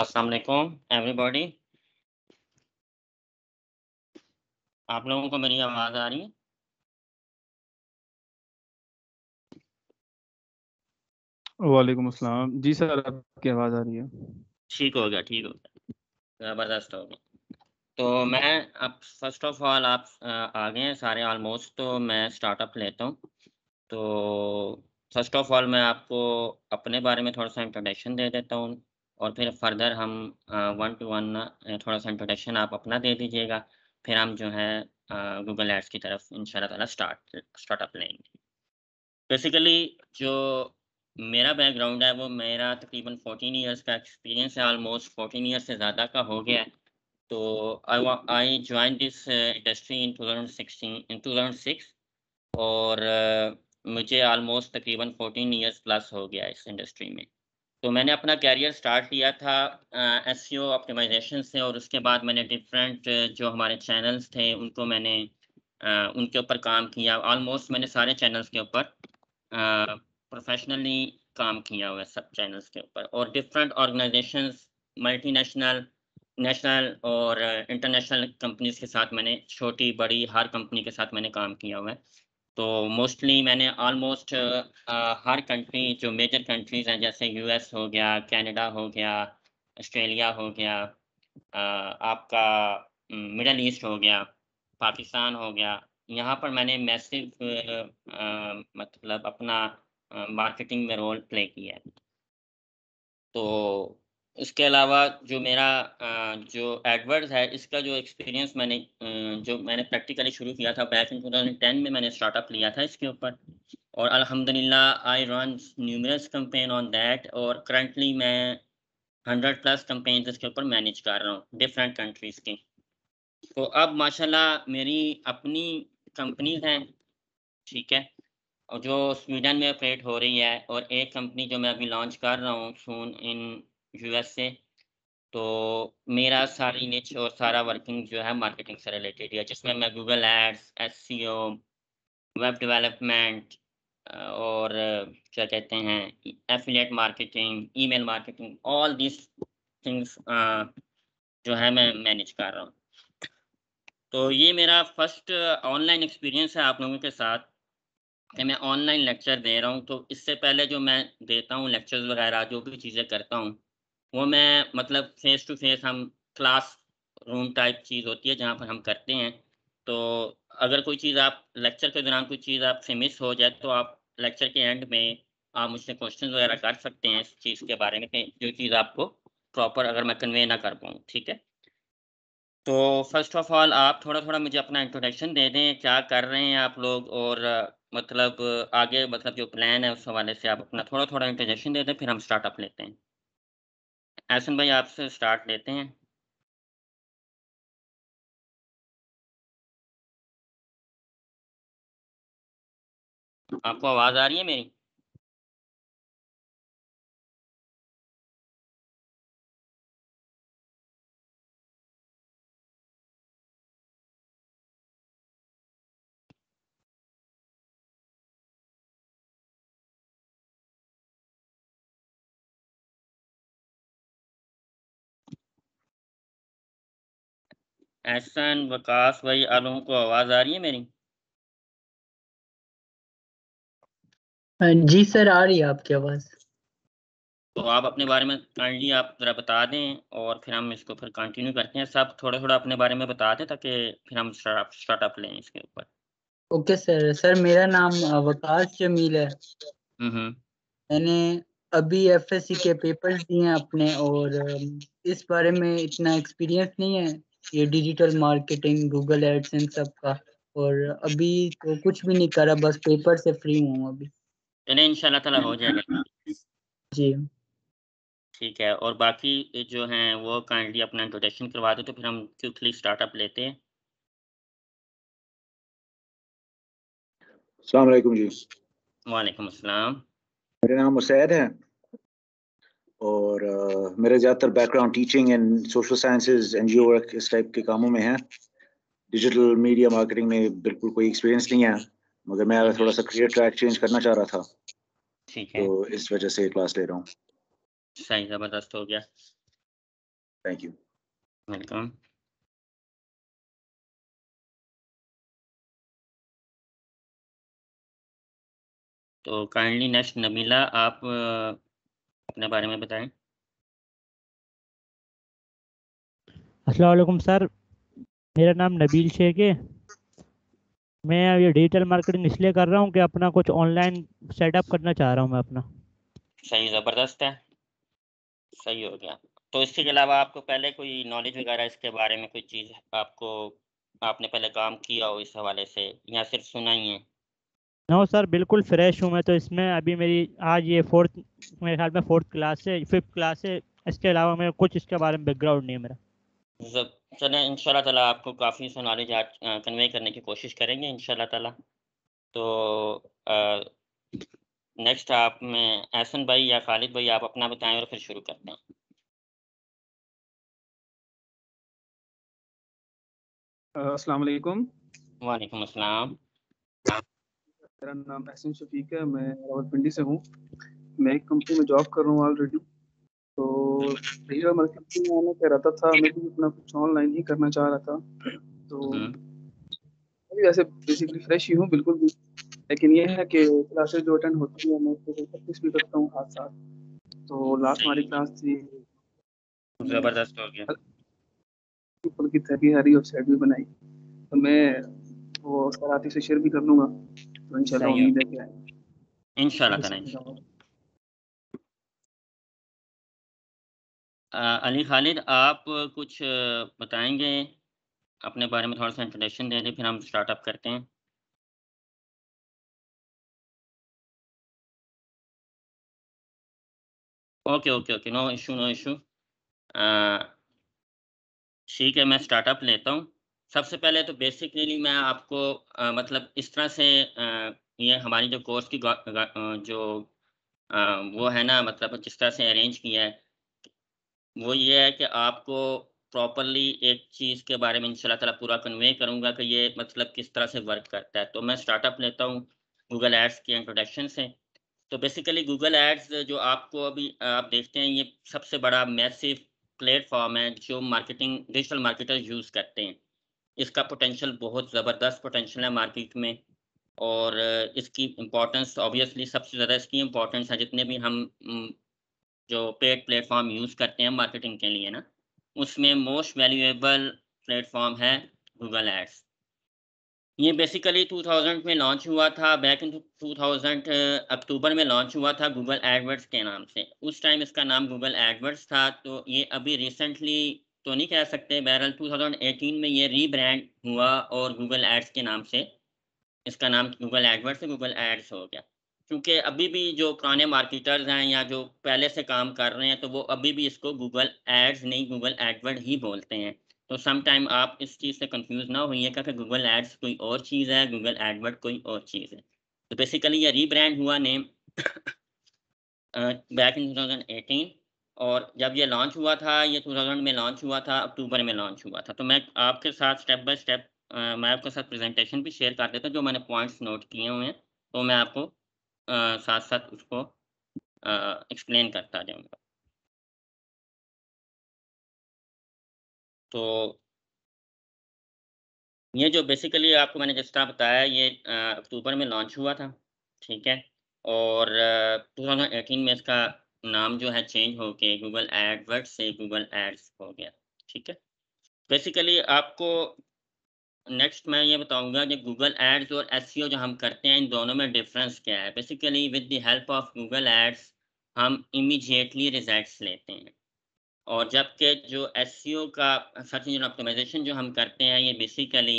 अस्सलाम वालेकुम एवरीबॉडी आप लोगों को मेरी आवाज़ आ रही है वालेकुम अस्सलाम जी सर आपकी आवाज़ आ रही है ठीक हो गया ठीक हो गया ज़बरदस्त हो गया तो मैं अब फर्स्ट ऑफ ऑल आप आ गए हैं सारे ऑलमोस्ट तो मैं स्टार्टअप लेता हूँ तो फर्स्ट ऑफ ऑल मैं आपको अपने बारे में थोड़ा सा इंट्रोडक्शन दे देता हूँ और फिर फर्दर हम वन टू वन थोड़ा सा इंट्रोडक्शन आप अपना दे दीजिएगा फिर हम जो है गूगल एड्स की तरफ इन ताला स्टार्ट स्टार्टअप लेंगे बेसिकली जो मेरा बैकग्राउंड है वो मेरा तकरीबन 14 इयर्स का एक्सपीरियंस है ऑलमोस्ट 14 इयर्स से ज़्यादा का हो गया है तो I I join this industry in 2016 in 2006 और uh, मुझे ऑलमोस्ट तकरीबन 14 इयर्स प्लस हो गया इस इंडस्ट्री में तो मैंने अपना कैरियर स्टार्ट किया था एस सी ऑप्टिमाइजेशन से और उसके बाद मैंने डिफरेंट जो हमारे चैनल्स थे उनको मैंने uh, उनके ऊपर काम किया ऑलमोस्ट मैंने सारे चैनल्स के ऊपर प्रोफेशनली काम किया हुआ है सब चैनल्स के ऊपर और डिफरेंट ऑर्गेनाइजेशन मल्टीनेशनल नेशनल और इंटरनेशनल कंपनीज के साथ मैंने छोटी बड़ी हर कंपनी के साथ मैंने काम किया हुआ है तो मोस्टली मैंने ऑलमोस्ट हर कंट्री जो मेजर कंट्रीज हैं जैसे यूएस हो गया कनाडा हो गया ऑस्ट्रेलिया हो गया आपका मिडल ईस्ट हो गया पाकिस्तान हो गया यहाँ पर मैंने मैसिव मतलब अपना मार्केटिंग में रोल प्ले किया है तो इसके अलावा जो मेरा जो एडवर्ड है इसका जो एक्सपीरियंस मैंने जो मैंने प्रैक्टिकली शुरू किया था बैक इन 2010 में मैंने स्टार्टअप लिया था इसके ऊपर और अल्हम्दुलिल्लाह I run numerous campaign on that और करंटली मैं हंड्रेड प्लस कंपेन इसके ऊपर मैनेज कर रहा हूँ डिफरेंट कंट्रीज़ की तो अब माशाला मेरी अपनी कंपनीज हैं ठीक है और जो स्वीडन में ऑपरेट हो रही है और एक कंपनी जो मैं अभी लॉन्च कर रहा हूँ सोन इन यूएस से तो मेरा सारी निच और सारा वर्किंग जो है मार्केटिंग से रिलेटेड है जिसमें मैं Google ads S web development और क्या कहते हैं affiliate marketing email marketing all this things जो है मैं मैनेज कर रहा हूँ तो ये मेरा फर्स्ट ऑनलाइन एक्सपीरियंस है आप लोगों के साथ कि मैं ऑनलाइन लेक्चर दे रहा हूँ तो इससे पहले जो मैं देता हूँ लेक्चर्स वगैरह जो भी चीज़ें करता हूँ वो मैं मतलब फेस टू फेस हम क्लास रूम टाइप चीज़ होती है जहाँ पर हम करते हैं तो अगर कोई चीज़ आप लेक्चर के दौरान कोई चीज़ आपसे मिस हो जाए तो आप लेक्चर के एंड में आप मुझसे क्वेश्चन वगैरह कर सकते हैं इस चीज़ के बारे में जो चीज़ आपको प्रॉपर अगर मैं कन्वे ना कर पाऊँ ठीक है तो फर्स्ट ऑफ ऑल आप थोड़ा थोड़ा मुझे अपना इंट्रोडक्शन दे दें क्या कर रहे हैं आप लोग और मतलब आगे मतलब जो प्लान है उस हवाले से आप अपना थोड़ा थोड़ा इंट्रोडक्शन दे दें फिर हम स्टार्टअप लेते हैं एहसन भाई आपसे स्टार्ट लेते हैं आपको आवाज़ आ रही है मेरी एहसन वकास भाई आलम को आवाज़ आ रही है मेरी हाँ जी सर आ रही है आपकी आवाज़ तो आप अपने बारे में काइंडली आप ज़रा बता दें और फिर हम इसको फिर कंटिन्यू करते हैं सब थोड़ा थोड़ा अपने बारे में बता दें ताकि फिर हम स्टार्टअप स्टार्टअप लें इसके ऊपर ओके सर सर मेरा नाम वकास जमील है हम्म, हम्म। मैंने अभी एफएससी के पेपर्स दिए हैं अपने और इस बारे में इतना एक्सपीरियंस नहीं है ये डिजिटल मार्केटिंग गूगल एड्स इन सब का और अभी तो कुछ भी नहीं करा बस पेपर से फ्री हूँ अभी चले इंशाल्लाह ताला हो जाएगा जी ठीक है और बाकी जो हैं वो काइंडली अपना इंट्रोडक्शन करवा दो तो फिर हम क्विकली स्टार्टअप लेते हैं अस्सलाम वालेकुम जी वालेकुम अस्सलाम मेरा नाम मुसैद है और uh, मेरा ज़्यादातर background teaching and social sciences N G work इस टाइप के कामों में है डिजिटल मीडिया मार्केटिंग में बिल्कुल कोई एक्सपीरियंस नहीं है मगर मैं थोड़ा सा करियर ट्रैक चेंज करना चाह रहा था ठीक है तो इस वजह से क्लास ले रहा हूँ सही ज़बरदस्त हो गया थैंक यू वेलकम तो काइंडली नेक्स्ट नमीला आप अपने बारे में बताएं असलकुम सर मेरा नाम नबील शेख है मैं ये डिजिटल मार्केटिंग इसलिए कर रहा हूँ कि अपना कुछ ऑनलाइन सेटअप करना चाह रहा हूँ मैं अपना सही ज़बरदस्त है सही हो गया तो इसके अलावा आपको पहले कोई नॉलेज वगैरह इसके बारे में कोई चीज़ आपको आपने पहले काम किया हो इस हवाले से या सिर्फ सुना ही है नो सर बिल्कुल फ्रेश हूँ मैं तो इसमें अभी मेरी आज ये फोर्थ मेरे ख्याल में फोर्थ क्लास है फिफ्थ क्लास है इसके अलावा मेरे कुछ इसके बारे में बैकग्राउंड नहीं है मेरा चले चलें इन ताला आपको काफ़ी सो नॉलेज आज कन्वे करने की कोशिश करेंगे इन ताला तो नेक्स्ट आप में एहसन भाई या खालिद भाई आप अपना बताएं और फिर शुरू करते हैं असलकुम वालेकुम मेरा नाम एहसिन शफीक है मैं रावलपिंडी से हूँ मैं एक कंपनी में जॉब कर रहा हूँ ऑलरेडी तो डिजिटल मार्केटिंग में आना कह रहा था, था मैं भी अपना कुछ ऑनलाइन ही करना चाह रहा था तो अभी हाँ। वैसे बेसिकली फ्रेश ही हूँ बिल्कुल भी लेकिन ये है कि क्लासेज जो अटेंड होती है मैं उसको प्रैक्टिस भी करता हूँ साथ साथ तो लास्ट हमारी क्लास थी जबरदस्त हो गया पीपल की थैरी हरी वेबसाइट भी बनाई तो मैं वो उसका से शेयर भी कर लूँगा तो इंशाल्लाह उम्मीद है कि इंशाल्लाह करें अली खालिद आप कुछ बताएंगे अपने बारे में थोड़ा सा इंट्रोडक्शन दे दें फिर हम स्टार्टअप करते हैं okay okay okay no issue no issue ठीक है मैं स्टार्टअप लेता हूँ सबसे पहले तो बेसिकली मैं आपको आ, मतलब इस तरह से आ, ये हमारी जो कोर्स की गा, गा, जो आ, वो है ना मतलब जिस तरह से अरेंज किया है वो ये है कि आपको प्रॉपरली एक चीज़ के बारे में इन ताला पूरा कन्वे करूँगा कि ये मतलब किस तरह से वर्क करता है तो मैं स्टार्टअप लेता हूँ गूगल एड्स के इंट्रोडक्शन से तो बेसिकली गूगल एड्स जो आपको अभी आप देखते हैं ये सबसे बड़ा मैसिव प्लेटफॉर्म है जो मार्केटिंग डिजिटल मार्केटर यूज़ करते हैं इसका पोटेंशियल बहुत ज़बरदस्त पोटेंशियल है मार्केट में और इसकी इम्पोर्टेंस ऑब्वियसली सबसे ज़्यादा इसकी इम्पोर्टेंस है जितने भी हम जो पेड प्लेटफॉर्म यूज़ करते हैं मार्केटिंग के लिए ना उसमें मोस्ट वैल्यूएबल प्लेटफॉर्म है गूगल एड्स ये बेसिकली 2000 में लॉन्च हुआ था बैक इन 2000 अक्टूबर में लॉन्च हुआ था गूगल एडवर्ड्स के नाम से उस टाइम इसका नाम गूगल एडवर्ड्स था तो ये अभी रिसेंटली तो नहीं कह सकते बहरहाल 2018 में ये रीब्रांड हुआ और गूगल एड्स के नाम से इसका नाम गूगल एडवर्ड से गूगल एड्स हो गया क्योंकि अभी भी जो पुराने मार्केटर्स हैं या जो पहले से काम कर रहे हैं तो वो अभी भी इसको गूगल एड्स नहीं गूगल एडवर्ड ही बोलते हैं तो सम टाइम आप इस चीज़ से कंफ्यूज ना है क्योंकि गूगल एड्स कोई और चीज़ है गूगल एडवर्ड कोई और चीज़ है तो बेसिकली ये रीब्रांड हुआ नेम बैक इन टू और जब ये लॉन्च हुआ था ये 2000 में लॉन्च हुआ था अक्टूबर में लॉन्च हुआ था तो मैं आपके साथ स्टेप बाय स्टेप मैं आपके साथ प्रेजेंटेशन भी शेयर कर देता हूँ जो मैंने पॉइंट्स नोट किए हुए हैं तो मैं आपको आ, साथ साथ उसको एक्सप्लेन करता जाऊँगा तो ये जो बेसिकली आपको मैंने जिस तरह बताया ये अक्टूबर में लॉन्च हुआ था ठीक है और 2018 में इसका नाम जो है चेंज हो गया गूगल एडवर्ड से गूगल एड्स हो गया ठीक है बेसिकली आपको नेक्स्ट मैं ये बताऊंगा कि गूगल एड्स और एस e जो हम करते हैं इन दोनों में डिफरेंस क्या है basically with the help of Google ads हम इमीजिएटली रिजल्ट्स लेते हैं और जबकि जो एस e का सर्च इंजन ऑप्टिमाइजेशन जो हम करते हैं ये बेसिकली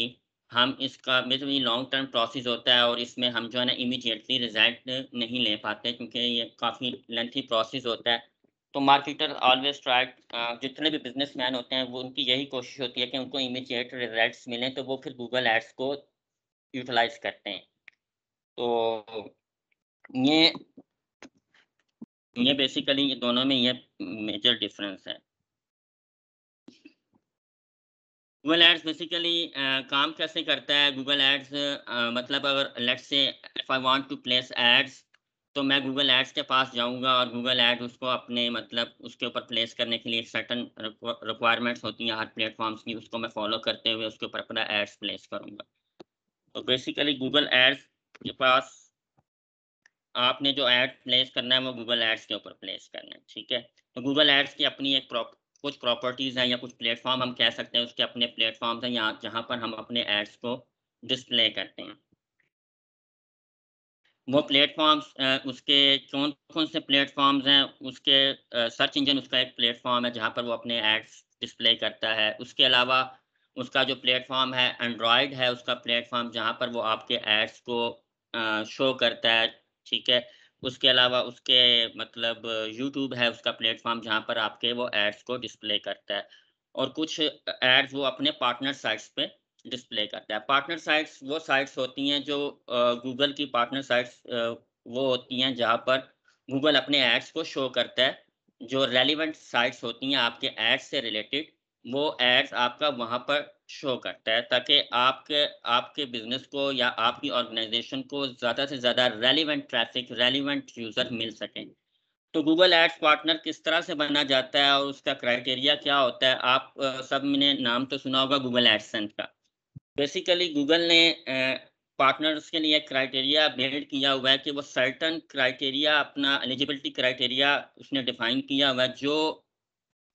हम इसका बेसिकली लॉन्ग टर्म प्रोसेस होता है और इसमें हम जो है ना इमीडिएटली रिजल्ट नहीं ले पाते क्योंकि ये काफ़ी लेंथी प्रोसेस होता है तो मार्केटर ऑलवेज ट्राई जितने भी बिजनेस मैन होते हैं वो उनकी यही कोशिश होती है कि उनको इमीडिएट रिजल्ट मिलें तो वो फिर गूगल एड्स को यूटिलाइज करते हैं तो ये ये बेसिकली ये दोनों में ये मेजर डिफरेंस है गूगल एड्स बेसिकली काम कैसे करता है गूगल एड्स uh, मतलब अगर let's say if I want to place ads तो मैं गूगल एड्स के पास जाऊंगा और गूगल एड्स उसको अपने मतलब उसके ऊपर प्लेस करने के लिए सर्टन रिक्वायरमेंट्स होती हैं हर प्लेटफॉर्म्स की उसको मैं फॉलो करते हुए उसके ऊपर अपना एड्स प्लेस करूंगा तो बेसिकली गूगल एड्स के पास आपने जो एड प्लेस करना है वो गूगल एड्स के ऊपर प्लेस करना है ठीक है तो गूगल एड्स की अपनी एक कुछ प्रॉपर्टीज़ हैं या कुछ प्लेटफॉर्म हम कह सकते हैं उसके अपने प्लेटफॉर्म हैं यहाँ जहाँ पर हम अपने एड्स को डिस्प्ले करते हैं वो प्लेटफॉर्म्स उसके कौन कौन से प्लेटफॉर्म्स हैं उसके सर्च इंजन उसका एक प्लेटफॉर्म है जहाँ पर वो अपने एड्स डिस्प्ले करता है उसके अलावा उसका जो प्लेटफॉर्म है एंड्रॉयड है उसका प्लेटफॉर्म जहाँ पर वो आपके एड्स को शो करता है ठीक है उसके अलावा उसके मतलब यूट्यूब है उसका प्लेटफॉर्म जहाँ पर आपके वो एड्स को डिस्प्ले करता है और कुछ एड्स वो अपने पार्टनर साइट्स पे डिस्प्ले करता है पार्टनर साइट्स वो साइट्स होती हैं जो गूगल की पार्टनर साइट्स वो होती हैं जहाँ पर गूगल अपने एड्स को शो करता है जो रेलिवेंट साइट्स होती हैं आपके एड्स से रिलेटेड वो एड्स आपका वहाँ पर शो करता है ताकि आपके आपके बिजनेस को या आपकी ऑर्गेनाइजेशन को ज़्यादा से ज़्यादा रेलिवेंट ट्रैफिक रेलिवेंट यूज़र मिल सकें तो गूगल एड्स पार्टनर किस तरह से बना जाता है और उसका क्राइटेरिया क्या होता है आप सब ने नाम तो सुना होगा गूगल एडसेंस का बेसिकली गूगल ने पार्टनर्स के लिए क्राइटेरिया बिल्ड किया हुआ है कि वो सर्टन क्राइटेरिया अपना एलिजिबिलिटी क्राइटेरिया उसने डिफाइन किया हुआ है जो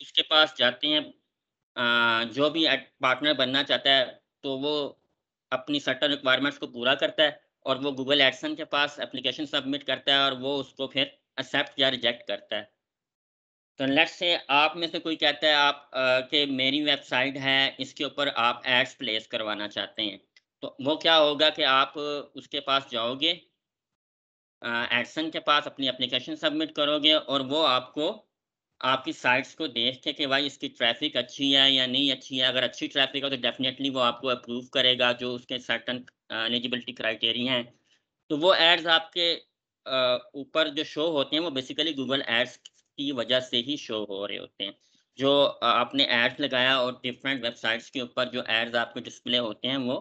इसके पास जाते हैं जो भी पार्टनर बनना चाहता है तो वो अपनी सर्टन रिक्वायरमेंट्स को पूरा करता है और वो गूगल एडसन के पास एप्लीकेशन सबमिट करता है और वो उसको फिर एक्सेप्ट या रिजेक्ट करता है तो लेट्स से आप में से कोई कहता है आप कि मेरी वेबसाइट है इसके ऊपर आप एड्स प्लेस करवाना चाहते हैं तो वो क्या होगा कि आप उसके पास जाओगे एडसन के पास अपनी एप्लीकेशन सबमिट करोगे और वो आपको आपकी साइट्स को देख के कि भाई इसकी ट्रैफिक अच्छी है या नहीं अच्छी है अगर अच्छी ट्रैफिक है तो डेफिनेटली वो आपको अप्रूव करेगा जो उसके सर्टन एलिजिबिलिटी क्राइटेरिया हैं तो वो एड्स आपके ऊपर जो शो होते हैं वो बेसिकली गूगल एड्स की वजह से ही शो हो रहे होते हैं जो आपने एड्स लगाया और डिफरेंट वेबसाइट्स के ऊपर जो एड्स आपके डिस्प्ले होते हैं वो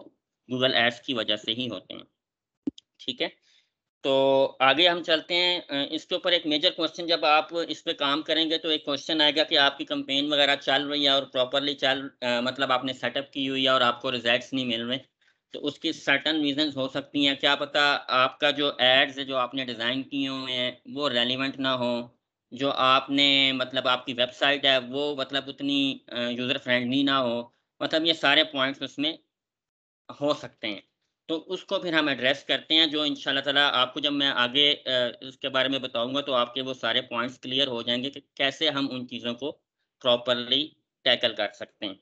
गूगल एड्स की वजह से ही होते हैं ठीक है तो आगे हम चलते हैं इसके ऊपर एक मेजर क्वेश्चन जब आप इस पर काम करेंगे तो एक क्वेश्चन आएगा कि आपकी कंपेन वगैरह चल रही है और प्रॉपरली चल मतलब आपने सेटअप की हुई है और आपको रिजल्ट्स नहीं मिल रहे तो उसकी सर्टन रीजन हो सकती हैं क्या पता आपका जो एड्स जो आपने डिज़ाइन किए हुए हैं वो रेलिवेंट ना हो जो आपने मतलब आपकी वेबसाइट है वो मतलब उतनी यूज़र फ्रेंडली ना हो मतलब ये सारे पॉइंट्स उसमें हो सकते हैं तो उसको फिर हम एड्रेस करते हैं जो इन ताला आपको जब मैं आगे उसके बारे में बताऊंगा तो आपके वो सारे पॉइंट्स क्लियर हो जाएंगे कि कैसे हम उन चीज़ों को प्रॉपरली टैकल कर सकते हैं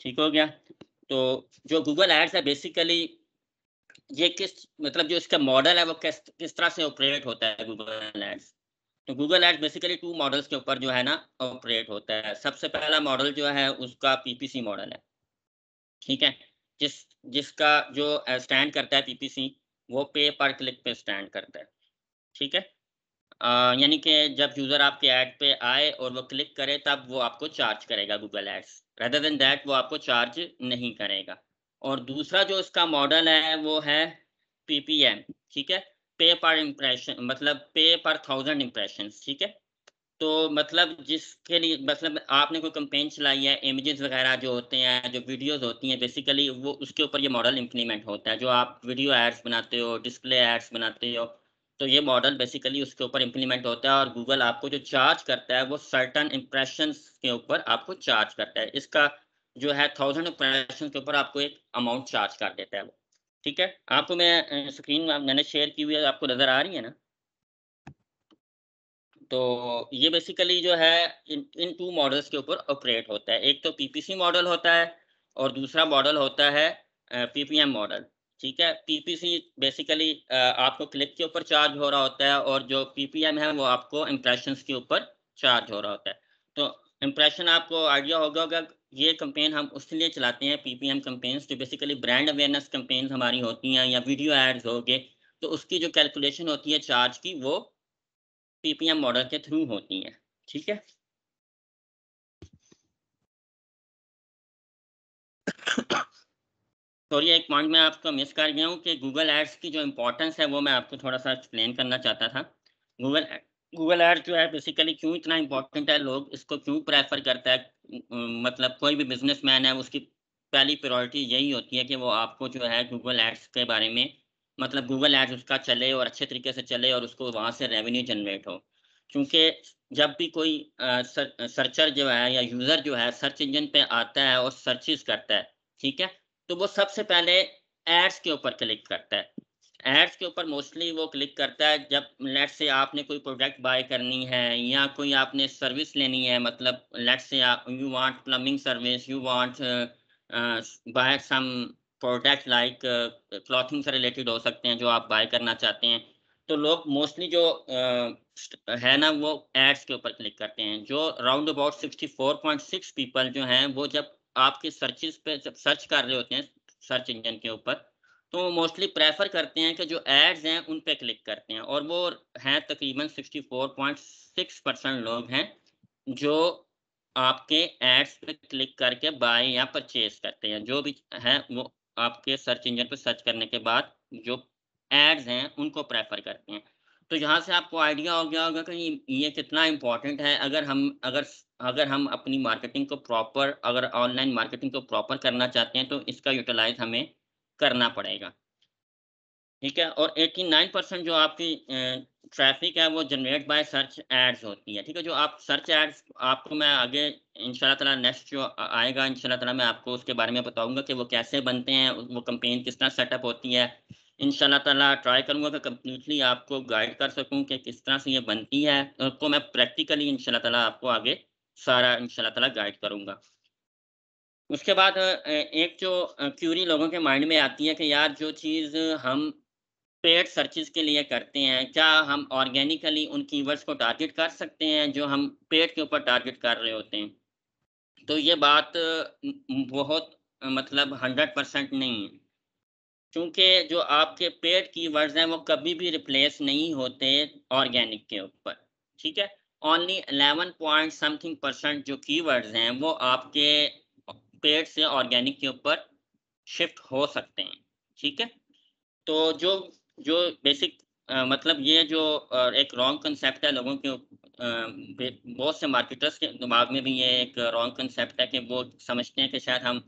ठीक हो गया तो जो गूगल एड्स है बेसिकली ये किस मतलब जो इसका मॉडल है वो किस किस तरह से ऑपरेट होता है गूगल एड्स तो Google ads basically two models के ऊपर जो है ना ऑपरेट होता है सबसे पहला मॉडल जो है उसका पीपीसी मॉडल है ठीक है जिस जिसका जो स्टैंड करता है पीपीसी वो पे पर क्लिक पे स्टैंड करता है ठीक है यानी कि जब यूज़र आपके ऐड पे आए और वो क्लिक करे तब वो आपको चार्ज करेगा Google ads rather than that वो आपको चार्ज नहीं करेगा और दूसरा जो इसका मॉडल है वो है पी ठीक है पे पर इम्प्रेशन मतलब पे पर थाउजेंड इम्प्रेशन ठीक है तो मतलब जिसके लिए मतलब आपने कोई कंपेन चलाई है इमेजेस वगैरह जो होते हैं जो वीडियोस होती हैं बेसिकली वो उसके ऊपर ये मॉडल इम्प्लीमेंट होता है जो आप वीडियो एड्स बनाते हो डिस्प्ले एड्स बनाते हो तो ये मॉडल बेसिकली उसके ऊपर इम्प्लीमेंट होता है और गूगल आपको जो चार्ज करता है वो सर्टन इम्प्रेशन के ऊपर आपको चार्ज करता है इसका जो है थाउजेंड इम्प्रेशन के ऊपर आपको एक अमाउंट चार्ज कर देता है वो ठीक है आपको मैं स्क्रीन मैंने शेयर की हुई है आपको नज़र आ रही है ना तो ये बेसिकली जो है इन इन टू मॉडल्स के ऊपर ऑपरेट होता है एक तो पीपीसी मॉडल होता है और दूसरा मॉडल होता है पीपीएम मॉडल ठीक है पीपीसी बेसिकली आपको क्लिक के ऊपर चार्ज हो रहा होता है और जो पीपीएम है वो आपको इम्प्रेशन के ऊपर चार्ज हो रहा होता है तो इम्प्रेशन आपको आइडिया होगा अगर ये कंपेन हम उसके लिए चलाते हैं पीपीएम कंपेन्स जो बेसिकली ब्रांड अवेयरनेस कंपेन्स हमारी होती हैं या वीडियो एड्स हो गए तो उसकी जो कैलकुलेशन होती है चार्ज की वो पीपीएम मॉडल के थ्रू होती है ठीक है सॉरी एक पॉइंट मैं आपको मिस कर गया हूँ कि गूगल एड्स की जो इम्पोर्टेंस है वो मैं आपको थोड़ा सा एक्सप्लेन करना चाहता था गूगल गूगल एड्स जो है बेसिकली क्यों इतना इम्पोर्टेंट है लोग इसको क्यों प्रेफर करता है मतलब कोई भी बिजनेसमैन है उसकी पहली प्रायोरिटी यही होती है कि वो आपको जो है गूगल एड्स के बारे में मतलब गूगल एड्स उसका चले और अच्छे तरीके से चले और उसको वहाँ से रेवेन्यू जनरेट हो क्योंकि जब भी कोई सर, सर्चर जो है या यूज़र जो है सर्च इंजन पे आता है और सर्चिज करता है ठीक है तो वो सबसे पहले एड्स के ऊपर क्लिक करता है एड्स के ऊपर मोस्टली वो क्लिक करता है जब लेट से आपने कोई प्रोडक्ट बाय करनी है या कोई आपने सर्विस लेनी है मतलब let say you want plumbing service you want buy some product like clothing से रिलेटेड हो सकते हैं जो आप बाय करना चाहते हैं तो लोग मोस्टली जो uh, है ना वो एड्स के ऊपर क्लिक करते हैं जो round about sixty four point six people जो हैं वो जब आपके सर्चिस पे जब सर्च कर रहे होते हैं सर्च इंजन के ऊपर तो वो मोस्टली प्रेफर करते हैं कि जो एड्स हैं उन पे क्लिक करते हैं और वो हैं तकरीबन sixty four point six percent लोग हैं जो आपके एड्स पे क्लिक करके बाय या परचेज करते हैं जो भी है वो आपके सर्च इंजन पर सर्च करने के बाद जो एड्स हैं उनको प्रेफर करते हैं तो यहाँ से आपको आइडिया हो गया होगा कि ये कितना इम्पोर्टेंट है अगर हम अगर अगर हम अपनी मार्केटिंग को प्रॉपर अगर ऑनलाइन मार्केटिंग को प्रॉपर करना चाहते हैं तो इसका यूटिलाइज हमें करना पड़ेगा ठीक है और 89 परसेंट जो आपकी ट्रैफिक है वो जनरेट बाय सर्च एड्स होती है ठीक है जो आप सर्च एड्स आपको मैं आगे इन तला नेक्स्ट जो आएगा इन तला मैं आपको उसके बारे में बताऊंगा कि वो कैसे बनते हैं वो कंपेन किस तरह सेटअप होती है इन तला ट्राई करूंगा कि कम्प्लीटली आपको गाइड कर सकूं कि किस तरह से ये बनती है उसको मैं प्रैक्टिकली इन तला आपको आगे सारा इन तला गाइड करूँगा उसके बाद एक जो क्यूरी लोगों के माइंड में आती है कि यार जो चीज़ हम पेड सर्चिस के लिए करते हैं क्या हम ऑर्गेनिकली उन कीवर्ड्स को टारगेट कर सकते हैं जो हम पेड के ऊपर टारगेट कर रहे होते हैं तो ये बात बहुत मतलब हंड्रेड परसेंट नहीं है क्योंकि जो आपके पेड कीवर्ड्स हैं वो कभी भी रिप्लेस नहीं होते ऑर्गेनिक के ऊपर ठीक है only eleven point something percent जो कीवर्ड्स हैं वो आपके पेड से ऑर्गेनिक के ऊपर शिफ्ट हो सकते हैं ठीक है तो जो जो बेसिक मतलब ये जो एक रॉन्ग कंसेप्ट है लोगों के बहुत से मार्केटर्स के दिमाग में भी ये एक रॉन्ग कंसेप्ट है कि वो समझते हैं कि शायद हम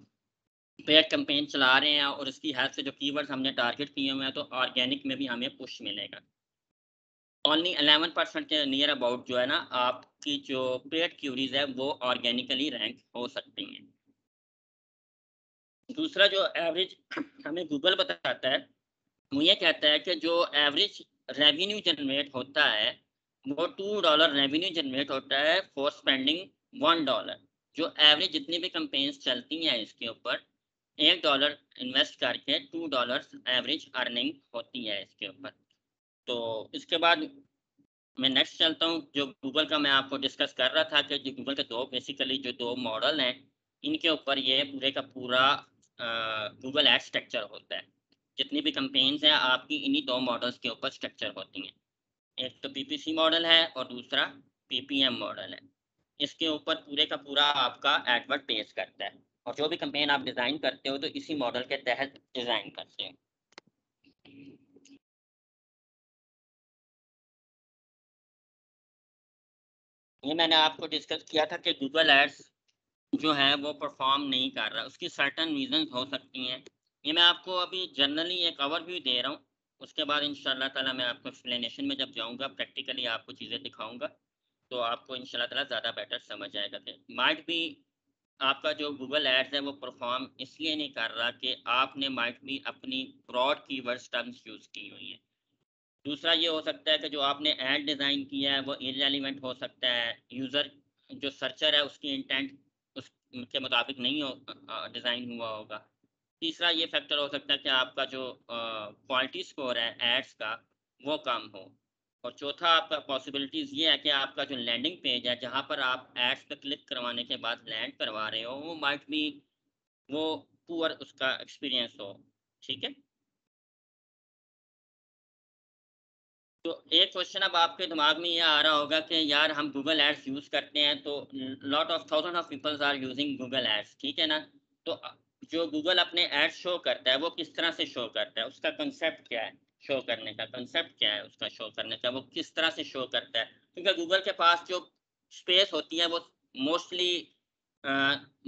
पेड कैंपेन चला रहे हैं और इसकी हेल्प से जो कीवर्ड्स हमने टारगेट किए हुए हैं तो ऑर्गेनिक में भी हमें पुश मिलेगा ओनली अलेवन परसेंट के नियर अबाउट जो है ना आपकी जो पेड क्यूरीज है वो ऑर्गेनिकली रैंक हो सकती हैं दूसरा जो एवरेज हमें गूगल बताता है वो ये कहता है कि जो एवरेज रेवेन्यू जनरेट होता है वो टू डॉलर रेवेन्यू जनरेट होता है फॉर स्पेंडिंग वन डॉलर जो एवरेज जितनी भी कंपेन्स चलती हैं इसके ऊपर एक डॉलर इन्वेस्ट करके टू डॉलर एवरेज अर्निंग होती है इसके ऊपर तो इसके बाद मैं नेक्स्ट चलता हूँ जो गूगल का मैं आपको डिस्कस कर रहा था कि जो गूगल के दो बेसिकली जो दो मॉडल हैं इनके ऊपर ये पूरे का पूरा गूगल एड स्ट्रक्चर होता है जितनी भी कंपेन्स हैं आपकी इन्हीं दो मॉडल्स के ऊपर स्ट्रक्चर होती हैं एक तो पीपीसी मॉडल है और दूसरा पीपीएम मॉडल है इसके ऊपर पूरे का पूरा आपका एडवर्ट पेश करता है और जो भी कंपेन आप डिज़ाइन करते हो तो इसी मॉडल के तहत डिज़ाइन करते हो ये मैंने आपको डिस्कस किया था कि गूगल एड्स जो है वो परफॉर्म नहीं कर रहा उसकी सर्टन रीजंस हो सकती हैं ये मैं आपको अभी जनरली एक ओवरव्यू दे रहा हूँ उसके बाद इन ताला मैं आपको एक्सप्लेनेशन में जब जाऊँगा प्रैक्टिकली आपको चीज़ें दिखाऊँगा तो आपको इन तला ज़्यादा बेटर समझ आएगा माइट भी आपका जो गूगल एड्स है वो परफॉर्म इसलिए नहीं कर रहा कि आपने माइट भी अपनी ब्रॉड की वर्ड्स टर्म्स यूज़ की हुई है दूसरा ये हो सकता है कि जो आपने एड डिज़ाइन किया है वो इनरेलीवेंट हो सकता है यूज़र जो सर्चर है उसकी इंटेंट उसके मुताबिक नहीं हो डिज़ाइन हुआ होगा तीसरा ये फैक्टर हो सकता है कि आपका जो क्वालिटी स्कोर है एड्स का वो कम हो और चौथा आपका पॉसिबिलिटीज़ ये है कि आपका जो लैंडिंग पेज है जहाँ पर आप एड्स पर क्लिक करवाने के बाद लैंड करवा रहे हो वो माइट भी वो पुअर उसका एक्सपीरियंस हो ठीक है तो एक क्वेश्चन अब आपके दिमाग में ये आ रहा होगा कि यार हम गूगल एड्स यूज़ करते हैं तो lot of thousand of peoples are using Google ads ठीक है ना तो जो गूगल अपने एड शो करता है वो किस तरह से शो करता है उसका कंसेप्ट क्या है शो करने का कंसेप्ट क्या है उसका शो करने का वो किस तरह से शो करता है क्योंकि गूगल के पास जो स्पेस होती है वो मोस्टली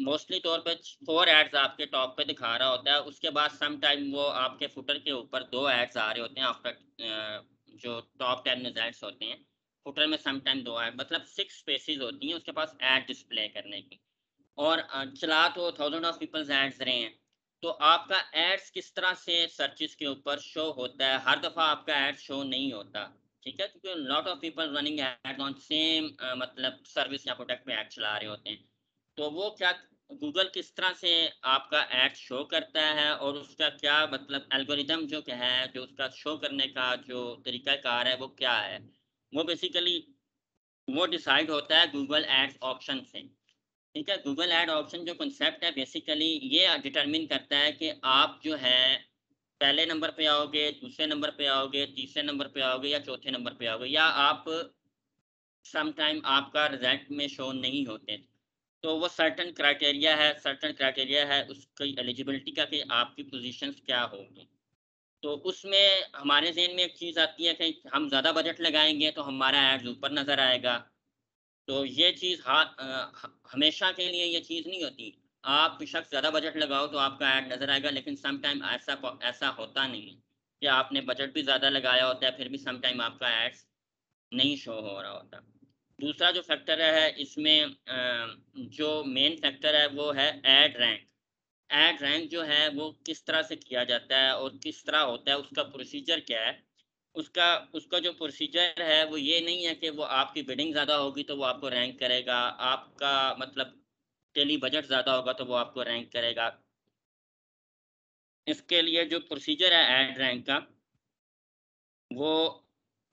मोस्टली तौर पे फोर एड्स आपके टॉप पे दिखा रहा होता है उसके बाद सम टाइम वो आपके फुटर के ऊपर दो एड्स आ रहे होते हैं आफ्टर जो टॉप टेन रिजल्ट होते हैं फुटर में सम टाइम दो एड मतलब सिक्स स्पेसिस होती हैं उसके पास एड डिस्प्ले करने की और चला तो थाउजेंड ऑफ पीपल्स एड्स रहे हैं तो आपका एड्स किस तरह से सर्चिस के ऊपर शो होता है हर दफ़ा आपका एड शो नहीं होता ठीक है क्योंकि lot of people running ad on same मतलब सर्विस या प्रोडक्ट पे एड चला रहे होते हैं तो वो क्या गूगल किस तरह से आपका एड शो करता है और उसका क्या मतलब एल्गोरिदम जो क्या है जो उसका शो करने का जो तरीकाकार है वो क्या है वो बेसिकली वो डिसाइड होता है गूगल एड्स ऑप्शन से ठीक है गूगल एड ऑप्शन जो कंसेप्ट है बेसिकली ये डिटरमिन करता है कि आप जो है पहले नंबर पे आओगे दूसरे नंबर पे आओगे तीसरे नंबर पे आओगे या चौथे नंबर पे आओगे या आप समाइम आपका रिजल्ट में शो नहीं होते तो वो सर्टन क्राइटेरिया है सर्टन क्राइटेरिया है उसकी एलिजिबिलिटी का कि आपकी पोजिशन क्या होगी तो उसमें हमारे जहन में एक चीज़ आती है कि हम ज़्यादा बजट लगाएंगे तो हमारा एड्स ऊपर नज़र आएगा तो ये चीज़ हमेशा के लिए ये चीज़ नहीं होती आप शख्स ज़्यादा बजट लगाओ तो आपका ऐड नज़र आएगा लेकिन सम टाइम ऐसा ऐसा होता नहीं है कि आपने बजट भी ज़्यादा लगाया होता है फिर भी सम टाइम आपका एड्स नहीं शो हो रहा होता दूसरा जो फैक्टर है इसमें जो मेन फैक्टर है वो है एड रैंक एड रैंक जो है वो किस तरह से किया जाता है और किस तरह होता है उसका प्रोसीजर क्या है उसका उसका जो प्रोसीजर है वो ये नहीं है कि वो आपकी बिडिंग ज़्यादा होगी तो वो आपको रैंक करेगा आपका मतलब डेली बजट ज़्यादा होगा तो वो आपको रैंक करेगा इसके लिए जो प्रोसीजर है एड रैंक का वो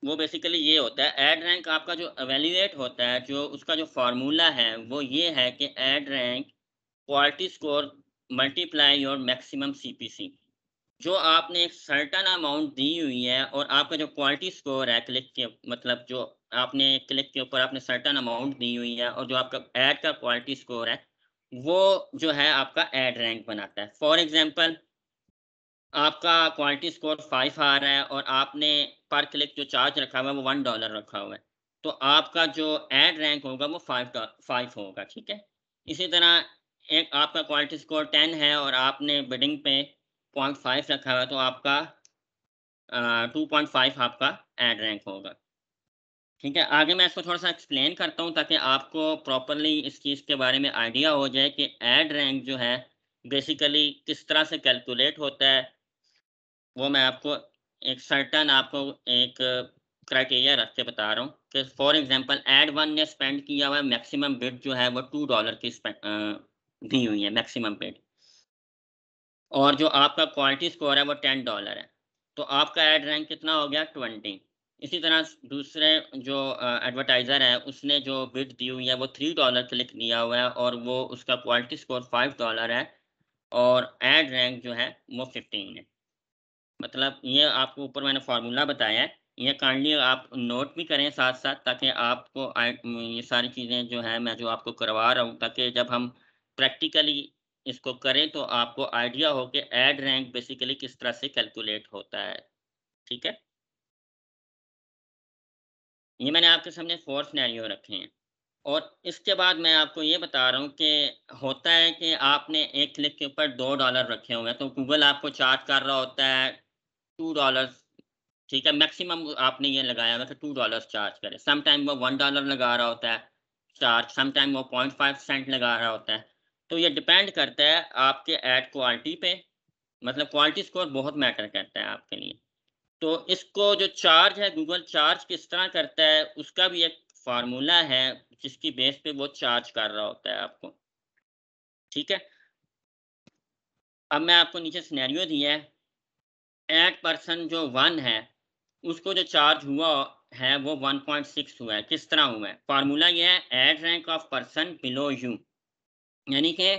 वो बेसिकली ये होता है एड रैंक आपका जो एवेल्यूएट होता है जो उसका जो फार्मूला है वो ये है कि ad rank quality score multiply your maximum CPC जो आपने एक सर्टन अमाउंट दी हुई है और आपका जो क्वालिटी स्कोर है क्लिक के मतलब जो आपने क्लिक के ऊपर आपने सर्टन अमाउंट दी हुई है और जो आपका एड का क्वालिटी स्कोर है वो जो है आपका एड रैंक बनाता है फॉर एग्ज़ाम्पल आपका क्वालिटी स्कोर फाइव आ रहा है और आपने पर क्लिक जो चार्ज रखा हुआ है वो वन डॉलर रखा हुआ है तो आपका जो एड रैंक होगा वो फाइव फाइव होगा ठीक है इसी तरह एक आपका क्वालिटी स्कोर टेन है और आपने बिडिंग पे पॉइंट फाइव रखा हुआ है तो आपका टू पॉइंट फाइव आपका एड रैंक होगा ठीक है आगे मैं इसको थोड़ा सा एक्सप्लेन करता हूँ ताकि आपको प्रॉपरली इस चीज़ के बारे में आइडिया हो जाए कि एड रैंक जो है बेसिकली किस तरह से कैलकुलेट होता है वो मैं आपको एक सर्टन आपको एक क्राइटेरिया रख के बता रहा हूँ कि फॉर एग्जांपल एड वन ने स्पेंड किया हुआ मैक्सिमम बिड जो है वो टू डॉलर की दी हुई है मैक्सिमम बिड और जो आपका क्वालिटी स्कोर है वो टेन डॉलर है तो आपका एड रैंक कितना हो गया ट्वेंटी इसी तरह दूसरे जो एडवर्टाइज़र है उसने जो बिट दी हुई है वो थ्री डॉलर क्लिक दिया हुआ है और वो उसका क्वालिटी स्कोर फाइव डॉलर है और एड रैंक जो है वो फिफ्टीन है मतलब ये आपको ऊपर मैंने फार्मूला बताया है ये काइंडली आप नोट भी करें साथ साथ ताकि आपको ये सारी चीज़ें जो है मैं जो आपको करवा रहा हूँ ताकि जब हम प्रैक्टिकली इसको करें तो आपको आइडिया हो कि एड रैंक बेसिकली किस तरह से कैलकुलेट होता है ठीक है ये मैंने आपके सामने फोर सिनेरियो रखे हैं और इसके बाद मैं आपको ये बता रहा हूँ कि होता है कि आपने एक क्लिक के ऊपर दो डॉलर रखे होंगे तो गूगल आपको चार्ज कर रहा होता है टू डॉलर ठीक है मैक्सिमम आपने ये लगाया हुआ कि टू डॉलर चार्ज करे समटाइम वो वन डॉलर लगा रहा होता है चार्ज समटाइम वो पॉइंट फाइव सेंट लगा रहा होता है तो ये डिपेंड करता है आपके एड क्वालिटी पे मतलब क्वालिटी स्कोर बहुत मैटर करता है आपके लिए तो इसको जो चार्ज है गूगल चार्ज किस तरह करता है उसका भी एक फार्मूला है जिसकी बेस पे वो चार्ज कर रहा होता है आपको ठीक है अब मैं आपको नीचे स्नैरियो दिया है एट परसेंट जो वन है उसको जो चार्ज हुआ है वो 1.6 हुआ है किस तरह हुआ है फार्मूला ये है ad rank of person below you यानी कि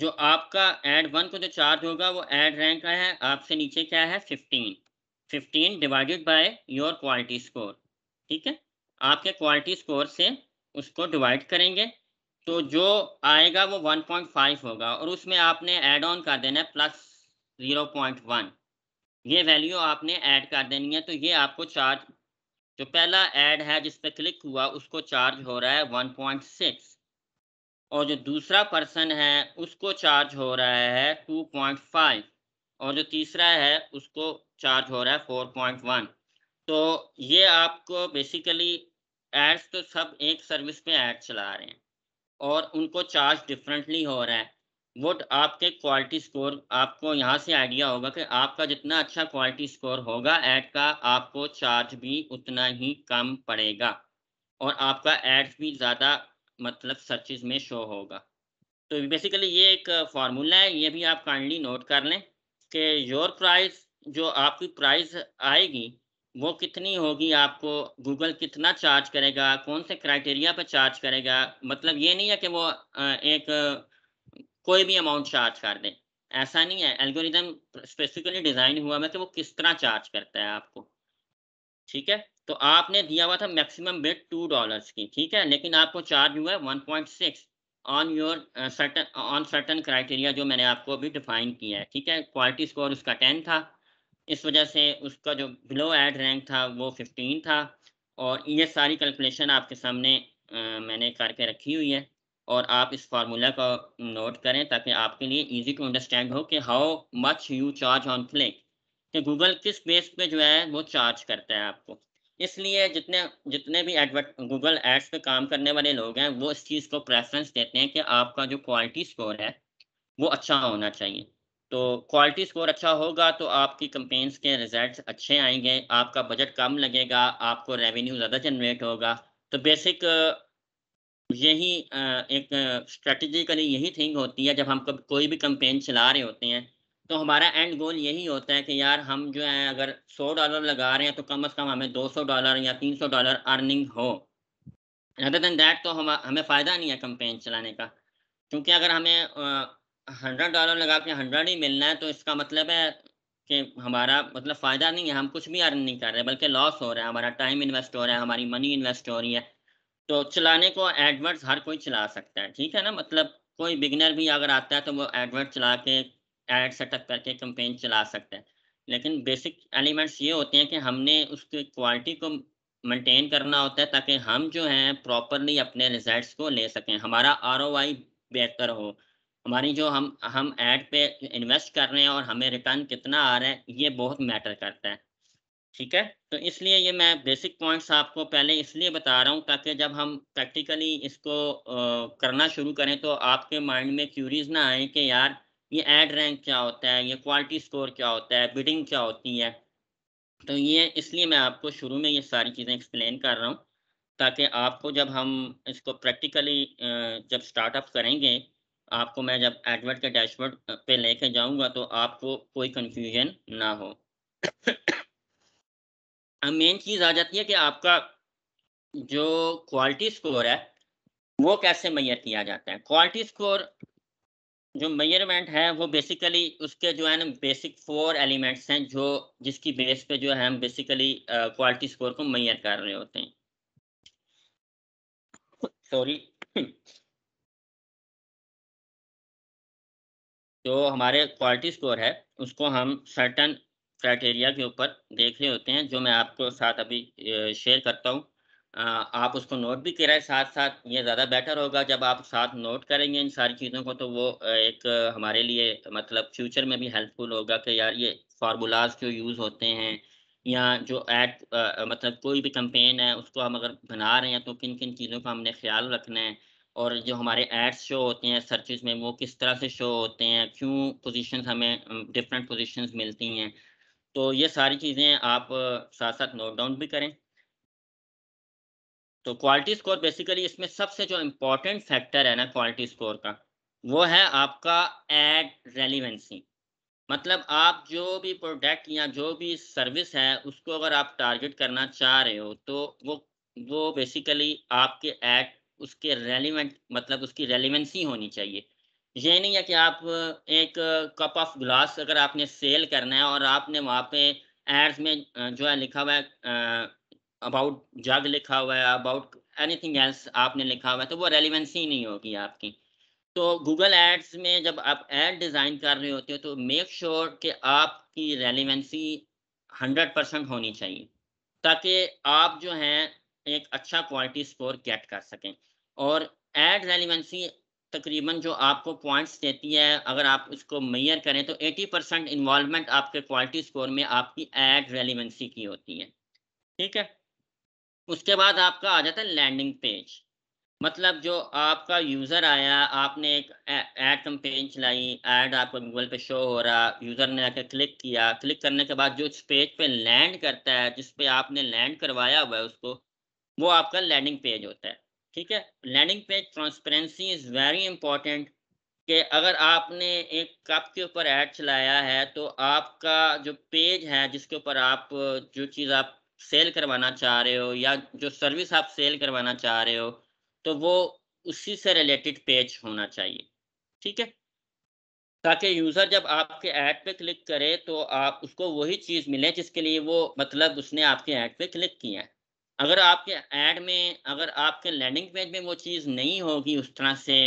जो आपका एड वन को जो चार्ज होगा वो एड रैंक का है आपसे नीचे क्या है fifteen fifteen divided by your quality score ठीक है आपके क्वालिटी स्कोर से उसको डिवाइड करेंगे तो जो आएगा वो 1.5 होगा और उसमें आपने एड ऑन कर देना है प्लस 0.1 ये वैल्यू आपने ऐड कर देनी है तो ये आपको चार्ज जो पहला ऐड है जिस पर क्लिक हुआ उसको चार्ज हो रहा है 1.6 और जो दूसरा पर्सन है उसको चार्ज हो रहा है टू पॉइंट फाइव और जो तीसरा है उसको चार्ज हो रहा है फोर पॉइंट वन तो ये आपको बेसिकली एड्स तो सब एक सर्विस पे ऐड चला रहे हैं और उनको चार्ज डिफरेंटली हो रहा है वो आपके क्वालिटी स्कोर आपको यहाँ से आइडिया होगा कि आपका जितना अच्छा क्वालिटी स्कोर होगा ऐड का आपको चार्ज भी उतना ही कम पड़ेगा और आपका एड्स भी ज़्यादा मतलब सर्चेज में शो होगा तो बेसिकली ये एक फार्मूला uh, है ये भी आप काइंडली नोट कर लें कि योर प्राइस जो आपकी प्राइस आएगी वो कितनी होगी आपको गूगल कितना चार्ज करेगा कौन से क्राइटेरिया पर चार्ज करेगा मतलब ये नहीं है कि वो uh, एक uh, कोई भी अमाउंट चार्ज कर दे ऐसा नहीं है एल्गोरिदम स्पेसिफिकली डिज़ाइन हुआ है कि वो किस तरह चार्ज करता है आपको ठीक है तो आपने दिया हुआ था मैक्सिमम बिड टू डॉलर्स की ठीक है लेकिन आपको चार्ज हुआ है one point six on your certain on certain criteria जो मैंने आपको अभी डिफाइन किया है ठीक है क्वालिटी स्कोर उसका टेन था इस वजह से उसका जो बिलो एड रैंक था वो फिफ्टीन था और ये सारी कैलकुलेशन आपके सामने आ, uh, मैंने करके रखी हुई है और आप इस फार्मूला को नोट करें ताकि आपके लिए इजी टू अंडरस्टैंड हो कि how much you charge on click कि गूगल किस बेस पे जो है वो चार्ज करता है आपको इसलिए जितने जितने भी एडवर्ट गूगल एड्स पे काम करने वाले लोग हैं वो इस चीज़ को प्रेफरेंस देते हैं कि आपका जो क्वालिटी स्कोर है वो अच्छा होना चाहिए तो क्वालिटी स्कोर अच्छा होगा तो आपकी कंपेन्स के रिजल्ट्स अच्छे आएंगे आपका बजट कम लगेगा आपको रेवेन्यू ज़्यादा जनरेट होगा तो बेसिक यही एक स्ट्रेटजिकली यही थिंग होती है जब हम कोई भी कंपेन चला रहे होते हैं तो हमारा एंड गोल यही होता है कि यार हम जो है अगर सौ डॉलर लगा रहे हैं तो कम से कम हमें दो सौ डॉलर या तीन सौ डॉलर अर्निंग हो अदर देन दैट तो हम हमें फ़ायदा नहीं है कंपेन चलाने का क्योंकि अगर हमें हंड्रेड डॉलर लगा के हंड्रेड ही मिलना है तो इसका मतलब है कि हमारा मतलब फ़ायदा नहीं है हम कुछ भी अर्न नहीं कर रहे बल्कि लॉस हो रहा है हमारा टाइम इन्वेस्ट हो रहा है हमारी मनी इन्वेस्ट हो रही है तो चलाने को एडवर्ड्स हर कोई चला सकता है ठीक है ना मतलब कोई बिगनर भी अगर आता है तो वो एडवर्ड चला के एड सेटअप करके कंपेन चला सकते हैं लेकिन बेसिक एलिमेंट्स ये होते हैं कि हमने उसकी क्वालिटी को मेंटेन करना होता है ताकि हम जो हैं प्रॉपरली अपने रिजल्ट्स को ले सकें हमारा आर बेहतर हो हमारी जो हम हम एड पे इन्वेस्ट कर रहे हैं और हमें रिटर्न कितना आ रहा है ये बहुत मैटर करता है ठीक है तो इसलिए ये मैं बेसिक पॉइंट्स आपको पहले इसलिए बता रहा हूँ ताकि जब हम प्रैक्टिकली इसको आ, करना शुरू करें तो आपके माइंड में क्यूरीज ना आए कि यार ये एड रैंक क्या होता है ये क्वालिटी स्कोर क्या होता है बिडिंग क्या होती है तो ये इसलिए मैं आपको शुरू में ये सारी चीज़ें एक्सप्लेन कर रहा हूँ ताकि आपको जब हम इसको प्रैक्टिकली जब स्टार्टअप करेंगे आपको मैं जब एडवर्ड के डैशबोर्ड पे लेके जाऊंगा तो आपको कोई कंफ्यूजन ना हो अब मेन चीज़ आ जाती है कि आपका जो क्वालिटी स्कोर है वो कैसे मैयर किया जाता है क्वालिटी स्कोर जो मेजरमेंट है वो बेसिकली उसके जो है ना बेसिक फोर एलिमेंट्स हैं जो जिसकी बेस पे जो है हम बेसिकली क्वालिटी स्कोर को मैयर कर रहे होते हैं सॉरी जो तो हमारे क्वालिटी स्कोर है उसको हम सर्टन क्राइटेरिया के ऊपर देख रहे होते हैं जो मैं आपको साथ अभी शेयर करता हूँ आप उसको नोट भी करें साथ साथ ये ज़्यादा बेटर होगा जब आप साथ नोट करेंगे इन सारी चीज़ों को तो वो एक हमारे लिए मतलब फ्यूचर में भी हेल्पफुल होगा कि यार ये फार्मूलाज क्यों यूज़ होते हैं या जो एड मतलब कोई भी कंपेन है उसको हम अगर बना रहे हैं तो किन किन चीज़ों का हमने ख्याल रखना है और जो हमारे एड्स शो होते हैं सर्चेज में वो किस तरह से शो होते हैं क्यों पोजीशंस हमें डिफरेंट पोजीशंस मिलती हैं तो ये सारी चीज़ें आप साथ साथ नोट डाउन भी करें तो क्वालिटी स्कोर बेसिकली इसमें सबसे जो इम्पोर्टेंट फैक्टर है ना क्वालिटी स्कोर का वो है आपका एड रेलिवेंसी मतलब आप जो भी प्रोडक्ट या जो भी सर्विस है उसको अगर आप टारगेट करना चाह रहे हो तो वो वो बेसिकली आपके एड उसके रेलिवेंट मतलब उसकी रेलिवेंसी होनी चाहिए ये नहीं है कि आप एक कप ऑफ ग्लास अगर आपने सेल करना है और आपने वहाँ पे एड्स में जो है लिखा हुआ है अबाउट जग लिखा हुआ है अबाउट एनीथिंग एल्स आपने लिखा हुआ है तो वो रेलिवेंसी नहीं होगी आपकी तो गूगल एड्स में जब आप एड डिज़ाइन कर रहे होते हो तो मेक श्योर sure कि आपकी रेलिवेंसी हंड्रेड परसेंट होनी चाहिए ताकि आप जो हैं एक अच्छा क्वालिटी स्कोर गेट कर सकें और एड रेलिवेंसी तकरीबन जो आपको पॉइंट्स देती है अगर आप उसको मैयर करें तो 80 परसेंट इन्वॉलमेंट आपके क्वालिटी स्कोर में आपकी एड रेलिवेंसी की होती है ठीक है उसके बाद आपका आ जाता है लैंडिंग पेज मतलब जो आपका यूज़र आया आपने एक ऐड कंपेन चलाई ऐड आपको गूगल पे शो हो रहा यूज़र ने आकर क्लिक किया क्लिक करने के बाद जो इस पेज पे लैंड करता है जिस पे आपने लैंड करवाया हुआ है उसको वो आपका लैंडिंग पेज होता है ठीक है landing page transparency is very important कि अगर आपने एक कप के ऊपर ऐड चलाया है तो आपका जो पेज है जिसके ऊपर आप जो चीज़ आप सेल करवाना चाह रहे हो या जो सर्विस आप सेल करवाना चाह रहे हो तो वो उसी से रिलेटेड पेज होना चाहिए ठीक है ताकि यूज़र जब आपके ऐड पे क्लिक करे तो आप उसको वही चीज़ मिले जिसके लिए वो मतलब उसने आपके ऐड पे क्लिक किया है अगर आपके ऐड में अगर आपके लैंडिंग पेज में वो चीज़ नहीं होगी उस तरह से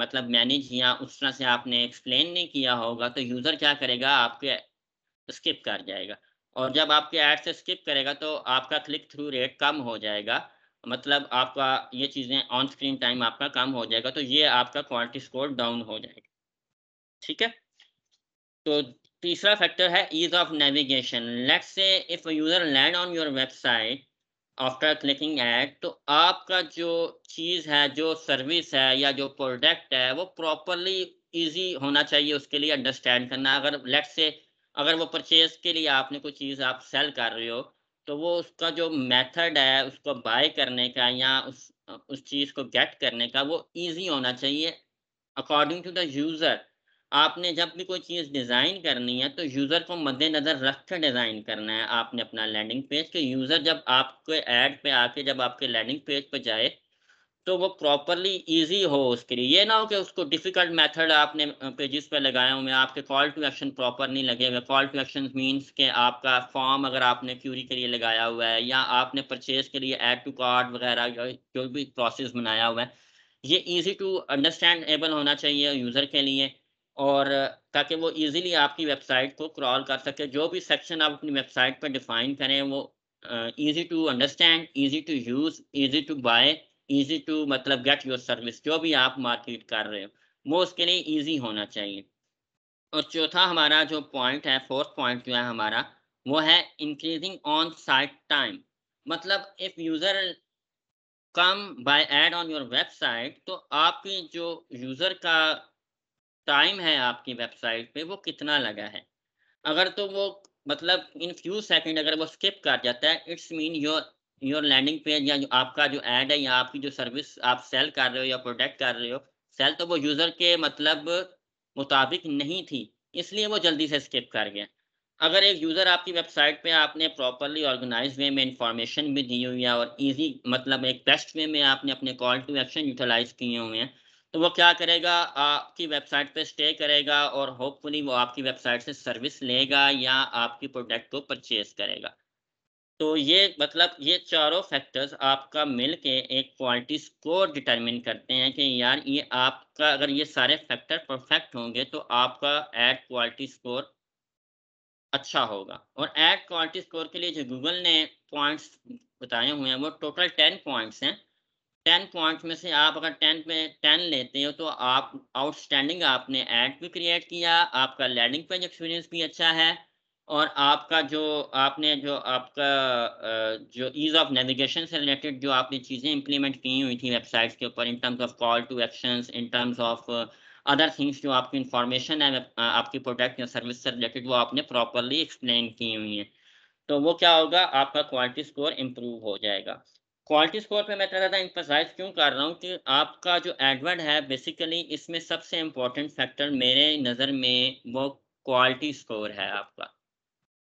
मतलब मैनेज या उस तरह से आपने एक्सप्लेन नहीं किया होगा तो यूज़र क्या करेगा आपके स्किप कर जाएगा और जब आपके ऐड से स्किप करेगा तो आपका क्लिक थ्रू रेट कम हो जाएगा मतलब आपका ये चीज़ें ऑन स्क्रीन टाइम आपका कम हो जाएगा तो ये आपका क्वालिटी स्कोर डाउन हो जाएगा ठीक है तो तीसरा फैक्टर है ease of navigation let's say if user land on your website after clicking ad तो आपका जो चीज़ है जो सर्विस है या जो प्रोडक्ट है वो प्रॉपरली इजी होना चाहिए उसके लिए अंडरस्टैंड करना अगर लेट्स से अगर वो परचेज के लिए आपने कोई चीज़ आप सेल कर रहे हो तो वो उसका जो मेथड है उसको बाय करने का या उस उस चीज़ को गेट करने का वो इजी होना चाहिए अकॉर्डिंग टू द यूज़र आपने जब भी कोई चीज़ डिज़ाइन करनी है तो यूज़र को मद्देनज़र रख कर डिज़ाइन करना है आपने अपना लैंडिंग पेज के यूज़र जब आपके ऐड पे आके जब आपके लैंडिंग पेज पे जाए तो वो प्रॉपरली इजी हो उसके लिए ये ना हो कि उसको डिफिकल्ट मेथड आपने पेजेस पे लगाया हुए आपके कॉल टू एक्शन प्रॉपर नहीं लगे हुए कॉल टू एक्शन मींस के आपका फॉर्म अगर आपने क्यूरी के लिए लगाया हुआ है या आपने परचेज के लिए एड टू कार्ड वगैरह जो भी प्रोसेस बनाया हुआ है ये ईजी टू अंडरस्टैंड एबल होना चाहिए यूज़र के लिए और ताकि वो ईजिली आपकी वेबसाइट को क्रॉल कर सके जो भी सेक्शन आप अपनी वेबसाइट पर डिफाइन करें वो easy to understand easy to use easy to buy easy to मतलब गेट योर सर्विस जो भी आप मार्केट कर रहे हो वो उसके लिए ईजी होना चाहिए और चौथा हमारा जो पॉइंट है फोर्थ पॉइंट जो है हमारा वो है इंक्रीजिंग ऑन साइट टाइम मतलब if user come by ad on your website तो आपकी जो यूज़र का टाइम है आपकी वेबसाइट पे वो कितना लगा है अगर तो वो मतलब इन फ्यू सेकंड अगर वो स्किप कर जाता है it's mean your your landing page या आपका जो एड है या आपकी जो सर्विस आप सेल कर रहे हो या प्रोडक्ट कर रहे हो सेल तो वो यूज़र के मतलब मुताबिक नहीं थी इसलिए वो जल्दी से स्किप कर गया अगर एक यूज़र आपकी वेबसाइट पे आपने प्रॉपरली ऑर्गेनाइज वे में इंफॉर्मेशन भी दी हुई है और इजी मतलब एक बेस्ट वे में आपने अपने कॉल टू एक्शन यूटिलाइज किए हुए हैं तो वो क्या करेगा आपकी वेबसाइट पे स्टे करेगा और होपफुली वो आपकी वेबसाइट से सर्विस लेगा या आपकी प्रोडक्ट को परचेज करेगा तो ये मतलब ये चारों फैक्टर्स आपका मिल के एक क्वालिटी स्कोर डिटरमिन करते हैं कि यार ये आपका अगर ये सारे फैक्टर परफेक्ट होंगे तो आपका एड क्वालिटी स्कोर अच्छा होगा और एड क्वालिटी स्कोर के लिए जो गूगल ने पॉइंट्स बताए हुए हैं वो टोटल टेन पॉइंट्स हैं टेन पॉइंट्स में से आप अगर टेन पे टेन लेते हो तो आप आउटस्टैंडिंग आपने एड भी क्रिएट किया आपका लैंडिंग पेज एक्सपीरियंस भी अच्छा है और आपका जो आपने जो आपका जो ईज़ ऑफ नेविगेशन से रिलेटेड जो आपने चीज़ें इंप्लीमेंट की हुई थी वेबसाइट्स के ऊपर in terms of call to action in terms of other things जो आपकी इंफॉर्मेशन है आपकी प्रोडक्ट या सर्विस से रिलेटेड वो आपने प्रॉपरली एक्सप्लेन की हुई है तो वो क्या होगा आपका क्वालिटी स्कोर इम्प्रूव हो जाएगा क्वालिटी स्कोर पे मैं इतना ज़्यादा इंपरसाइज क्यों कर रहा हूँ कि आपका जो एडवर्ड है बेसिकली इसमें सबसे इम्पोर्टेंट फैक्टर मेरे नज़र में वो क्वालिटी स्कोर है आपका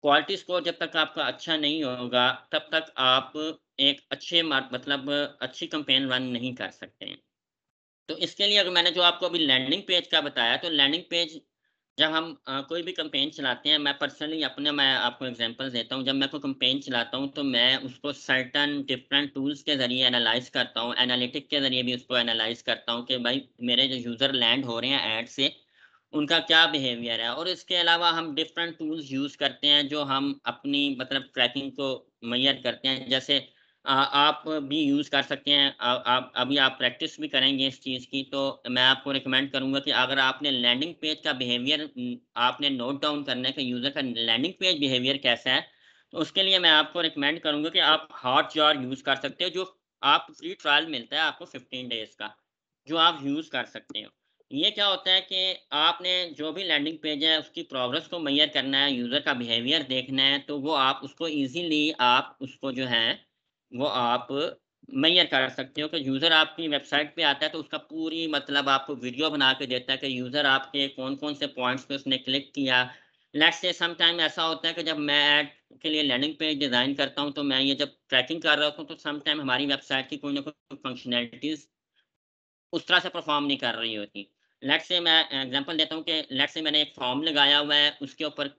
क्वालिटी स्कोर जब तक आपका अच्छा नहीं होगा तब तक आप एक अच्छे मार्क मतलब अच्छी कंपेन रन नहीं कर सकते हैं तो इसके लिए अगर मैंने जो आपको अभी लैंडिंग पेज का बताया तो लैंडिंग पेज जब हम आ, कोई भी कंपेन चलाते हैं मैं पर्सनली अपने मैं आपको एग्जांपल देता हूँ जब मैं कोई कंपेन चलाता हूँ तो मैं उसको सर्टन डिफरेंट टूल्स के ज़रिए एनालाइज करता हूँ एनालिटिक के ज़रिए भी उसको एनालाइज करता हूँ कि भाई मेरे जो यूज़र लैंड हो रहे हैं ऐड से उनका क्या बिहेवियर है और इसके अलावा हम डिफरेंट टूल्स यूज़ करते हैं जो हम अपनी मतलब ट्रैकिंग को मैयर करते हैं जैसे आ, आप भी यूज़ कर सकते हैं आ, आप अभी आप प्रैक्टिस भी करेंगे इस चीज़ की तो मैं आपको रिकमेंड करूँगा कि अगर आपने लैंडिंग पेज का बिहेवियर आपने नोट डाउन करने का यूज़र का लैंडिंग पेज बिहेवियर कैसा है तो उसके लिए मैं आपको रिकमेंड करूँगा कि आप हॉट जार यूज़ कर सकते हो जो आप फ्री ट्रायल मिलता है आपको फिफ्टीन डेज़ का जो आप यूज़ कर सकते हो ये क्या होता है कि आपने जो भी लैंडिंग पेज है उसकी प्रोग्रेस को मैयर करना है यूज़र का बिहेवियर देखना है तो वो आप उसको इजीली आप उसको जो है वो आप मैयर कर सकते हो कि यूज़र आपकी वेबसाइट पे आता है तो उसका पूरी मतलब आपको वीडियो बना के देता है कि यूज़र आपके कौन कौन से पॉइंट्स पे उसने क्लिक किया लेट्स से सम टाइम ऐसा होता है कि जब मैं ऐड के लिए लैंडिंग पेज डिज़ाइन करता हूँ तो मैं ये जब ट्रैकिंग कर रहा हूँ तो सम टाइम हमारी वेबसाइट की कोई ना कोई फंक्शनैलिटीज़ उस तरह से परफॉर्म नहीं कर रही होती लेट से मैं एग्जांपल देता हूँ कि लेट से मैंने एक फॉर्म लगाया हुआ है उसके ऊपर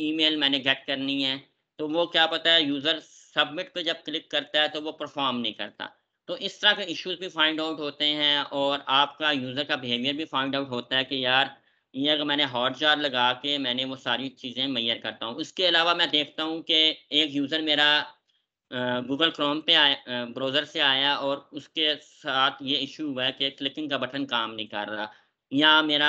ईमेल मैंने गेट करनी है तो वो क्या पता है यूज़र सबमिट पे जब क्लिक करता है तो वो परफॉर्म नहीं करता तो इस तरह के इश्यूज भी फाइंड आउट होते हैं और आपका यूज़र का बिहेवियर भी फाइंड आउट होता है कि यार ये अगर मैंने हॉट जार लगा के मैंने वो सारी चीज़ें मैयर करता हूँ उसके अलावा मैं देखता हूँ कि एक यूज़र मेरा गूगल क्रोम पे आया ब्राउज़र से आया और उसके साथ ये इशू हुआ है कि क्लिकिंग का बटन काम नहीं कर रहा या मेरा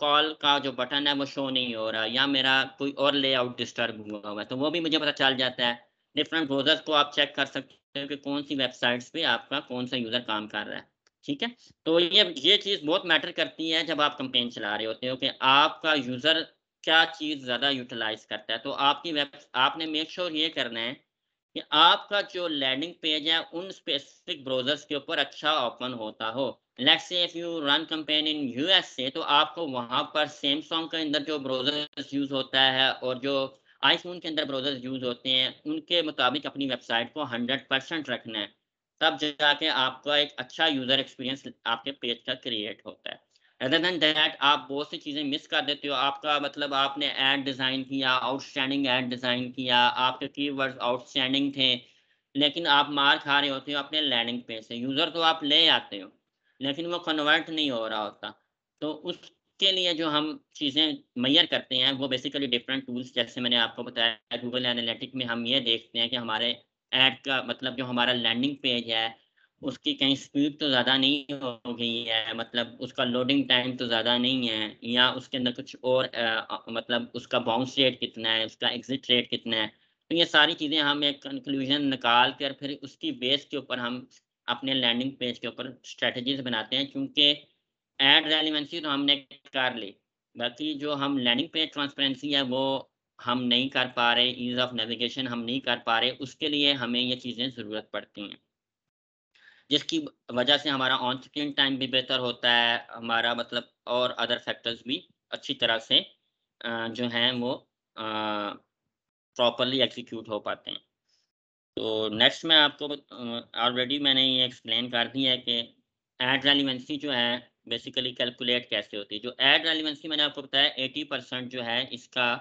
कॉल का जो बटन है वो शो नहीं हो रहा या मेरा कोई और लेआउट डिस्टर्ब हुआ हुआ है तो वो भी मुझे पता चल जाता है डिफरेंट ब्राउजर्स को आप चेक कर सकते हो कि कौन सी वेबसाइट्स पे आपका कौन सा यूज़र काम कर रहा है ठीक है तो ये ये चीज़ बहुत मैटर करती है जब आप कंपेन चला रहे होते हो कि आपका यूज़र क्या चीज़ ज़्यादा यूटिलाइज करता है तो आपकी वेब आपने मेक श्योर sure ये करना है कि आपका जो लैंडिंग पेज है उन स्पेसिफिक ब्राउजर्स के ऊपर अच्छा ओपन होता हो let's say if you run campaign in USA तो आपको वहां पर सैमसंग के अंदर जो ब्राउजर यूज होता है और जो आईफोन के अंदर ब्राउजर यूज होते हैं उनके मुताबिक अपनी वेबसाइट को हंड्रेड परसेंट रखना है तब जाके आपका एक अच्छा यूजर एक्सपीरियंस आपके पेज का क्रिएट होता है अदर देन दैट आप बहुत सी चीज़ें मिस कर देते हो आपका मतलब आपने एड डिज़ाइन किया आउटस्टैंडिंग एड डिज़ाइन किया आपके की वर्ड्स आउटस्टैंडिंग थे लेकिन आप मार खा रहे होते हो अपने लैंडिंग पेज से यूज़र तो आप ले आते हो लेकिन वो कन्वर्ट नहीं हो रहा होता तो उसके लिए जो हम चीज़ें मैयर करते हैं वो बेसिकली डिफरेंट टूल्स जैसे मैंने आपको बताया गूगल एनालिटिक में हम ये देखते हैं कि हमारे ऐड का मतलब जो हमारा लैंडिंग पेज है उसकी कहीं स्पीड तो ज़्यादा नहीं हो गई है मतलब उसका लोडिंग टाइम तो ज़्यादा नहीं है या उसके अंदर कुछ और आ, मतलब उसका बाउंस रेट कितना है उसका एग्जिट रेट कितना है तो ये सारी चीज़ें हम एक कंक्लूजन निकाल कर फिर उसकी बेस के ऊपर हम अपने लैंडिंग पेज के ऊपर स्ट्रेटजीज बनाते हैं क्योंकि एड रेलिवेंसी तो हमने कर ली बाकी जो हम लैंडिंग पेज ट्रांसपेरेंसी है वो हम नहीं कर पा रहे ईज़ ऑफ नेविगेशन हम नहीं कर पा रहे उसके लिए हमें ये चीज़ें ज़रूरत पड़ती हैं जिसकी वजह से हमारा ऑन स्क्रीन टाइम भी बेहतर होता है हमारा मतलब और अदर फैक्टर्स भी अच्छी तरह से जो हैं वो प्रॉपरली एग्जीक्यूट हो पाते हैं तो नेक्स्ट में आपको ऑलरेडी मैंने ये एक्सप्लेन कर दी है कि एड रेलिवेंसी जो है बेसिकली कैलकुलेट कैसे होती है जो एड रेलिवेंसी मैंने आपको बताया एटी परसेंट जो है इसका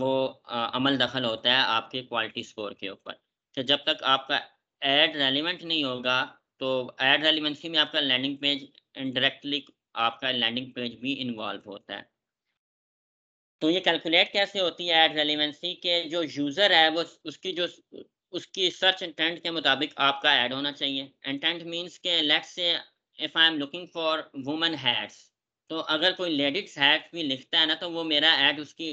वो अमल दखल होता है आपके क्वालिटी स्कोर के ऊपर तो जब तक आपका एड रेलिवेंट नहीं होगा तो एड रेलिवेंसी में आपका लैंडिंग पेज इनडायरेक्टली आपका लैंडिंग पेज भी इन्वॉल्व होता है तो ये कैलकुलेट कैसे होती है एड रेलिवेंसी के जो यूज़र है वो उसकी जो उसकी सर्च इंटेंट के मुताबिक आपका ऐड होना चाहिए इंटेंट मींस के let's say if I am looking for women heads तो अगर कोई लेडीज हैड भी लिखता है ना तो वो मेरा ऐड उसकी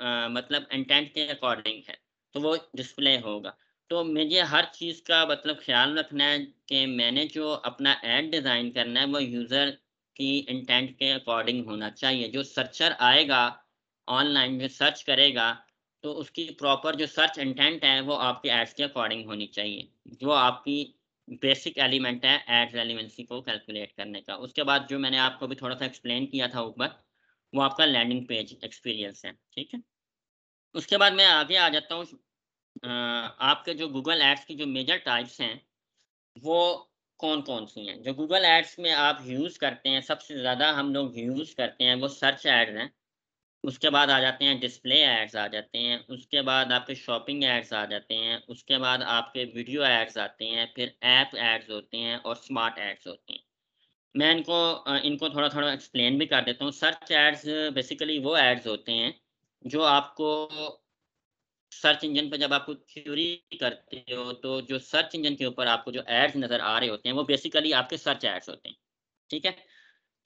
आ, मतलब इंटेंट के अकॉर्डिंग है तो वो डिस्प्ले होगा तो मुझे हर चीज़ का मतलब ख्याल रखना है कि मैंने जो अपना एड डिज़ाइन करना है वो यूज़र की इंटेंट के अकॉर्डिंग होना चाहिए जो सर्चर आएगा ऑनलाइन जो सर्च करेगा तो उसकी प्रॉपर जो सर्च इंटेंट है वो आपके एड्स के अकॉर्डिंग होनी चाहिए जो आपकी बेसिक एलिमेंट है एड्स एलिमेंसी को कैलकुलेट करने का उसके बाद जो मैंने आपको भी थोड़ा सा एक्सप्लेन किया था ऊपर वो आपका लैंडिंग पेज एक्सपीरियंस है ठीक है उसके बाद मैं आगे आ जाता हूँ आपके जो गूगल एड्स की जो मेजर टाइप्स हैं वो कौन कौन सी हैं जो गूगल एड्स में आप यूज़ करते हैं सबसे ज़्यादा हम लोग यूज़ करते हैं वो सर्च एड्स हैं उसके बाद आ जाते हैं डिस्प्ले एड्स आ जाते हैं उसके बाद आपके शॉपिंग एड्स आ जाते हैं उसके बाद आपके वीडियो एड्स आते हैं फिर ऐप एड्स होते हैं और स्मार्ट एड्स होते हैं मैं इनको इनको थोड़ा थोड़ा एक्सप्लेन भी कर देता हूँ सर्च एड्स बेसिकली वो एड्स होते हैं जो आपको सर्च इंजन पर जब आपको क्यूरी करते हो तो जो सर्च इंजन के ऊपर आपको जो एड्स नज़र आ रहे होते हैं वो बेसिकली आपके सर्च एड्स होते हैं ठीक है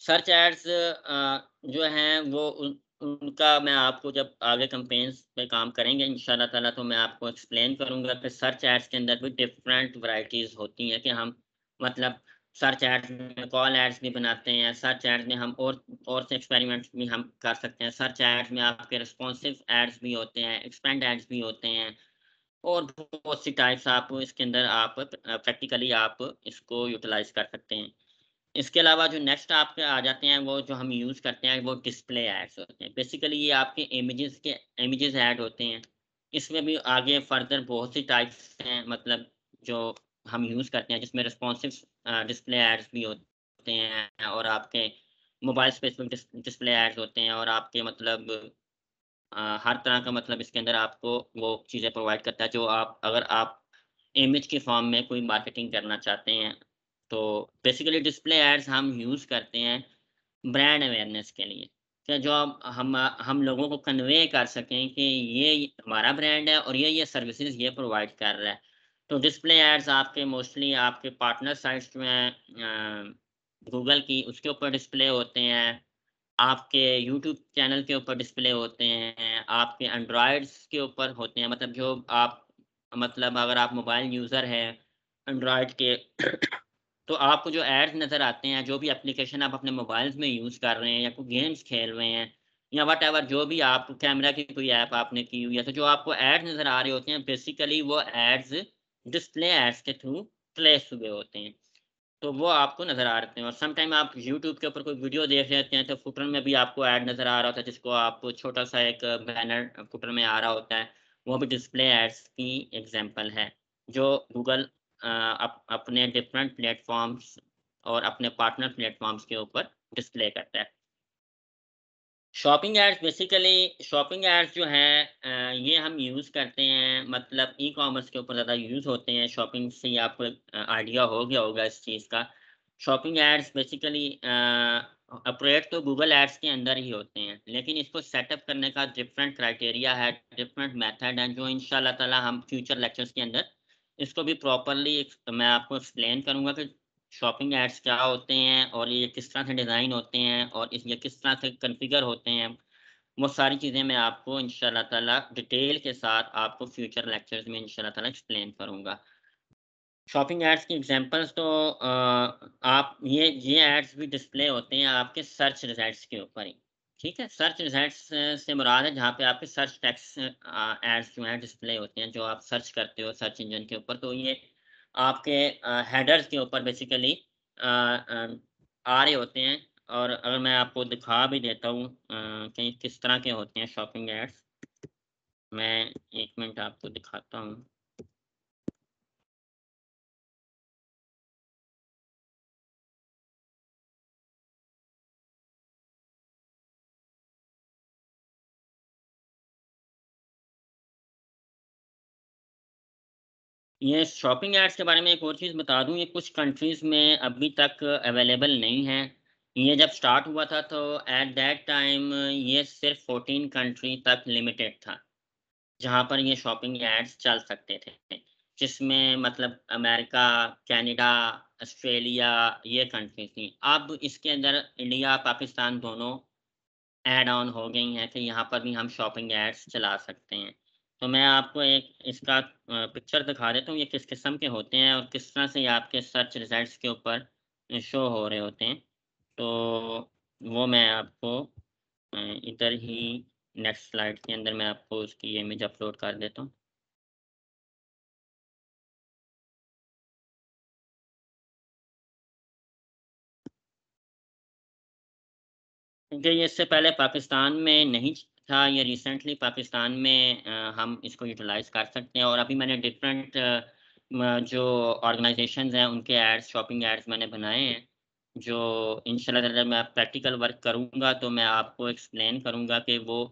सर्च एड्स जो हैं वो उन, उनका मैं आपको जब आगे कंपेन्स पे काम करेंगे इन ताला तो मैं आपको एक्सप्लेन करूंगा कि सर्च एड्स के अंदर भी डिफरेंट वराइटीज़ होती हैं कि हम मतलब सर्च एड्स में कॉल एड्स भी बनाते हैं सर्च एड्स में हम और और से एक्सपेरिमेंट्स भी हम कर सकते हैं सर्च एड्स में आपके रिस्पॉन्सिव एड्स भी होते हैं एक्सपेंड एड्स भी होते हैं और बहुत सी टाइप्स आप इसके अंदर आप प्रैक्टिकली आप इसको यूटिलाइज कर सकते हैं इसके अलावा जो नेक्स्ट आपके आ जाते हैं वो जो हम यूज़ करते हैं वो डिस्प्ले एड्स होते हैं बेसिकली ये आपके इमेजेस के इमेजेस ऐड होते हैं इसमें भी आगे फर्दर बहुत सी टाइप्स हैं मतलब जो हम यूज़ करते हैं जिसमें रिस्पॉन्सिव डिस्प्ले एड्स भी होते हैं और आपके मोबाइल स्पेसिफिक डिस्प्ले एड्स होते हैं और आपके मतलब आ, हर तरह का मतलब इसके अंदर आपको वो चीज़ें प्रोवाइड करता है जो आप अगर आप इमेज के फॉर्म में कोई मार्केटिंग करना चाहते हैं तो बेसिकली डिस्प्ले एड्स हम यूज़ करते हैं ब्रांड अवेयरनेस के लिए क्या जो आप हम हम लोगों को कन्वे कर सकें कि ये हमारा ब्रांड है और ये ये सर्विसेज ये प्रोवाइड कर रहा है तो डिस्प्ले एड्स आपके मोस्टली आपके पार्टनर साइट्स में गूगल की उसके ऊपर डिस्प्ले होते हैं आपके यूट्यूब चैनल के ऊपर डिस्प्ले होते हैं आपके एंड्रॉयड्स के ऊपर होते हैं मतलब जो आप मतलब अगर आप मोबाइल यूज़र हैं एंड्रॉयड के तो आपको जो एड्स नज़र आते हैं जो भी एप्लीकेशन आप अपने मोबाइल्स में यूज़ कर रहे हैं या कोई गेम्स खेल रहे हैं या वट एवर जो भी आप कैमरा की कोई ऐप आपने की हुई है तो जो आपको एड्स नज़र आ रहे होते हैं बेसिकली वो एड्स डिस्प्ले एड्स के थ्रू प्लेस हुए होते हैं तो वो आपको नज़र आ रहे हैं और समटाइम आप यूट्यूब के ऊपर कोई वीडियो देख रहे हैं तो फुटर में भी आपको ऐड नज़र आ रहा होता है जिसको आपको छोटा सा एक बैनर फुटर में आ रहा होता है वो भी डिस्प्ले एड्स की एग्जाम्पल है जो गूगल अप, अपने डिफरेंट प्लेटफॉर्म्स और अपने पार्टनर प्लेटफॉर्म्स के ऊपर डिस्प्ले करता है shopping ads basically shopping ads जो है ये हम यूज़ करते हैं मतलब ई कॉमर्स के ऊपर ज़्यादा यूज़ होते हैं शॉपिंग से आपको आइडिया हो गया होगा इस चीज़ का शॉपिंग एड्स बेसिकली ऑपरेट तो गूगल एड्स के अंदर ही होते हैं लेकिन इसको सेटअप करने का डिफरेंट क्राइटेरिया है डिफरेंट मेथड है जो इन ताला हम फ्यूचर लेक्चर्स के अंदर इसको भी प्रॉपरली मैं आपको एक्सप्लेन करूँगा कि शॉपिंग एड्स क्या होते हैं और ये किस तरह से डिज़ाइन होते हैं और इस ये किस तरह से कन्फिगर होते हैं वो सारी चीज़ें मैं आपको इन ताला डिटेल के साथ आपको फ्यूचर लेक्चर्स में इन ताला एक्सप्लेन करूँगा शॉपिंग एड्स की एग्जांपल्स तो आप ये ये एड्स भी डिस्प्ले होते हैं आपके सर्च रिजल्ट्स के ऊपर ही ठीक है सर्च रिजल्ट से मुराद है जहाँ पे आपके सर्च टैक्स एड्स जो हैं डिस्प्ले होते हैं जो आप सर्च करते हो सर्च इंजन के ऊपर तो ये आपके हेडर्स के ऊपर बेसिकली आ रहे होते हैं और अगर मैं आपको दिखा भी देता हूँ कहीं किस तरह के होते हैं शॉपिंग एड्स मैं एक मिनट आपको दिखाता हूँ ये शॉपिंग एड्स के बारे में एक और चीज़ बता दूँ ये कुछ कंट्रीज़ में अभी तक अवेलेबल नहीं है ये जब स्टार्ट हुआ था तो एट दैट टाइम ये सिर्फ फोर्टीन कंट्री तक लिमिटेड था जहाँ पर ये शॉपिंग एड्स चल सकते थे जिसमें मतलब अमेरिका कैनेडा ऑस्ट्रेलिया ये कंट्री थी अब इसके अंदर इंडिया पाकिस्तान दोनों एड ऑन हो गई हैं कि तो यहाँ पर भी हम शॉपिंग एड्स चला सकते हैं तो मैं आपको एक इसका पिक्चर दिखा देता हूँ ये किस किस्म के होते हैं और किस तरह से ये आपके सर्च रिजल्ट्स के ऊपर शो हो रहे होते हैं तो वो मैं आपको इधर ही नेक्स्ट स्लाइड के अंदर मैं आपको उसकी इमेज अपलोड कर देता हूँ क्योंकि इससे पहले पाकिस्तान में नहीं था या रिसेंटली पाकिस्तान में हम इसको यूटिलाइज कर सकते हैं और अभी मैंने डिफरेंट जो ऑर्गेनाइजेशन हैं उनके एड्स शॉपिंग एड्स मैंने बनाए हैं जो इन मैं प्रैक्टिकल वर्क करूँगा तो मैं आपको एक्सप्लेन करूँगा कि वो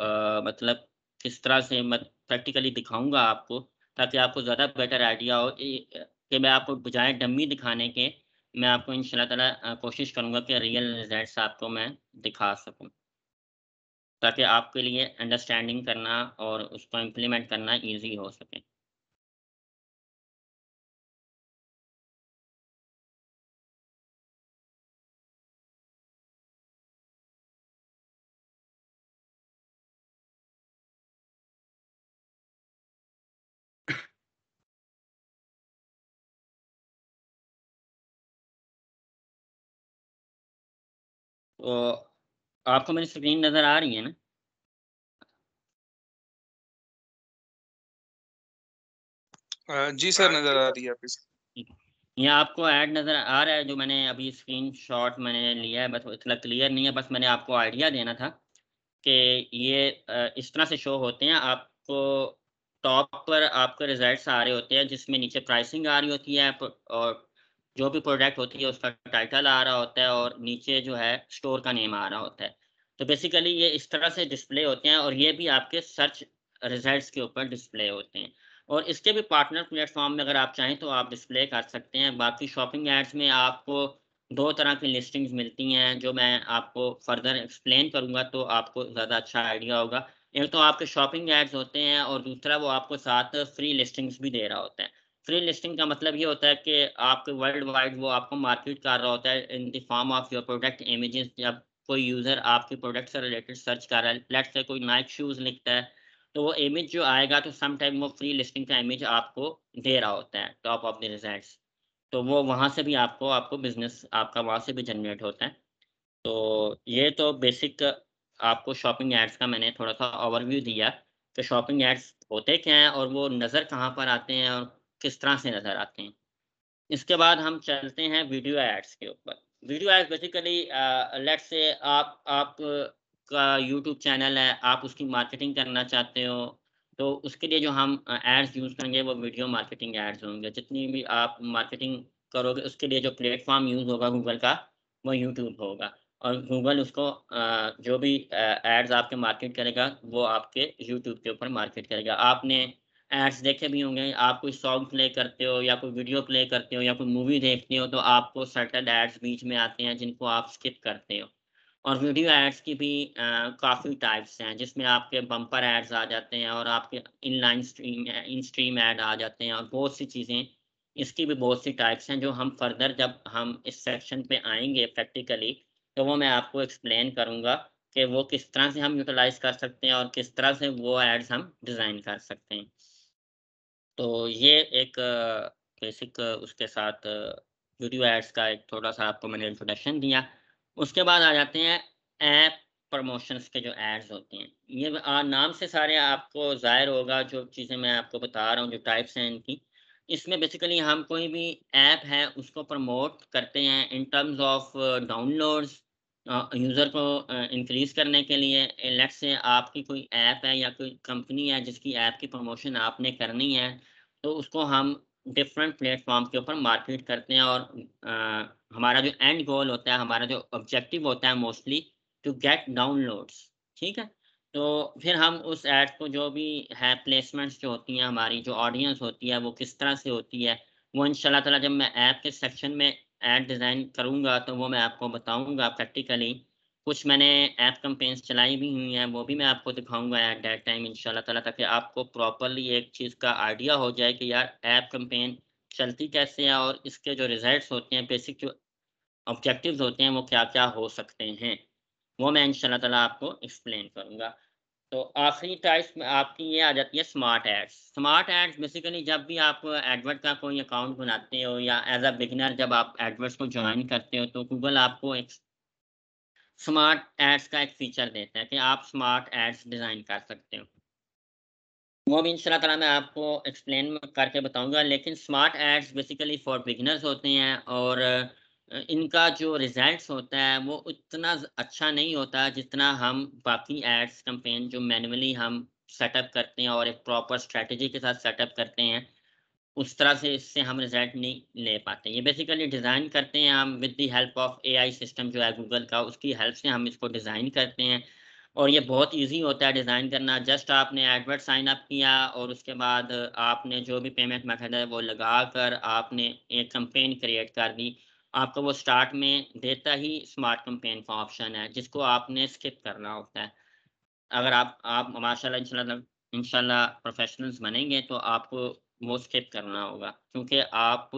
आ, मतलब किस तरह से मैं प्रैक्टिकली दिखाऊँगा आपको ताकि आपको ज़्यादा बेटर आइडिया हो कि मैं आपको बजाय डमी दिखाने के मैं आपको इन शाला कोशिश करूँगा कि रियल रिजल्ट आपको मैं दिखा सकूँ ताकि आपके लिए अंडरस्टैंडिंग करना और उसको इम्प्लीमेंट करना ईजी हो सके तो आपको मेरी स्क्रीन नज़र आ रही है ना जी सर नज़र आ रही है ये आपको ऐड नज़र आ रहा है जो मैंने अभी स्क्रीन शॉट मैंने लिया है बस इतना क्लियर नहीं है बस मैंने आपको आइडिया देना था कि ये इस तरह से शो होते हैं आपको टॉप पर आपके रिजल्ट्स आ रहे होते हैं जिसमें नीचे प्राइसिंग आ रही होती है और जो भी प्रोडक्ट होती है उसका टाइटल आ रहा होता है और नीचे जो है स्टोर का नेम आ रहा होता है तो बेसिकली ये इस तरह से डिस्प्ले होते हैं और ये भी आपके सर्च रिजल्ट्स के ऊपर डिस्प्ले होते हैं और इसके भी पार्टनर प्लेटफॉर्म में अगर आप चाहें तो आप डिस्प्ले कर सकते हैं बाकी शॉपिंग एड्स में आपको दो तरह की लिस्टिंग्स मिलती हैं जो मैं आपको फर्दर एक्सप्लेन करूंगा तो आपको ज़्यादा अच्छा आइडिया होगा एक तो आपके शॉपिंग एड्स होते हैं और दूसरा वो आपको साथ फ्री लिस्टिंग्स भी दे रहा होता है फ्री लिस्टिंग का मतलब ये होता है कि आपके वर्ल्ड वाइड वो आपको मार्केट कर रहा होता है in the form of your product images जब कोई यूज़र आपके प्रोडक्ट से रिलेटेड सर्च कर रहा है लेट्स से कोई नाइक शूज़ लिखता है तो वो इमेज जो आएगा तो सम टाइम वो फ्री लिस्टिंग का इमेज आपको दे रहा होता है टॉप ऑफ द रिजल्ट तो वो वहाँ से भी आपको आपको बिजनेस आपका वहाँ से भी जनरेट होता है तो ये तो बेसिक आपको शॉपिंग एड्स का मैंने थोड़ा सा ओवरव्यू दिया कि शॉपिंग एड्स होते क्या हैं और वो नज़र कहाँ पर आते हैं और किस तरह से नज़र आते हैं इसके बाद हम चलते हैं वीडियो एड्स के ऊपर वीडियो एड्स बेसिकली लेट से आप आप का यूट्यूब चैनल है आप उसकी मार्केटिंग करना चाहते हो तो उसके लिए जो हम एड्स यूज़ करेंगे वो वीडियो मार्केटिंग एड्स होंगे जितनी भी आप मार्केटिंग करोगे उसके लिए जो प्लेटफॉर्म यूज़ होगा गूगल का वो यूट्यूब होगा और गूगल उसको जो भी एड्स आपके मार्केट करेगा वो आपके यूट्यूब के ऊपर मार्केट करेगा आपने एड्स देखे भी होंगे आप कोई सॉन्ग प्ले करते हो या कोई वीडियो प्ले करते हो या कोई मूवी देखते हो तो आपको सर्टन एड्स बीच में आते हैं जिनको आप स्किप करते हो और वीडियो एड्स की भी काफ़ी टाइप्स हैं जिसमें आपके बम्पर एड्स आ जाते हैं और आपके in line stream in stream ad आ जाते हैं और बहुत सी चीज़ें इसकी भी बहुत सी टाइप्स हैं जो हम फर्दर जब हम इस सेक्शन पे आएंगे प्रैक्टिकली तो वो मैं आपको एक्सप्लेन करूँगा कि वो किस तरह से हम यूटिलाइज कर सकते हैं और किस तरह से वो एड्स हम डिज़ाइन कर सकते हैं तो ये एक बेसिक उसके साथ वीडियो एड्स का एक थोड़ा सा आपको मैंने इंट्रोडक्शन दिया उसके बाद आ जाते हैं ऐप प्रमोशंस के जो एड्स होते हैं ये आ, नाम से सारे आपको ज़ाहिर होगा जो चीज़ें मैं आपको बता रहा हूँ जो टाइप्स हैं इनकी इसमें बेसिकली हम कोई भी ऐप है उसको प्रमोट करते हैं in terms of downloads user को इंक्रीज करने के लिए लेट से आपकी कोई ऐप है या कोई कंपनी है जिसकी ऐप की प्रमोशन आपने करनी है तो उसको हम डिफरेंट प्लेटफॉर्म के ऊपर मार्केट करते हैं और आ, हमारा जो एंड गोल होता है हमारा जो ऑब्जेक्टिव होता है मोस्टली टू गेट डाउनलोड्स ठीक है तो फिर हम उस एड को जो भी है प्लेसमेंट्स जो होती हैं हमारी जो ऑडियंस होती है वो किस तरह से होती है वो इन शाह तब मैं ऐप के सेक्शन में ऐड डिज़ाइन करूँगा तो वो मैं आपको बताऊँगा प्रैक्टिकली कुछ मैंने ऐप कंपेन्स चलाई भी हुई हैं वो भी मैं आपको दिखाऊंगा एट डेट टाइम इन ताला ताकि आपको प्रॉपरली एक चीज़ का आइडिया हो जाए कि यार ऐप कंपेन चलती कैसे है और इसके जो रिजल्ट्स होते हैं बेसिक जो ऑब्जेक्टिव्स होते हैं वो क्या क्या हो सकते हैं वो मैं इन ताला आपको एक्सप्लेन करूँगा तो आखिरी टाइप्स में आपकी ये आ जाती है smart ads smart ads basically जब भी आप एडवर्ड का कोई अकाउंट बनाते हो या एज अ बिगनर जब आप एडवर्ड्स को ज्वाइन करते हो तो गूगल आपको एक स्मार्ट एड्स का एक फीचर देता है कि आप स्मार्ट एड्स डिज़ाइन कर सकते हो वो भी इन तरह मैं आपको एक्सप्लेन करके बताऊंगा लेकिन smart ads basically for beginners होते हैं और इनका जो रिज़ल्ट होता है वो उतना अच्छा नहीं होता जितना हम बाकी एड्स कंपेन जो मैनुअली हम सेटअप करते हैं और एक प्रॉपर स्ट्रेटजी के साथ सेटअप करते हैं उस तरह से इससे हम रिजल्ट नहीं ले पाते ये बेसिकली डिज़ाइन करते हैं हम with the help of AI system जो है गूगल का उसकी हेल्प से हम इसको डिज़ाइन करते हैं और ये बहुत इजी होता है डिज़ाइन करना जस्ट आपने एडवर्ट साइन अप किया और उसके बाद आपने जो भी पेमेंट मेथड है वो लगा कर आपने एक कंपेन क्रिएट कर दी आपको वो स्टार्ट में देता ही स्मार्ट कंपेन का ऑप्शन है जिसको आपने स्किप करना होता है अगर आप आप माशा इनशा प्रोफेशनल्स बनेंगे तो आपको वो स्किप करना होगा क्योंकि आप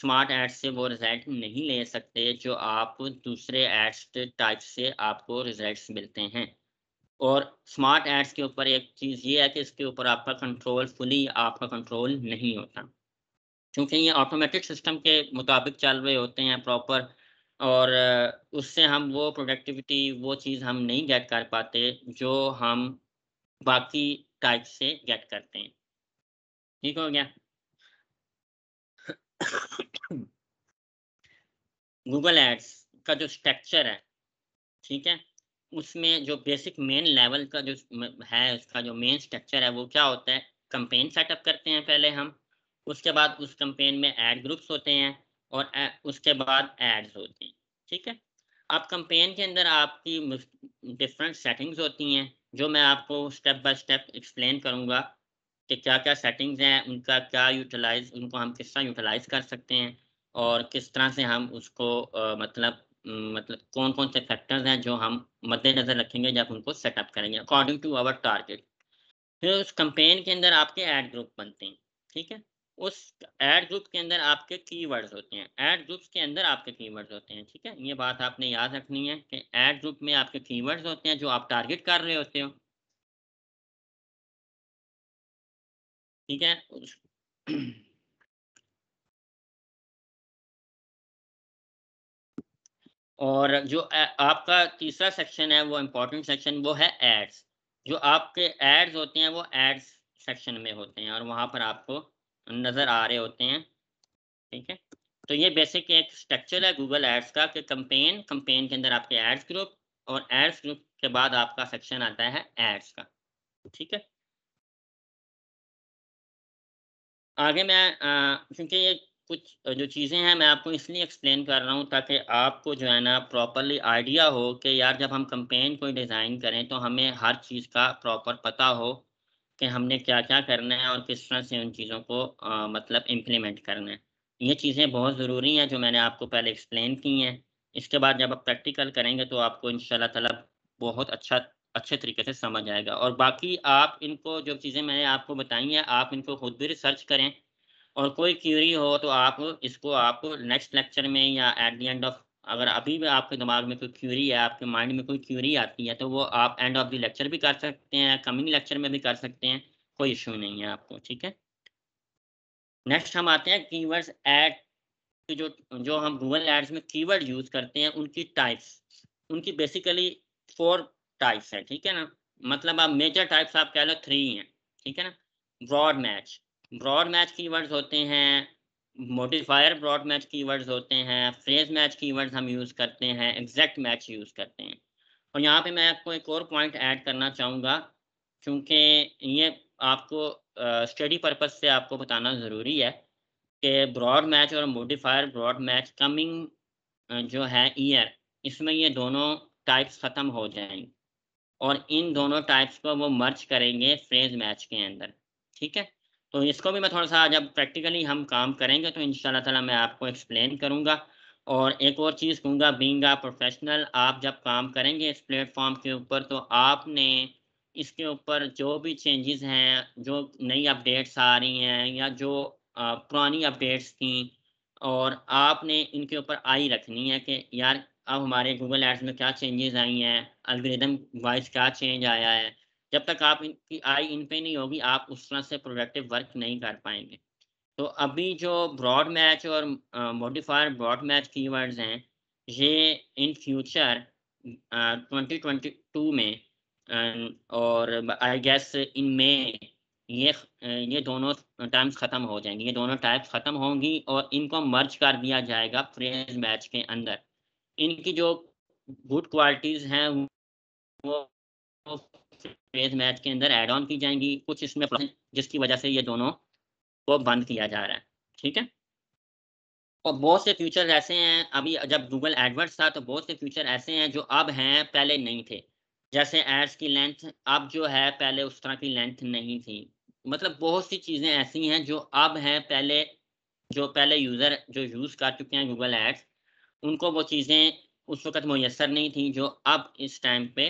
स्मार्ट एड्स से वो रिजल्ट नहीं ले सकते जो आप दूसरे एड्स टाइप से आपको रिजल्ट्स मिलते हैं और स्मार्ट एड्स के ऊपर एक चीज़ ये है कि इसके ऊपर आपका कंट्रोल फुली आपका कंट्रोल नहीं होता क्योंकि ये ऑटोमेटिक सिस्टम के मुताबिक चल रहे होते हैं प्रॉपर और उससे हम वो प्रोडक्टिविटी वो चीज़ हम नहीं गेट कर पाते जो हम बाकी टाइप से गेट करते हैं ठीक हो गया गूगल एड्स का जो स्ट्रक्चर है ठीक है उसमें जो बेसिक मेन लेवल का जो है उसका जो मेन स्ट्रक्चर है वो क्या होता है कंपेन सेटअप करते हैं पहले हम उसके बाद उस कंपेन में एड ग्रुप्स होते हैं और उसके बाद एड्स होते हैं ठीक है अब कंपेन के अंदर आपकी डिफरेंट सेटिंग्स होती हैं जो मैं आपको स्टेप बाय स्टेप एक्सप्लेन करूंगा कि क्या क्या सेटिंग्स हैं उनका क्या यूटिलाइज उनको हम किस तरह यूटिलाइज कर सकते हैं और किस तरह से हम उसको आ, मतलब मतलब कौन कौन से फैक्टर्स हैं जो हम मद्देनजर रखेंगे जब उनको सेटअप करेंगे अकॉर्डिंग टू आवर टारगेट फिर उस कंपेन के अंदर आपके एड ग्रुप बनते हैं ठीक है उस एड ग्रुप के अंदर आपके कीवर्ड्स होते हैं एड ग्रुप्स के अंदर आपके कीवर्ड्स होते हैं ठीक है ये बात आपने याद रखनी है कि एड ग्रुप में आपके कीवर्ड्स होते हैं जो आप टारगेट कर रहे होते हो ठीक है और जो आपका तीसरा सेक्शन है वो इम्पोर्टेंट सेक्शन वो है एड्स जो आपके एड्स होते हैं वो एड्स सेक्शन में होते हैं और वहाँ पर आपको नज़र आ रहे होते हैं ठीक है तो ये बेसिक एक स्ट्रक्चर है गूगल एड्स का कि कंपेन कंपेन के अंदर आपके एड्स ग्रुप और एड्स ग्रुप के बाद आपका सेक्शन आता है एड्स का ठीक है आगे मैं क्योंकि ये कुछ जो चीज़ें हैं मैं आपको इसलिए एक्सप्लेन कर रहा हूँ ताकि आपको जो है ना प्रॉपरली आइडिया हो कि यार जब हम कंपेन कोई डिज़ाइन करें तो हमें हर चीज़ का प्रॉपर पता हो कि हमने क्या क्या करना है और किस तरह से उन चीज़ों को आ, मतलब इम्प्लीमेंट करना है ये चीज़ें बहुत ज़रूरी हैं जो मैंने आपको पहले एक्सप्लेन की हैं इसके बाद जब आप प्रैक्टिकल करेंगे तो आपको इन ताला बहुत अच्छा अच्छे तरीके से समझ आएगा और बाकी आप इनको जो चीज़ें मैंने आपको बताई हैं आप इनको खुद भी रिसर्च करें और कोई क्यूरी हो तो आप इसको आप नेक्स्ट लेक्चर में या एट द एंड ऑफ अगर अभी भी आपके दिमाग में कोई क्यूरी है आपके माइंड में कोई क्यूरी आती है तो वो आप एंड ऑफ द लेक्चर भी कर सकते हैं कमिंग लेक्चर में भी कर सकते हैं कोई इशू नहीं है आपको ठीक है नेक्स्ट हम आते हैं कीवर्ड्स एड की जो जो हम गूगल एड्स में कीवर्ड यूज करते हैं उनकी टाइप्स उनकी बेसिकली फोर टाइप्स है ठीक है ना मतलब आप मेजर टाइप्स आप कह लो थ्री हैं ठीक है ना broad match broad match keywords होते हैं मोटिफायर ब्रॉड मैच कीवर्ड्स होते हैं फ्रेज मैच कीवर्ड्स हम यूज़ करते हैं एग्जैक्ट मैच यूज़ करते हैं और यहाँ पे मैं आपको एक और पॉइंट ऐड करना चाहूँगा क्योंकि ये आपको स्टडी uh, पर्पज़ से आपको बताना ज़रूरी है कि ब्रॉड मैच और मोडिफायर ब्रॉड मैच कमिंग जो है ईयर इसमें ये दोनों टाइप्स ख़त्म हो जाएंगे और इन दोनों टाइप्स को वो मर्च करेंगे फ्रेज मैच के अंदर ठीक है तो इसको भी मैं थोड़ा सा जब प्रैक्टिकली हम काम करेंगे तो इन ताला मैं आपको एक्सप्लेन करूँगा और एक और चीज़ कहूँगा बींग प्रोफेशनल आप जब काम करेंगे इस प्लेटफॉर्म के ऊपर तो आपने इसके ऊपर जो भी चेंजेस हैं जो नई अपडेट्स आ रही हैं या जो पुरानी अपडेट्स थी और आपने इनके ऊपर आई रखनी है कि यार अब हमारे गूगल एड्स में क्या चेंजेस आई हैं अलग्रिदम वाइज क्या चेंज आया है जब तक आप इनकी आई इन पे नहीं होगी आप उस तरह से प्रोडक्टिव वर्क नहीं कर पाएंगे तो अभी जो ब्रॉड मैच और मॉडिफायर ब्रॉड मैच कीवर्ड्स हैं ये in future twenty twenty two में और आई गेस इन में ये ये दोनों टाइम्स ख़त्म हो जाएंगी ये दोनों टाइप्स ख़त्म होंगी और इनको मर्ज कर दिया जाएगा फ्रेज मैच के अंदर इनकी जो गुड क्वालिटीज़ हैं वो फेज मैच के अंदर एड ऑन की जाएंगी कुछ इसमें जिसकी वजह से ये दोनों को बंद किया जा रहा है ठीक है और बहुत से फ्यूचर ऐसे हैं अभी जब गूगल एडवर्ड्स था तो बहुत से फ्यूचर ऐसे हैं जो अब हैं पहले नहीं थे जैसे एड्स की लेंथ अब जो है पहले उस तरह की लेंथ नहीं थी मतलब बहुत सी चीज़ें ऐसी हैं जो अब हैं पहले जो पहले यूज़र जो यूज़ कर चुके हैं गूगल एड्स उनको वो चीज़ें उस वक्त मैसर नहीं थी जो अब इस टाइम पे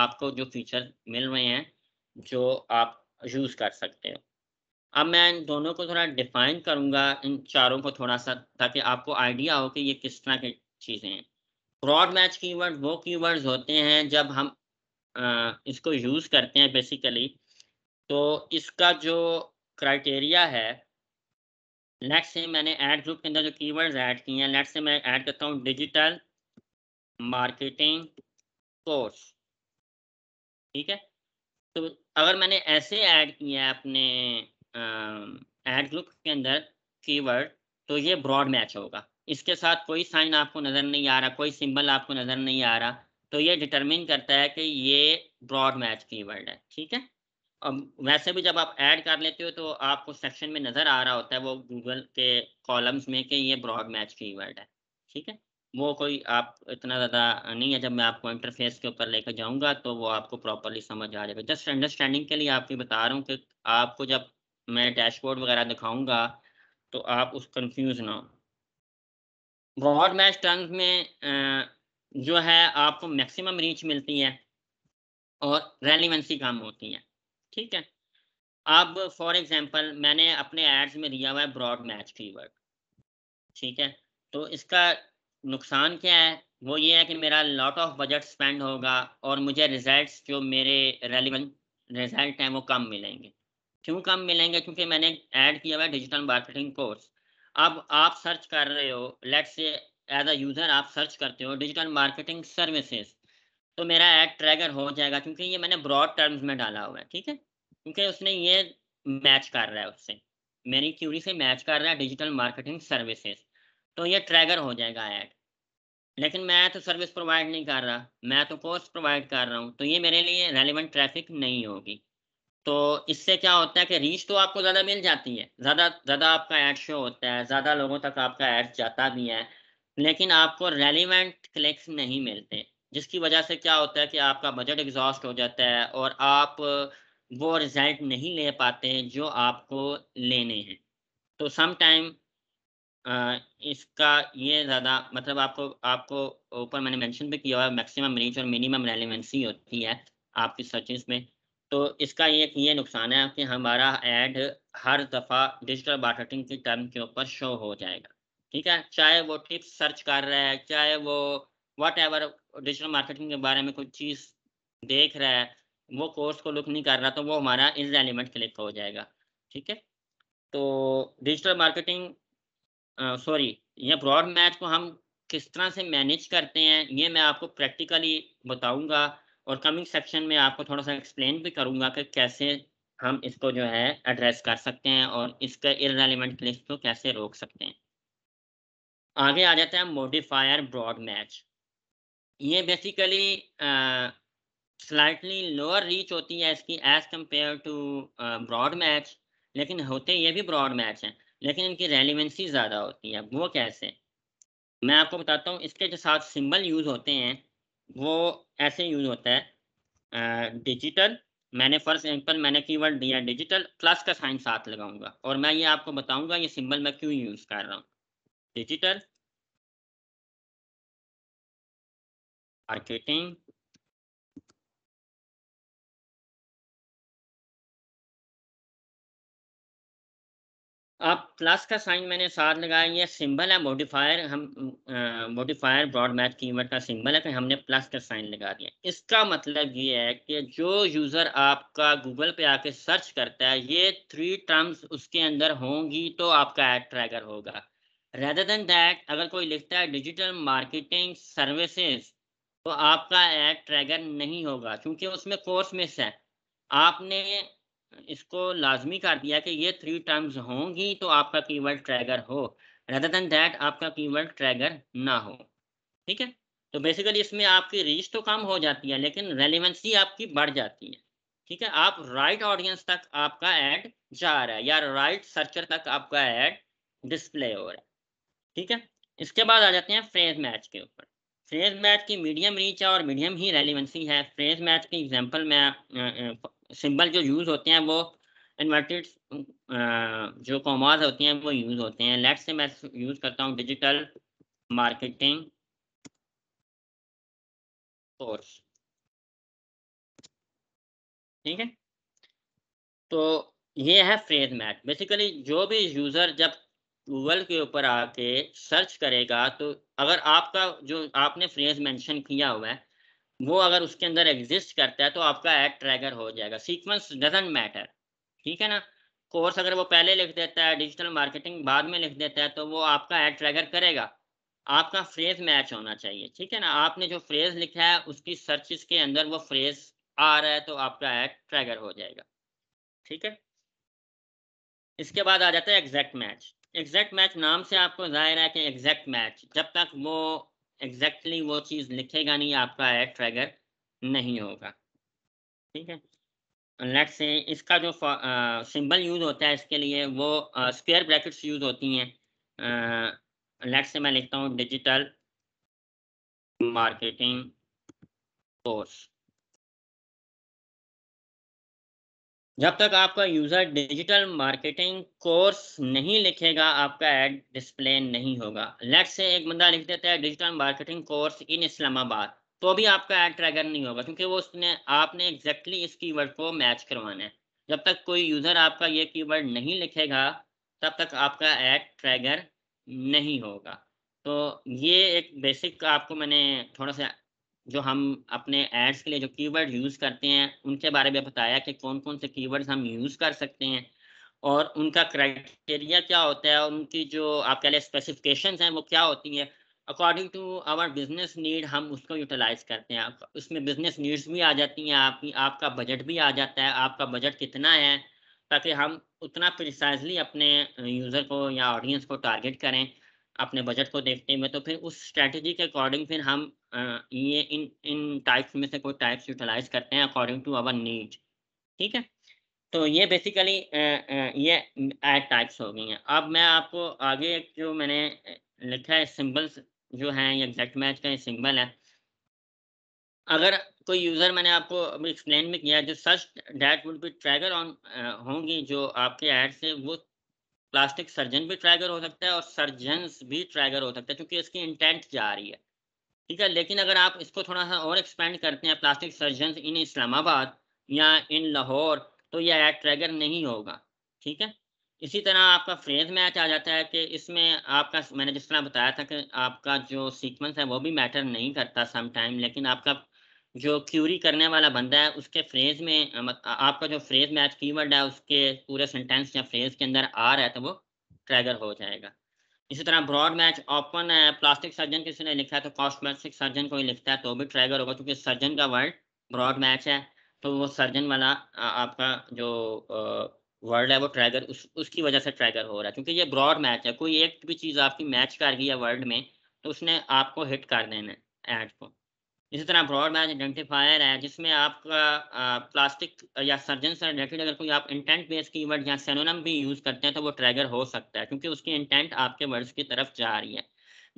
आपको जो फीचर मिल रहे हैं जो आप यूज़ कर सकते हो अब मैं इन दोनों को थोड़ा डिफाइन करूँगा इन चारों को थोड़ा सा ताकि आपको आइडिया हो कि ये किस तरह की चीज़ें हैं ब्रॉड मैच कीवर्ड वो कीवर्ड्स होते हैं जब हम आ, इसको यूज़ करते हैं बेसिकली तो इसका जो क्राइटेरिया है लेट से मैंने ऐड ग्रुप के अंदर जो कीवर्ड्स ऐड किए हैं लेट से मैं ऐड करता हूँ डिजिटल मार्केटिंग कोर्स ठीक है तो अगर मैंने ऐसे ऐड किया अपने ऐड ग्रुप के अंदर कीवर्ड तो ये ब्रॉड मैच होगा इसके साथ कोई साइन आपको नज़र नहीं आ रहा कोई सिंबल आपको नज़र नहीं आ रहा तो ये डिटरमिन करता है कि ये ब्रॉड मैच कीवर्ड है ठीक है अब वैसे भी जब आप ऐड कर लेते हो तो आपको सेक्शन में नज़र आ रहा होता है वो गूगल के कॉलम्स में कि ये ब्रॉड मैच कीवर्ड है ठीक है वो कोई आप इतना ज़्यादा नहीं है जब मैं आपको इंटरफेस के ऊपर लेकर जाऊंगा तो वो आपको प्रॉपरली समझ आ जाएगा जस्ट अंडरस्टैंडिंग के लिए आपको बता रहा हूँ कि आपको जब मैं डैशबोर्ड वगैरह दिखाऊंगा तो आप उस कंफ्यूज ना हो ब्रॉड मैच टर्म्स में जो है आपको मैक्सिमम रीच मिलती है और रेलिवेंसी कम होती है ठीक है अब फॉर एग्जाम्पल मैंने अपने एड्स में दिया हुआ है ब्रॉड मैच कीवर्ड ठीक है तो इसका नुकसान क्या है वो ये है कि मेरा लॉट ऑफ बजट स्पेंड होगा और मुझे रिजल्ट्स जो मेरे रेलिवेंट रिजल्ट हैं वो कम मिलेंगे क्यों कम मिलेंगे क्योंकि मैंने ऐड किया हुआ डिजिटल मार्केटिंग कोर्स अब आप सर्च कर रहे हो let's say as a user आप सर्च करते हो डिजिटल मार्केटिंग सर्विसेज तो मेरा ऐड ट्रैगर हो जाएगा क्योंकि ये मैंने ब्रॉड टर्म्स में डाला हुआ है ठीक है क्योंकि उसने ये मैच कर रहा है उससे मेरी क्यूरी से मैच कर रहा है डिजिटल मार्केटिंग सर्विसेज तो ये ट्रैगर हो जाएगा ऐड लेकिन मैं तो सर्विस प्रोवाइड नहीं कर रहा मैं तो कोर्स प्रोवाइड कर रहा हूँ तो ये मेरे लिए रेलिवेंट ट्रैफिक नहीं होगी तो इससे क्या होता है कि रीच तो आपको ज़्यादा मिल जाती है ज़्यादा ज़्यादा आपका ऐड शो होता है ज़्यादा लोगों तक आपका ऐड जाता भी है लेकिन आपको रेलिवेंट क्लिक्स नहीं मिलते जिसकी वजह से क्या होता है कि आपका बजट एग्जॉस्ट हो जाता है और आप वो रिजल्ट नहीं ले पाते जो आपको लेने हैं तो समाइम इसका ये ज़्यादा मतलब आपको आपको ऊपर मैंने मेंशन भी किया हुआ है मैक्सिमम रीच और मिनिमम रेलिवेंसी होती है आपकी सर्चेस में तो इसका एक ये नुकसान है कि हमारा ऐड हर दफ़ा डिजिटल मार्केटिंग की टर्म के ऊपर शो हो जाएगा ठीक है चाहे वो टिप्स सर्च कर रहा है चाहे वो वट एवर डिजिटल मार्केटिंग के बारे में कोई चीज़ देख रहा है वो कोर्स को लुक नहीं कर रहा तो वो हमारा इस एलिमेंट क्लिक हो जाएगा ठीक है तो डिजिटल मार्केटिंग सॉरी ये ब्रॉड मैथ को हम किस तरह से मैनेज करते हैं ये मैं आपको प्रैक्टिकली बताऊंगा और कमिंग सेक्शन में आपको थोड़ा सा एक्सप्लेन भी करूंगा कि कैसे हम इसको जो है एड्रेस कर सकते हैं और इसके इरेलीवेंट क्लिक्स को कैसे रोक सकते हैं आगे आ जाता है मोडिफायर ब्रॉड मैच ये बेसिकली स्लाइटली लोअर रीच होती है इसकी as compared to broad match लेकिन होते ये भी ब्रॉड मैच हैं लेकिन इनकी रेलिवेंसी ज़्यादा होती है वो कैसे मैं आपको बताता हूँ इसके जो साथ सिंबल यूज़ होते हैं वो ऐसे यूज़ होता है डिजिटल मैंने फर्स्ट एग्जाम्पल मैंने कीवर्ड दिया डिजिटल प्लस का साइन साथ लगाऊंगा और मैं ये आपको बताऊंगा ये सिंबल मैं क्यों यूज़ कर रहा हूँ डिजिटल मार्केटिंग अब प्लस का साइन मैंने साथ लगाया ये सिंबल है मोडिफायर हम मोडिफायर ब्रॉड मैथ कीमत का सिंबल है फिर हमने प्लस का साइन लगा दिया इसका मतलब ये है कि जो यूज़र आपका गूगल पे आके सर्च करता है ये थ्री टर्म्स उसके अंदर होंगी तो आपका एड ट्रैगर होगा रेदर देन दैट अगर कोई लिखता है डिजिटल मार्केटिंग सर्विसेज तो आपका एड ट्रैगर नहीं होगा क्योंकि उसमें कोर्स मिस है आपने इसको लाजमी कर दिया कि ये थ्री टर्म्स होंगी तो आपका कीवर्ड ट्रैगर हो रदर देन दैट आपका कीवर्ड ट्रैगर ना हो ठीक है तो बेसिकली इसमें आपकी रीच तो कम हो जाती है लेकिन रेलिवेंसी आपकी बढ़ जाती है ठीक है आप राइट right ऑडियंस तक आपका एड जा रहा है या राइट right सर्चर तक आपका एड डिस्प्ले हो रहा है ठीक है इसके बाद आ जाते हैं फ्रेज मैच के ऊपर फ्रेज मैच की मीडियम रीच है और मीडियम ही रेलिवेंसी है फ्रेज मैच की एग्जांपल मैं सिंबल जो यूज़ होते हैं वो इन्वर्टेड जो कॉमाज होती हैं वो यूज़ होते हैं लेट से मैं यूज़ करता हूँ डिजिटल मार्केटिंग कोर्स ठीक है तो ये है फ्रेज मैच बेसिकली जो भी यूज़र जब गूगल के ऊपर आके सर्च करेगा तो अगर आपका जो आपने फ्रेज मेंशन किया हुआ है वो अगर उसके अंदर एग्जिस्ट करता है तो आपका एड ट्रैगर हो जाएगा सीक्वेंस डजेंट मैटर ठीक है ना कोर्स अगर वो पहले लिख देता है डिजिटल मार्केटिंग बाद में लिख देता है तो वो आपका एड ट्रैगर करेगा आपका फ्रेज मैच होना चाहिए ठीक है ना आपने जो फ्रेज लिखा है उसकी सर्चिस के अंदर वो फ्रेज आ रहा है तो आपका एड ट्रैगर हो जाएगा ठीक है इसके बाद आ जाता है एग्जैक्ट मैच एग्जैक्ट मैच नाम से आपको जाहिर है कि एग्जैक्ट मैच जब तक वो एग्जैक्टली exactly वो चीज़ लिखेगा नहीं आपका एड ट्रैगर नहीं होगा ठीक है लेट से इसका जो सिंबल यूज़ होता है इसके लिए वो स्क्वेयर ब्रैकेट्स यूज़ होती हैं लेट से मैं लिखता हूँ डिजिटल मार्केटिंग कोर्स जब तक आपका यूज़र डिजिटल मार्केटिंग कोर्स नहीं लिखेगा आपका एड डिस्प्ले नहीं होगा लेट से एक बंदा लिख देता है digital marketing course in Islamabad तो भी आपका एड ट्रैगर नहीं होगा क्योंकि वो उसने आपने एग्जैक्टली exactly इस कीवर्ड को मैच करवाना है जब तक कोई यूज़र आपका ये कीवर्ड नहीं लिखेगा तब तक आपका एड ट्रैगर नहीं होगा तो ये एक बेसिक आपको मैंने थोड़ा सा जो हम अपने एड्स के लिए जो कीवर्ड यूज़ करते हैं उनके बारे में बताया कि कौन कौन से कीवर्ड्स हम यूज़ कर सकते हैं और उनका क्राइटेरिया क्या होता है और उनकी जो आप कह लें स्पेसिफिकेशन हैं वो क्या होती है according to our business need हम उसको यूटिलाइज करते हैं उसमें बिजनेस नीड्स भी आ जाती हैं आपकी आपका बजट भी आ जाता है आपका बजट कितना है ताकि हम उतना प्रिसाइजली अपने यूज़र को या ऑडियंस को टारगेट करें अपने बजट को देखते हुए तो फिर उस स्ट्रेटजी के अकॉर्डिंग फिर हम ये इन इन टाइप्स में से कोई टाइप्स यूटिलाइज करते हैं अकॉर्डिंग टू अवर नीड ठीक है तो ये बेसिकली ये एड टाइप्स हो गई हैं अब मैं आपको आगे जो मैंने लिखा है सिंबल्स जो हैं ये एग्जैक्ट मैच का सिंबल है अगर कोई यूज़र मैंने आपको एक्सप्लेन भी किया जो search that would be trigger on होंगी जो आपके ऐड से वो प्लास्टिक सर्जन भी ट्रैगर हो सकता है और सर्जन भी ट्रैगर हो सकता है क्योंकि इसकी इंटेंट जा रही है ठीक है लेकिन अगर आप इसको थोड़ा सा और एक्सपेंड करते हैं प्लास्टिक सर्जन इन इस्लामाबाद या इन लाहौर तो यह एड ट्रैगर नहीं होगा ठीक है इसी तरह आपका फ्रेज मैच आ जाता है कि इसमें आपका मैंने जिस तरह बताया था कि आपका जो सीक्वेंस है वो भी मैटर नहीं करता समटाइम लेकिन आपका जो क्यूरी करने वाला बंदा है उसके फ्रेज में आपका जो फ्रेज मैच कीवर्ड है उसके पूरे सेंटेंस या फ्रेज के अंदर आ रहा है तो वो ट्रैगर हो जाएगा इसी तरह ब्रॉड मैच ओपन है प्लास्टिक सर्जन किसी ने लिखा है तो कॉस्मेटिक सर्जन कोई लिखता है तो भी ट्रैगर होगा क्योंकि सर्जन का वर्ड ब्रॉड मैच है तो वो सर्जन वाला आपका जो वर्ड है वो ट्रैगर उस उसकी वजह से ट्रैगर हो रहा है क्योंकि ये ब्रॉड मैच है कोई एक भी चीज़ आपकी मैच कर गई है वर्ड में तो उसने आपको हिट कर देना है एड को इसी तरह ब्रॉड बैच आइडेंटिफायर है जिसमें आपका प्लास्टिक या सर्जन से रिलेटेड अगर कोई आप इंटेंट बेस की वर्ड या सेनोनम भी यूज़ करते हैं तो वो ट्रैगर हो सकता है क्योंकि उसकी इंटेंट आपके वर्ड्स की तरफ जा रही है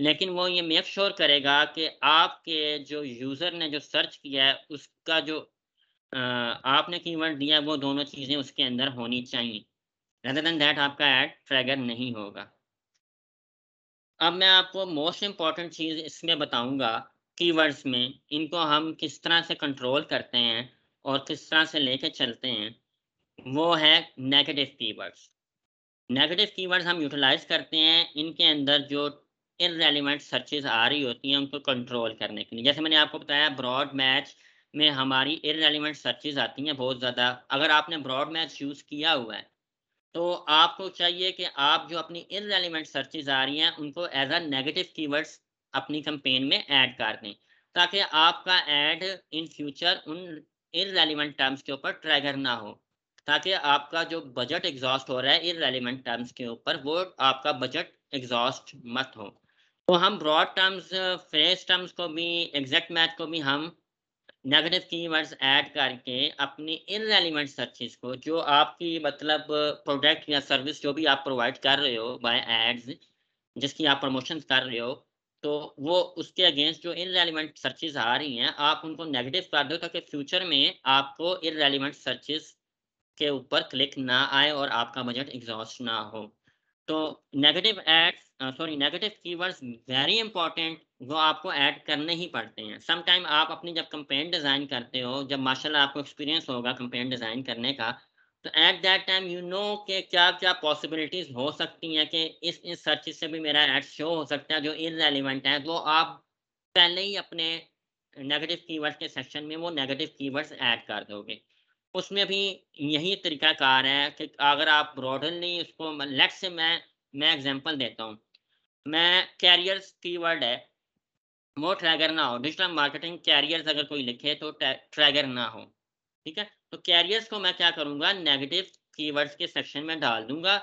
लेकिन वो ये मेक श्योर करेगा कि आपके जो यूज़र ने जो सर्च किया है उसका जो आपने वर्ड दिया है वो दोनों चीज़ें उसके अंदर होनी चाहिए रदर देन दैट आपका एड ट्रैगर नहीं होगा अब मैं आपको मोस्ट इम्पॉर्टेंट चीज़ इसमें बताऊंगा कीवर्ड्स में इनको हम किस तरह से कंट्रोल करते हैं और किस तरह से लेके चलते हैं वो है नेगेटिव कीवर्ड्स नेगेटिव कीवर्ड्स हम यूटिलाइज करते हैं इनके अंदर जो इनरेलीवेंट सर्चेज आ रही होती हैं उनको कंट्रोल करने के लिए जैसे मैंने आपको बताया ब्रॉड मैच में हमारी इनरेलीवेंट सर्चेज आती हैं बहुत ज़्यादा अगर आपने ब्रॉड मैच यूज़ किया हुआ है तो आपको चाहिए कि आप जो अपनी इनरेलीवेंट सर्चेज आ रही हैं उनको एज अ नेगेटिव कीवर्ड्स अपनी कंपेन में ऐड कर दें ताकि आपका ऐड इन फ्यूचर उन इनरेलीवेंट टर्म्स के ऊपर ट्रैगर ना हो ताकि आपका जो बजट एग्जॉस्ट हो रहा है इनरेलीवेंट टर्म्स के ऊपर वो आपका बजट एग्जॉस्ट मत हो तो हम ब्रॉड टर्म्स फ्रेश टर्म्स को भी एग्जैक्ट मैथ को भी हम नेगेटिव कीवर्ड्स ऐड करके अपनी इनरेलीवेंट सर्चिज को जो आपकी मतलब प्रोडक्ट या सर्विस जो भी आप प्रोवाइड कर रहे हो बाय एड्स जिसकी आप प्रमोशन कर रहे हो तो वो उसके अगेंस्ट जो इनरेलीवेंट सर्चेज आ रही हैं आप उनको नेगेटिव कर दो ताकि फ्यूचर में आपको इनरेलीवेंट सर्चेज के ऊपर क्लिक ना आए और आपका बजट एग्जॉस्ट ना हो तो negative ads sorry negative keywords very important वो आपको ऐड करने ही पड़ते हैं समटाइम आप अपनी जब कंपेन डिज़ाइन करते हो जब माशाल्लाह आपको एक्सपीरियंस होगा कंपेन डिज़ाइन करने का तो at that time you know कि क्या क्या पॉसिबिलिटीज हो सकती हैं कि इस इस सर्च से भी मेरा एड शो हो सकता है जो इनरेलीवेंट है वो आप पहले ही अपने नेगेटिव कीवर्ड्स के सेक्शन में वो नेगेटिव कीवर्ड्स ऐड कर दोगे उसमें भी यही तरीका कार है कि अगर आप ब्रॉडनली उसको लेट से मैं मैं एग्जांपल देता हूँ मैं कैरियर्स कीवर्ड है वो ट्रैगर ना हो डिजिटल मार्केटिंग कैरियर्स अगर कोई लिखे तो ट्रैगर ना हो ठीक है तो कैरियर्स को मैं क्या करूँगा नेगेटिव कीवर्ड्स के सेक्शन में डाल दूंगा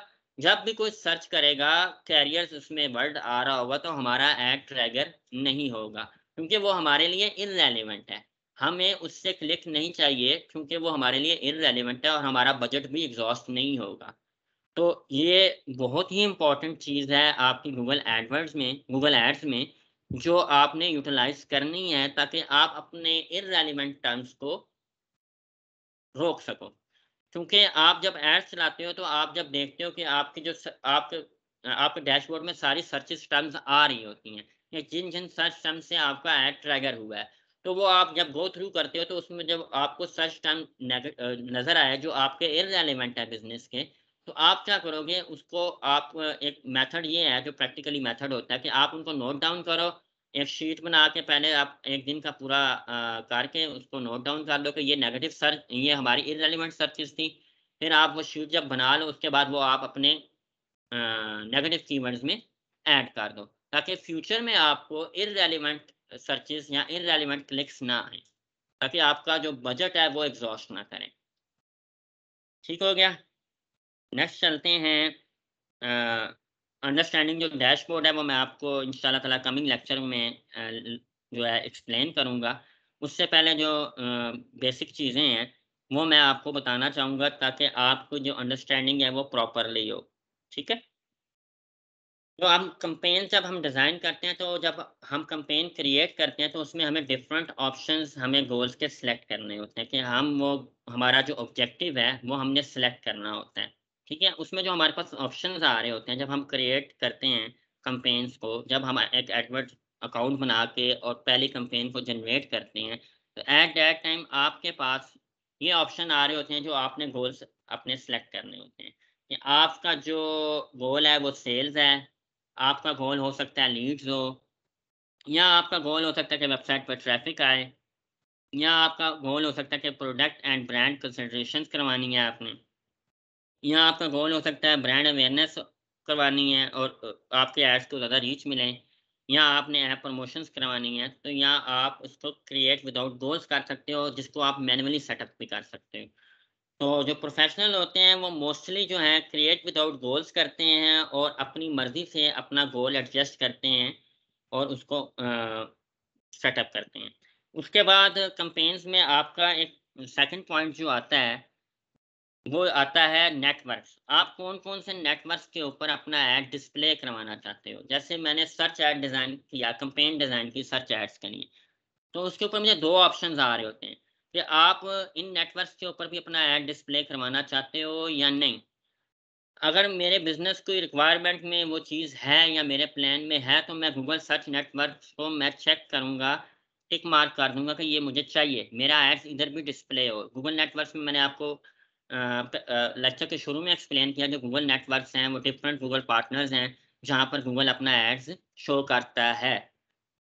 जब भी कोई सर्च करेगा कैरियर्स उसमें वर्ड आ रहा होगा तो हमारा एड ट्रैगर नहीं होगा क्योंकि वो हमारे लिए इनरेलीवेंट है हमें उससे क्लिक नहीं चाहिए क्योंकि वो हमारे लिए इनरेलीवेंट है और हमारा बजट भी एग्जॉस्ट नहीं होगा तो ये बहुत ही इंपॉर्टेंट चीज़ है आपकी गूगल एडवर्ड्स में गूगल एड्स में जो आपने यूटिलाइज करनी है ताकि आप अपने इनरेलीवेंट टर्म्स को रोक सको क्योंकि आप जब एड्स चलाते हो तो आप जब देखते हो कि आपके जो आपके आपके डैशबोर्ड में सारी सर्च टर्म्स आ रही होती हैं या जिन जिन सर्च टर्म्स से आपका एड ट्रैगर हुआ है तो वो आप जब गो थ्रू करते हो तो उसमें जब आपको सर्च टर्म नज़र आया जो आपके इनरेलीवेंट है बिजनेस के तो आप क्या करोगे उसको आप एक मेथड ये है जो प्रैक्टिकली मेथड होता है कि आप उनको नोट डाउन करो एक शीट बना के पहले आप एक दिन का पूरा करके उसको नोट डाउन कर लो कि ये नेगेटिव सर्च ये हमारी इरेलीवेंट सर्चिस थी फिर आप वो शीट जब बना लो उसके बाद वो आप अपने नेगेटिव कीवर्ड्स में ऐड कर दो ताकि फ्यूचर में आपको इरेलीवेंट सर्चेज या इरेलीवेंट क्लिक्स ना आए ताकि आपका जो बजट है वो एग्जॉस्ट ना करें ठीक हो गया नेक्स्ट चलते हैं अंडरस्टैंडिंग जो डैशबोर्ड है वो मैं आपको इन ताला कमिंग लेक्चर में जो है एक्सप्लेन करूँगा उससे पहले जो बेसिक चीज़ें हैं वो मैं आपको बताना चाहूँगा ताकि आपको जो अंडरस्टैंडिंग है वो प्रॉपरली हो ठीक है तो हम कंपेन जब हम डिज़ाइन करते हैं तो जब हम कंपेन क्रिएट करते हैं तो उसमें हमें डिफरेंट ऑप्शंस हमें गोल्स के सिलेक्ट करने होते हैं कि हम वो हमारा जो ऑब्जेक्टिव है वो हमने सेलेक्ट करना होता है ठीक है उसमें जो हमारे पास ऑप्शन आ रहे होते हैं जब हम क्रिएट करते हैं कंपेन्स को जब हम एक एडवर्ट अकाउंट बना के और पहली कंपेन को जनरेट करते हैं तो एट दैट टाइम आपके पास ये ऑप्शन आ रहे होते हैं जो आपने गोल्स अपने सेलेक्ट करने होते हैं कि आपका जो गोल है वो सेल्स है आपका गोल हो सकता है लीड्स हो या आपका गोल हो सकता है कि वेबसाइट पर ट्रैफिक आए या आपका गोल हो सकता है कि प्रोडक्ट एंड ब्रांड कंसनट्रेशन करवानी है आपने यहाँ आपका गोल हो सकता है ब्रांड अवेयरनेस करवानी है और आपके एड्स को ज़्यादा रीच मिलें या आपने ऐप प्रमोशंस करवानी है तो या आप उसको क्रिएट विदाउट गोल्स कर सकते हो जिसको आप मैनुअली सेटअप भी कर सकते हो तो जो प्रोफेशनल होते हैं वो मोस्टली जो है क्रिएट विदाउट गोल्स करते हैं और अपनी मर्जी से अपना गोल एडजस्ट करते हैं और उसको सेटअप करते हैं उसके बाद कंपेन्स में आपका एक सेकेंड पॉइंट जो आता है वो आता है नेटवर्क आप कौन कौन से नेटवर्क के ऊपर अपना एड डिस्प्ले करवाना चाहते हो जैसे मैंने सर्च ऐड डिज़ाइन किया कंपेन डिज़ाइन की सर्च ऐड्स के लिए तो उसके ऊपर मुझे दो ऑप्शन आ रहे होते हैं कि आप इन नेटवर्क के ऊपर भी अपना एड डिस्प्ले करवाना चाहते हो या नहीं अगर मेरे बिजनेस की रिक्वायरमेंट में वो चीज़ है या मेरे प्लान में है तो मैं गूगल सर्च नेटवर्क को मैं चेक करूंगा टिक मार्क कर दूंगा कि ये मुझे चाहिए मेरा एड्स इधर भी डिस्प्ले हो गूगल नेटवर्क में मैंने आपको लेक्चर के शुरू में एक्सप्लेन किया जो गूगल नेटवर्क्स हैं वो डिफरेंट गूगल पार्टनर्स हैं जहाँ पर गूगल अपना एड्स शो करता है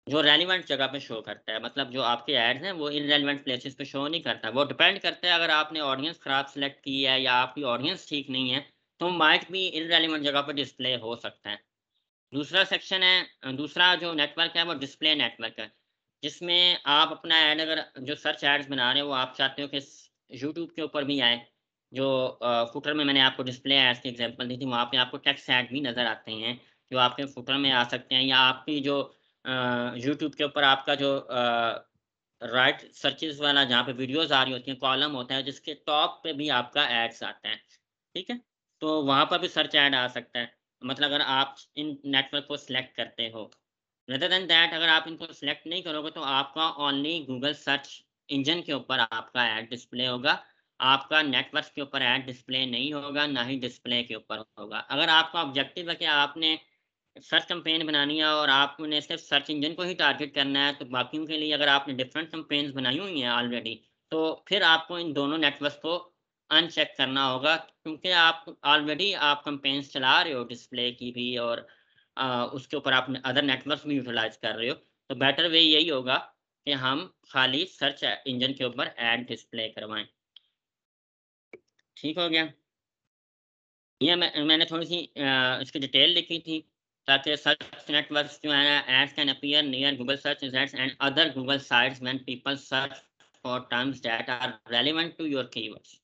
जो रेलिवेंट जगह पे शो करता है मतलब जो आपके एड्स हैं वो इन रेलिवेंट प्लेसेस पे शो नहीं करता वो डिपेंड करता है अगर आपने ऑडियंस खराब सेलेक्ट की है या आपकी ऑडियंस ठीक नहीं है तो माइट भी इन रेलिवेंट जगह पर डिस्प्ले हो सकता है दूसरा सेक्शन है दूसरा जो नेटवर्क है वो डिस्प्ले नेटवर्क है जिसमें आप अपना ऐड अगर जो सर्च एड्स बना रहे हो आप चाहते हो कि यूट्यूब के ऊपर भी आए जो फुटर में मैंने आपको डिस्प्ले एड्स की एग्जांपल दी थी वहाँ पे आपको टेक्स्ट ऐड भी नज़र आते हैं जो आपके फुटर में आ सकते हैं या आपकी जो यूट्यूब के ऊपर आपका जो राइट सर्चेज वाला जहाँ पे वीडियोस आ रही होती हैं कॉलम होता है जिसके टॉप पे भी आपका एड्स आता है ठीक है तो वहाँ पर भी सर्च ऐड आ सकता है मतलब अगर आप इन नेटवर्क को सिलेक्ट करते हो रेदर देन दैट अगर आप इनको सिलेक्ट नहीं करोगे तो आपका ओनली गूगल सर्च इंजन के ऊपर आपका एड डिस्प्ले होगा आपका नेटवर्क के ऊपर ऐड डिस्प्ले नहीं होगा ना ही डिस्प्ले के ऊपर होगा अगर आपका ऑब्जेक्टिव है कि आपने सर्च कंपेन बनानी है और आपने सिर्फ सर्च इंजन को ही टारगेट करना है तो बाकियों के लिए अगर आपने डिफरेंट कंपेन्स बनाई हुई हैं ऑलरेडी तो फिर आपको इन दोनों नेटवर्क को अनचेक करना होगा क्योंकि आप ऑलरेडी आप कंपेन्स चला रहे हो डिस्प्ले की भी और आ, उसके ऊपर आप अदर नेटवर्क भी यूटिलाइज कर रहे हो तो बेटर वे यही होगा कि हम खाली सर्च इंजन के ऊपर ऐड डिस्प्ले करवाएं ठीक हो गया ये मैं, मैंने थोड़ी सी इसकी डिटेल लिखी थी ताकि सर्च नेटवर्क जो है ads can appear near Google search results and other Google sites when people search for terms that are relevant to your keywords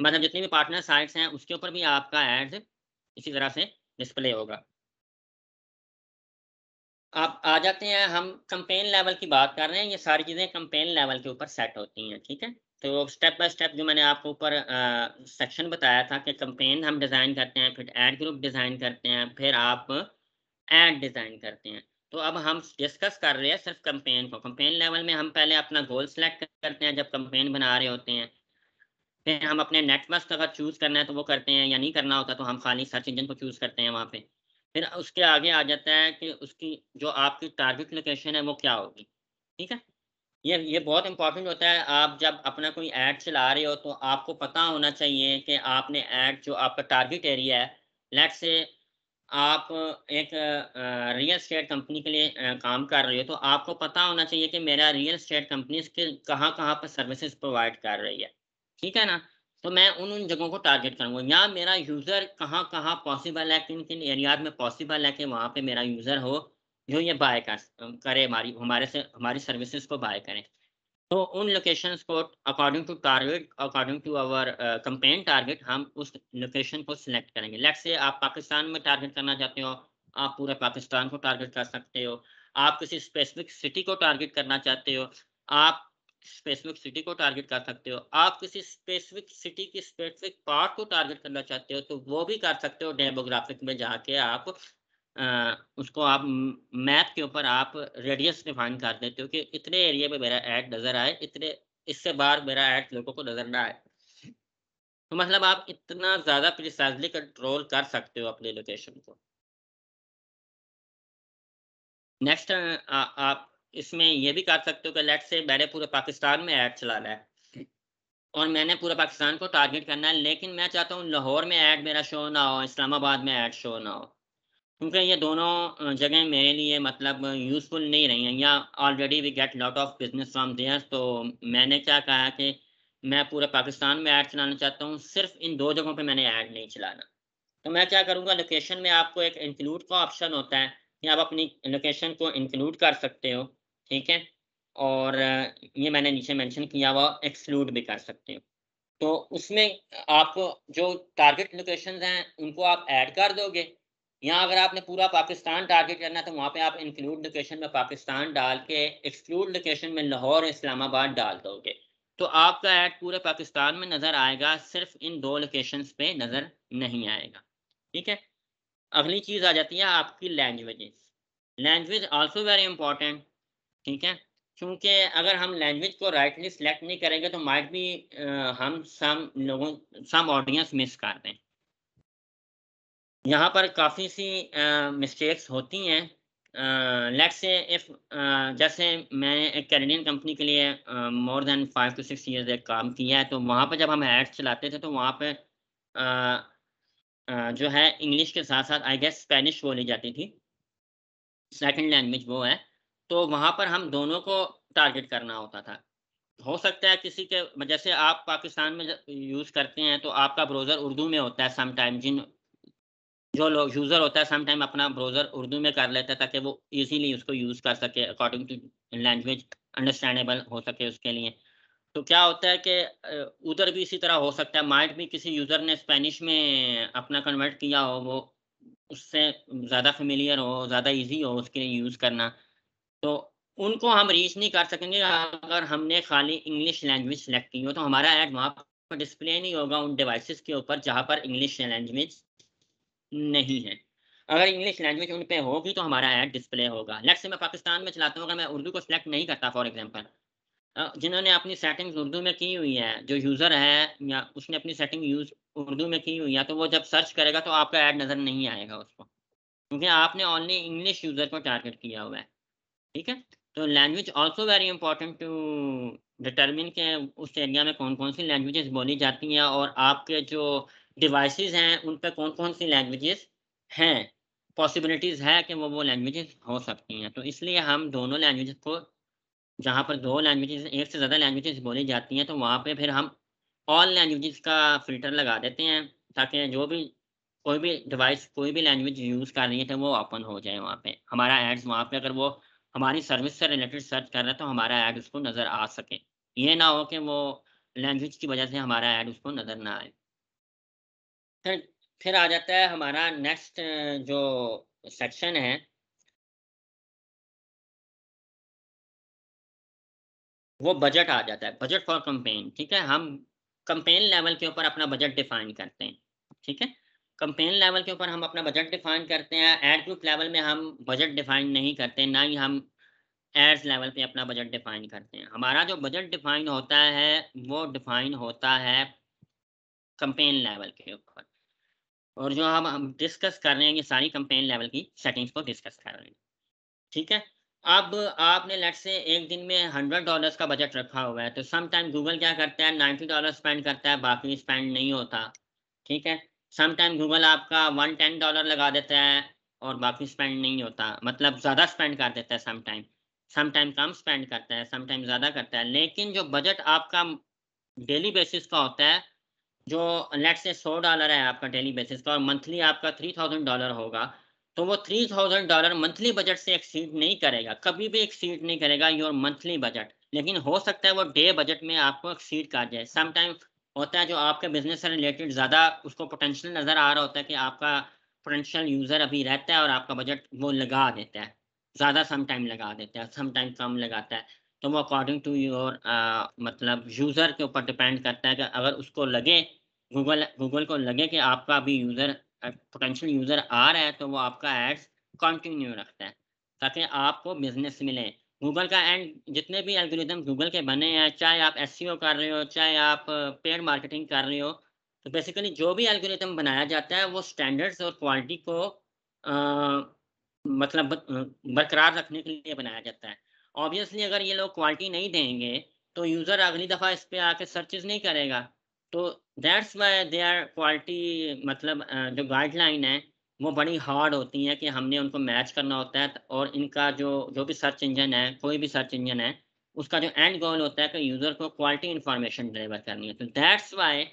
मतलब जितनी भी पार्टनर साइट्स हैं उसके ऊपर भी आपका एड्स इसी तरह से डिस्प्ले होगा आप आ जाते हैं हम कंपेन लेवल की बात कर रहे हैं ये सारी चीज़ें कंपेन लेवल के ऊपर सेट होती हैं ठीक है तो स्टेप बाय स्टेप जो मैंने आपको ऊपर सेक्शन बताया था कि कंपेन हम डिज़ाइन करते हैं फिर एड ग्रुप डिज़ाइन करते हैं फिर आप एड डिज़ाइन करते हैं तो अब हम डिस्कस कर रहे हैं सिर्फ कंपेन को कंपेन लेवल में हम पहले अपना गोल सेलेक्ट करते हैं जब कंपेन बना रहे होते हैं फिर हम अपने नेटवर्क अगर चूज़ करना है तो वो करते हैं या नहीं करना होता तो हम खाली सर्च इंजन को चूज़ करते हैं वहाँ पे फिर उसके आगे आ जाता है कि उसकी जो आपकी टारगेट लोकेशन है वो क्या होगी ठीक है ये ये बहुत इंपॉर्टेंट होता है आप जब अपना कोई ऐड चला रहे हो तो आपको पता होना चाहिए कि आपने ऐड जो आपका टारगेट एरिया है लेट से आप एक रियल स्टेट कंपनी के लिए काम कर रहे हो तो आपको पता होना चाहिए कि मेरा रियल स्टेट कंपनी कहाँ कहाँ पर सर्विसेज प्रोवाइड कर रही है ठीक है ना तो मैं उन उन जगहों को टारगेट करूँगा या मेरा यूज़र कहाँ कहाँ पॉसिबल है किन किन एरियाज में पॉसिबल है कि वहाँ पे मेरा यूज़र हो जो ये बाय कर करे हमारी हमारे से हमारी सर्विसेज को बाय करें तो उन लोकेशंस को according to target according to our campaign target हम उस लोकेशन को सिलेक्ट करेंगे लेट से आप पाकिस्तान में टारगेट करना चाहते हो आप पूरे पाकिस्तान को टारगेट कर सकते हो आप किसी स्पेसिफिक सिटी को टारगेट करना चाहते हो आप स्पेसिफिक सिटी को टारगेट कर सकते हो आप किसी स्पेसिफिक सिटी की स्पेसिफिक पार्ट को टारगेट करना चाहते हो तो वो भी कर सकते हो डेमोग्राफिक में जाके आप उसको आप मैप के ऊपर आप रेडियस डिफाइन कर देते हो कि इतने एरिया में मेरा ऐड नज़र आए इतने इससे बाहर मेरा ऐड लोगों को नज़र ना आए तो मतलब आप इतना ज़्यादा प्रिसाइजली कंट्रोल कर सकते हो अपने लोकेशन को नेक्स्ट आप इसमें यह भी कर सकते हो कि लेट से मैंने पूरे पाकिस्तान में ऐड चलाना है और मैंने पूरे पाकिस्तान को टारगेट करना है लेकिन मैं चाहता हूँ लाहौर में ऐड मेरा शो ना हो इस्लामाबाद में ऐड शो ना हो क्योंकि ये दोनों जगह मेरे लिए मतलब यूज़फुल नहीं रही हैं या already we get lot of business from there तो मैंने क्या कहा कि मैं पूरे पाकिस्तान में ऐड चलाना चाहता हूँ सिर्फ इन दो जगहों पे मैंने ऐड नहीं चलाना तो मैं क्या करूँगा लोकेशन में आपको एक इंक्लूड का ऑप्शन होता है कि आप अपनी लोकेशन को इंक्लूड कर सकते हो ठीक है और ये मैंने नीचे मैंशन किया हुआ एक्सक्लूड भी कर सकते हो तो उसमें आप जो टारगेट लोकेशन हैं उनको आप ऐड कर दोगे यहाँ अगर आपने पूरा पाकिस्तान टारगेट करना तो वहाँ पे आप इंक्लूड लोकेशन में पाकिस्तान डाल के एक्सक्लूड लोकेशन में लाहौर इस्लामाबाद डाल दोगे तो आपका ऐड पूरे पाकिस्तान में नज़र आएगा सिर्फ इन दो लोकेशन पे नज़र नहीं आएगा ठीक है अगली चीज़ आ जाती है आपकी languages language also very important ठीक है क्योंकि अगर हम लैंग्वेज को राइटली सिलेक्ट नहीं करेंगे तो माइट भी आ, हम सम लोगों सम ऑडियंस मिस कर दें यहाँ पर काफ़ी सी मिस्टेक्स होती हैं लेट से इफ जैसे मैं एक कैनेडियन कंपनी के लिए more than five to six years काम किया है तो वहाँ पर जब हम एड्स चलाते थे तो वहाँ पर uh, uh, जो है इंग्लिश के साथ साथ आई गेस स्पेनिश बोली जाती थी सेकंड लैंग्वेज वो है तो वहाँ पर हम दोनों को टारगेट करना होता था हो सकता है किसी के जैसे आप पाकिस्तान में यूज़ करते हैं तो आपका ब्राउज़र उर्दू में होता है समटाइम जिन जो लोग यूज़र होता है समटाइम अपना ब्राउज़र उर्दू में कर लेता है ताकि वो इजीली उसको यूज़ कर सके अकॉर्डिंग टू लैंग्वेज अंडरस्टैंडेबल हो सके उसके लिए तो क्या होता है कि उधर भी इसी तरह हो सकता है माइट भी किसी यूज़र ने स्पेनिश में अपना कन्वर्ट किया हो वो उससे ज़्यादा फेमिलियर हो ज़्यादा ईजी हो उसके लिए यूज़ करना तो उनको हम रीच नहीं कर सकेंगे अगर हमने खाली इंग्लिश लैंग्वेज सेलेक्ट की हो तो हमारा एड वहाँ पर डिस्प्ले नहीं होगा उन डिवाइसेस के ऊपर जहाँ पर इंग्लिश लैंग्वेज नहीं है अगर इंग्लिश लैंग्वेज उन पे होगी तो हमारा ऐड डिस्प्ले होगा लेट्स से मैं पाकिस्तान में चलाता हूँ अगर मैं उर्दू को सिलेक्ट नहीं करता फॉर एग्जांपल जिन्होंने अपनी सेटिंग्स उर्दू में की हुई है जो यूज़र है या उसने अपनी सेटिंग यूज उर्दू में की हुई है तो वो जब सर्च करेगा तो आपका ऐड नज़र नहीं आएगा उसको क्योंकि आपने ऑनली इंग्लिश यूज़र को टारगेट किया हुआ है ठीक है तो language also very important to determine के उस एरिया में कौन कौन सी लैंग्वेजेस बोली जाती हैं और आपके जो डिवाइसेस हैं उन पर कौन कौन सी लैंग्वेजेस हैं पॉसिबिलिटीज़ है कि वो वो लैंग्वेजेस हो सकती हैं तो इसलिए हम दोनों लैंग्वेज को जहाँ पर दो लैंग्वेजेस एक से ज़्यादा लैंग्वेजेस बोली जाती हैं तो वहाँ पे फिर हम ऑल लैंग्वेजेस का फिल्टर लगा देते हैं ताकि जो भी कोई भी डिवाइस कोई भी लैंग्वेज यूज़ कर रही है तो वो ओपन हो जाए वहाँ पे हमारा एड्स वहाँ पे अगर वो हमारी सर्विस से रिलेटेड सर्च कर रहा है तो हमारा एड उसको नज़र आ सके ये ना हो कि वो लैंग्वेज की वजह से हमारा एड उसको नज़र ना आए फिर फिर आ जाता है हमारा नेक्स्ट जो सेक्शन है वो बजट आ जाता है बजट फॉर कंपेन ठीक है हम कंपेन लेवल के ऊपर अपना बजट डिफाइन करते हैं ठीक है कंपेन लेवल के ऊपर हम अपना बजट डिफाइन करते हैं एड ग्रुप लेवल में हम बजट डिफाइन नहीं करते ना ही हम एड्स लेवल पे अपना बजट डिफाइन करते हैं हमारा जो बजट डिफाइन होता है वो डिफाइन होता है कंपेन लेवल के ऊपर और जो हम हम डिस्कस कर रहे हैं ये सारी कंपेन लेवल की सेटिंग्स को डिस्कस कर रहे हैं ठीक है अब आपने लेट से एक दिन में हंड्रेड डॉलर्स का बजट रखा हुआ है तो समटाइम गूगल क्या करता है नाइन्टी डॉलर स्पेंड करता है बाकी स्पेंड नहीं होता ठीक है समटाइम गूगल आपका वन टेन डॉलर लगा देता है और बाकी स्पेंड नहीं होता मतलब ज़्यादा स्पेंड कर देता है समटाइम समटाइम कम स्पेंड करता है समटाइम ज़्यादा करता है लेकिन जो बजट आपका डेली बेसिस का होता है जो लेट से सौ डॉलर है आपका डेली बेसिस का और मंथली आपका थ्री थाउजेंड डॉलर होगा तो वो three thousand dollar monthly budget से एक्सीड नहीं करेगा कभी भी एक्सीड नहीं करेगा योर मंथली बजट लेकिन हो सकता है वो डे बजट में आपको एक्सीड कर जाए समटाइम होता है जो आपके बिजनेस से रिलेटेड ज़्यादा उसको पोटेंशियल नज़र आ रहा होता है कि आपका पोटेंशियल यूज़र अभी रहता है और आपका बजट वो लगा देता है ज़्यादा सम टाइम लगा देता है सम टाइम कम लगाता है तो वो अकॉर्डिंग टू योर मतलब यूज़र के ऊपर डिपेंड करता है कि अगर उसको लगे गूगल गूगल को लगे कि आपका भी यूज़र पोटेंशियल यूज़र आ रहा है तो वो आपका एड्स कंटिन्यू रखता है ताकि आपको बिजनेस मिले गूगल का एंड जितने भी एल्गोरिदम गूगल के बने हैं चाहे आप एस e कर रहे हो चाहे आप पेड uh, मार्केटिंग कर रहे हो तो बेसिकली जो भी एल्गोरिदम बनाया जाता है वो स्टैंडर्ड्स और क्वालिटी को आ, uh, मतलब uh, बरकरार रखने के लिए बनाया जाता है ऑब्वियसली अगर ये लोग क्वालिटी नहीं देंगे तो यूज़र अगली दफ़ा इस पर आके सर्चेज नहीं करेगा तो that's why they are quality मतलब जो गाइडलाइन है वो बड़ी हार्ड होती है कि हमने उनको मैच करना होता है और इनका जो जो भी सर्च इंजन है कोई भी सर्च इंजन है उसका जो एंड गोल होता है कि यूज़र को क्वालिटी इन्फॉर्मेशन डिलीवर करनी है तो दैट्स वाई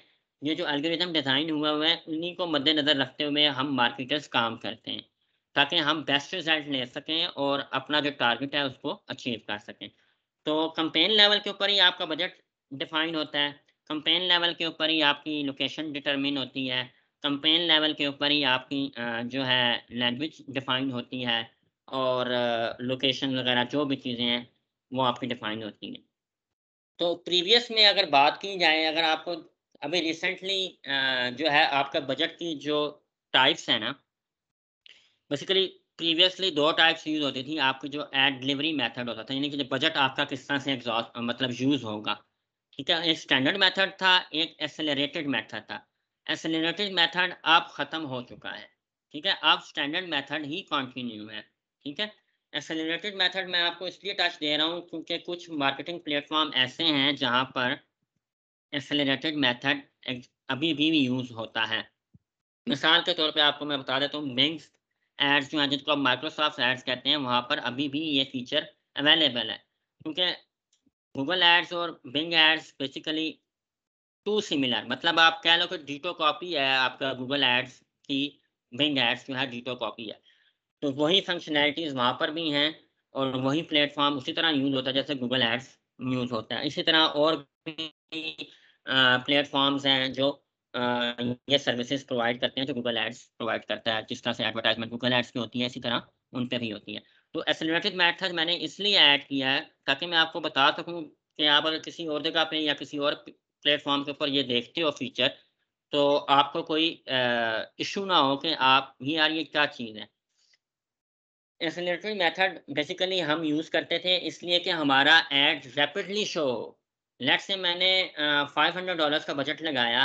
ये जो एल्गोरिथम डिज़ाइन हुआ हुआ है उन्हीं को मद्देनज़र रखते हुए हम मार्केटर्स काम करते हैं ताकि हम बेस्ट रिजल्ट ले सकें और अपना जो टारगेट है उसको अचीव कर सकें तो कंपेन लेवल के ऊपर ही आपका बजट डिफाइन होता है कंपेन लेवल के ऊपर ही आपकी लोकेशन डिटरमिन होती है कंपेन लेवल के ऊपर ही आपकी जो है लैंग्वेज डिफाइन होती है और लोकेशन वगैरह जो भी चीज़ें हैं वो आपकी डिफाइन होती हैं तो प्रीवियस में अगर बात की जाए अगर आपको अभी रिसेंटली जो है आपका बजट की जो टाइप्स है ना बेसिकली प्रीवियसली दो टाइप्स यूज होती थी आपकी जो एड डिलीवरी मेथड होता था यानी कि जो बजट आपका किस तरह से एग्जॉस्ट मतलब यूज होगा ठीक है एक स्टैंडर्ड मेथड था एक एक्सेलरेटेड मेथड था एक्सेलरेटेड मेथड अब ख़त्म हो चुका है ठीक है अब स्टैंडर्ड मेथड ही कंटिन्यू है ठीक है एक्सेलरेटेड मेथड मैं आपको इसलिए टच दे रहा हूँ क्योंकि कुछ मार्केटिंग प्लेटफॉर्म ऐसे हैं जहाँ पर एक्सेलरेटेड मैथड अभी भी यूज़ होता है मिसाल के तौर पर आपको मैं बता देता हूँ मिंग्स एड्स जो है जिसको आप माइक्रोसॉफ्ट एड्स कहते हैं वहाँ पर अभी भी ये फीचर अवेलेबल है क्योंकि गूगल एड्स और Bing ads basically too similar मतलब आप कह लो कि डीटो कॉपी है आपका गूगल एड्स की बिंग एड्स जो है डीटो कॉपी है तो वही फंक्शनैलिटीज़ वहाँ पर भी हैं और वही प्लेटफॉर्म उसी तरह यूज़ होता है जैसे गूगल एड्स यूज़ होता है इसी तरह और भी प्लेटफॉर्म्स हैं जो ये सर्विसेज प्रोवाइड करते हैं जो गूगल एड्स प्रोवाइड करता है जिस तरह से एडवर्टाइजमेंट गूगल एड्स की होती है इसी तरह उन पर भी होती है तो एसलरेटेड मैथड मैंने इसलिए ऐड किया है ताकि मैं आपको बता सकूँ कि आप अगर किसी और जगह पे या किसी और प्लेटफॉर्म के ऊपर ये देखते हो फीचर तो आपको कोई इशू ना हो कि आप भी यार ये क्या चीज़ है एसलेटरी मेथड बेसिकली हम यूज़ करते थे इसलिए कि हमारा एड रैपिडली शो हो लेट से मैंने फाइव हंड्रेड डॉलर्स का बजट लगाया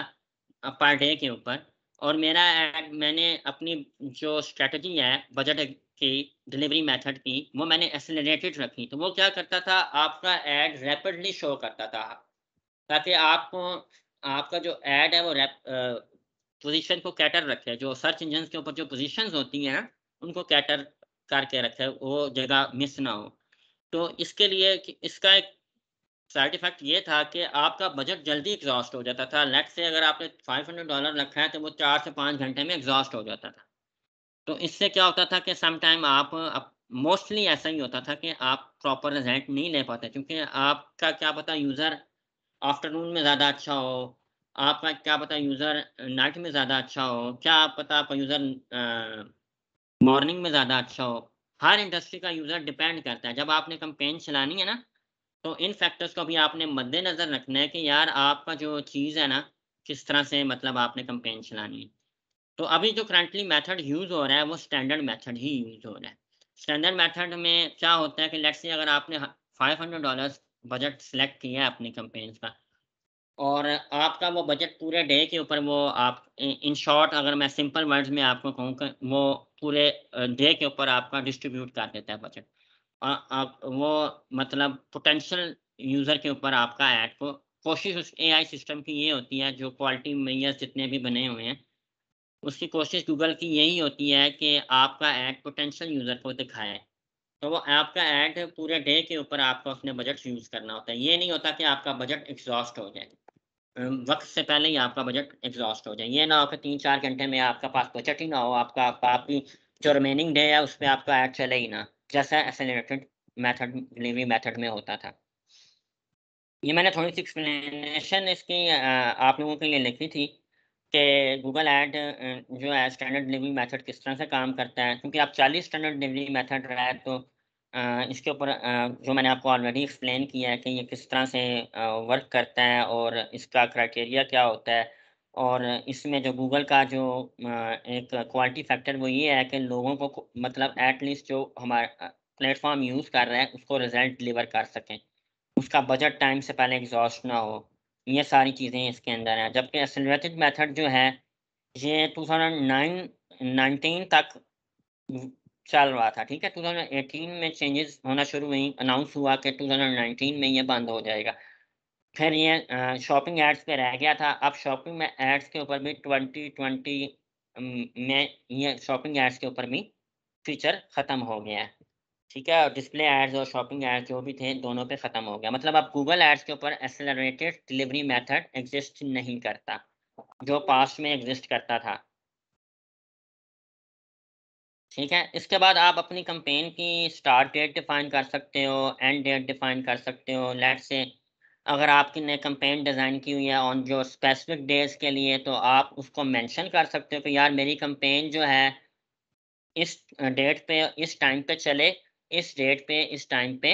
पार्ट ए के ऊपर और मेरा एड मैंने अपनी जो स्ट्रेटजी है बजट की डिलीवरी मेथड की वो मैंने एसिलेटेड रखी तो वो क्या करता था आपका एड रैपिडली शो करता था ताकि आपको आपका जो एड है वो पोजीशन को कैटर रखे जो सर्च इंजन के ऊपर जो पोजीशंस होती हैं उनको कैटर करके रखे वो जगह मिस ना हो तो इसके लिए इसका एक साइड इफेक्ट ये था कि आपका बजट जल्दी एग्जॉस्ट हो जाता था लेट से अगर आपने 500 डॉलर रखा है तो वो चार से पाँच घंटे में एग्जॉस्ट हो जाता था तो इससे क्या होता था कि सम टाइम आप मोस्टली ऐसा ही होता था कि आप प्रॉपर रिजल्ट नहीं ले पाते क्योंकि आपका क्या पता यूज़र आफ्टरनून में ज़्यादा अच्छा हो आपका क्या पता यूज़र नाइट में ज़्यादा अच्छा हो क्या पता आपका यूज़र मॉर्निंग में ज़्यादा अच्छा हो हर इंडस्ट्री का यूज़र डिपेंड करता है जब आपने कंपेन चलानी है ना तो इन फैक्टर्स को भी आपने मद्देनजर रखना है कि यार आपका जो चीज़ है ना किस तरह से मतलब आपने कंपेन चलानी है तो अभी जो करंटली मेथड यूज़ हो रहा है वो स्टैंडर्ड मेथड ही यूज़ हो रहा है स्टैंडर्ड मेथड में क्या होता है कि लेट्स से अगर आपने five hundred dollars budget select किया है अपने कंपेन्स का और आपका वो बजट पूरे डे के ऊपर वो आप इन शॉर्ट अगर मैं सिंपल वर्ड्स में आपको कहूँ वो पूरे डे के ऊपर आपका डिस्ट्रीब्यूट कर देता है बजट और आप वो मतलब पोटेंशियल यूज़र के ऊपर आपका ऐड को कोशिश उस ए सिस्टम की ये होती है जो क्वालिटी मैयर्स जितने भी बने हुए हैं उसकी कोशिश गूगल की यही होती है कि आपका ऐड पोटेंशियल यूज़र को दिखाए तो वो आपका ऐड पूरे डे के ऊपर आपको अपने बजट यूज़ करना होता है ये नहीं होता कि आपका बजट एग्जॉस्ट हो जाए वक्त से पहले ही आपका बजट एग्जॉस्ट हो जाए ये ना हो कि तीन चार घंटे में आपका पास बजट ही ना हो आपका आपकी जो रिमेनिंग डे है उस पर आपका ऐड चले ही ना जैसा एसेलरेटेड मेथड डिलीवरी मेथड में होता था ये मैंने थोड़ी सी एक्सप्लेनेशन इसकी आप लोगों के लिए लिखी थी कि गूगल ऐड जो है स्टैंडर्ड डिलीवरी मेथड किस तरह से काम करता है क्योंकि आप 40 स्टैंडर्ड डिलीवरी मेथड रहा है तो इसके ऊपर जो मैंने आपको ऑलरेडी एक्सप्लेन किया है कि ये किस तरह से वर्क करता है और इसका क्राइटेरिया क्या होता है और इसमें जो गूगल का जो एक क्वालिटी फैक्टर वो ये है कि लोगों को मतलब एटलीस्ट जो हमारा प्लेटफॉर्म यूज़ कर रहे हैं उसको रिजल्ट डिलीवर कर सकें उसका बजट टाइम से पहले एग्जॉस्ट ना हो ये सारी चीज़ें इसके अंदर हैं जबकि एसलरेटेड मेथड जो है ये टू थाउजेंड नाइन नाइनटीन तक चल रहा था ठीक है 2018 में चेंजेस होना शुरू हुई अनाउंस हुआ कि 2019 में ये बंद हो जाएगा फिर ये शॉपिंग एड्स पे रह गया था अब शॉपिंग में एड्स के ऊपर भी ट्वेंटी ट्वेंटी में ये शॉपिंग एड्स के ऊपर भी फीचर ख़त्म हो गया है ठीक है और डिस्प्ले एड्स और शॉपिंग एड्स जो भी थे दोनों पे ख़त्म हो गया मतलब अब गूगल एड्स के ऊपर एक्सेलरेटेड डिलीवरी मेथड एग्जिस्ट नहीं करता जो पास्ट में एग्जिस्ट करता था ठीक है इसके बाद आप अपनी कंपेन की स्टार्ट डेट डिफाइन कर सकते हो एंड डेट डिफाइन कर सकते हो लेट से अगर आपकी ने कंपेन डिज़ाइन की हुई है ऑन जो स्पेसिफिक डेज के लिए तो आप उसको मेंशन कर सकते हो कि यार मेरी कंपेन जो है इस डेट पे इस टाइम पे चले इस डेट पे इस टाइम पे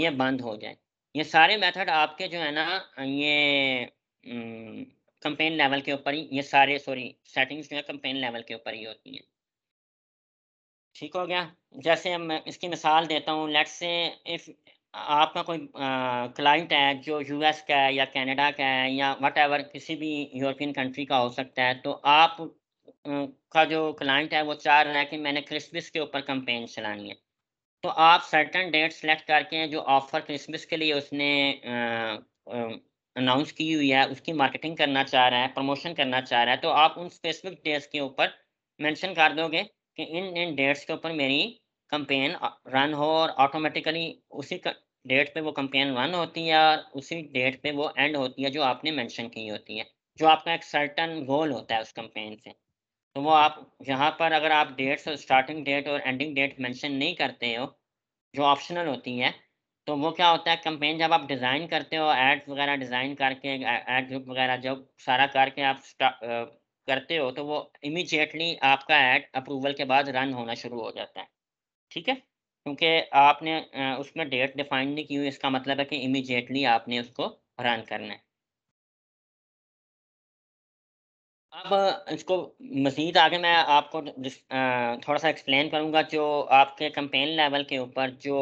ये बंद हो जाए ये सारे मेथड आपके जो है ना ये कंपेन लेवल के ऊपर ही ये सारे सॉरी सेटिंग्स जो है कंपेन लेवल के ऊपर ही होती हैं ठीक हो गया जैसे मैं इसकी मिसाल देता हूँ लेट्स से इफ़ आपका कोई क्लाइंट है जो यूएस का है या कनाडा का है या वट एवर किसी भी यूरोपियन कंट्री का हो सकता है तो आप का जो क्लाइंट है वो चाह रहा है कि मैंने क्रिसमस के ऊपर कंपेन चलानी है तो आप सर्टन डेट सेलेक्ट करके जो ऑफ़र क्रिसमस के लिए उसने अनाउंस की हुई है उसकी मार्केटिंग करना चाह रहा है प्रमोशन करना चाह रहा है तो आप उन स्पेसिफिक डेट्स के ऊपर मैंशन कर दोगे कि इन इन डेट्स के ऊपर मेरी कंपेन रन uh, हो और ऑटोमेटिकली उसी डेट पे वो कंपेन रन होती है और उसी डेट पे वो एंड होती है जो आपने मेंशन की होती है जो आपका एक सर्टन गोल होता है उस कंपेन से तो वो आप यहाँ पर अगर आप डेट्स और स्टार्टिंग डेट और एंडिंग डेट मेंशन नहीं करते हो जो ऑप्शनल होती है तो वो क्या होता है कंपेन जब आप डिज़ाइन करते हो एड्स वगैरह डिज़ाइन करके एड ग्रुप वगैरह जब सारा करके आप करते हो तो वो इमीजिएटली आपका एड अप्रूवल के बाद रन होना शुरू हो जाता है ठीक है क्योंकि आपने उसमें डेट डिफाइन नहीं की हुई इसका मतलब है कि इमीजिएटली आपने उसको रन करना है अब इसको मज़ीद आगे मैं आपको थोड़ा सा एक्सप्लेन करूँगा जो आपके कंपेन लेवल के ऊपर जो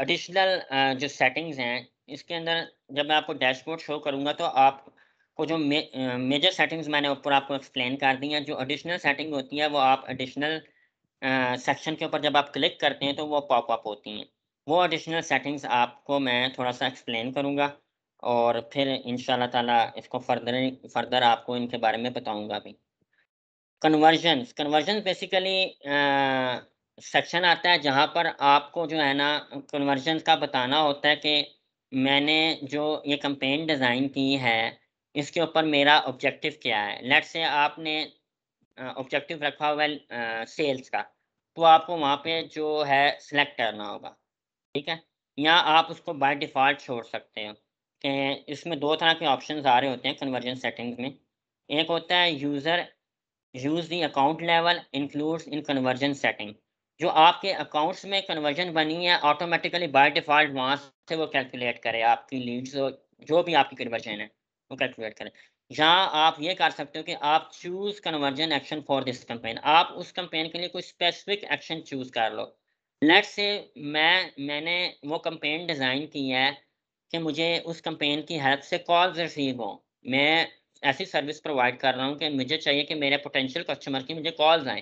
एडिशनल जो सेटिंग्स हैं इसके अंदर जब मैं आपको डैशबोर्ड शो करूँगा तो आपको जो मेजर सेटिंग्स मैंने ऊपर आपको एक्सप्लेन कर दी हैं जो एडिशनल सेटिंग होती है वो आप एडिशनल सेक्शन के ऊपर जब आप क्लिक करते हैं तो वो पॉपअप होती हैं वो एडिशनल सेटिंग्स आपको मैं थोड़ा सा एक्सप्लेन करूँगा और फिर इन ताला इसको फर्दर फर्दर आपको इनके बारे में बताऊँगा अभी कन्वर्जन्स कन्वर्जन बेसिकली सेक्शन आता है जहाँ पर आपको जो है ना कन्वर्जन का बताना होता है कि मैंने जो ये कंपेन डिज़ाइन की है इसके ऊपर मेरा ऑब्जेक्टिव क्या है लेट से आपने ऑब्जेक्टिव रखा हुआ है सेल्स का तो आपको वहाँ पे जो है सिलेक्ट करना होगा ठीक है या आप उसको बाय डिफ़ॉल्ट छोड़ सकते हो कि इसमें दो तरह के ऑप्शन आ रहे होते हैं कन्वर्जन सेटिंग्स में एक होता है user use the account level includes in conversion setting जो आपके अकाउंट्स में कन्वर्जन बनी है ऑटोमेटिकली बाय डिफ़ॉल्ट वहाँ से वो कैलकुलेट करे आपकी लीड्स जो भी आपकी कन्वर्जन है वो कैलकुलेट करें या आप ये कर सकते हो कि आप choose conversion action for this campaign आप उस कंपेन के लिए कोई स्पेसिफिक एक्शन चूज कर लो लेट से मैं मैंने वो कंपेन डिज़ाइन की है कि मुझे उस कंपेन की हेल्प से कॉल्स रिसीव हों मैं ऐसी सर्विस प्रोवाइड कर रहा हूँ कि मुझे चाहिए कि मेरे पोटेंशियल कस्टमर की मुझे कॉल्स आएँ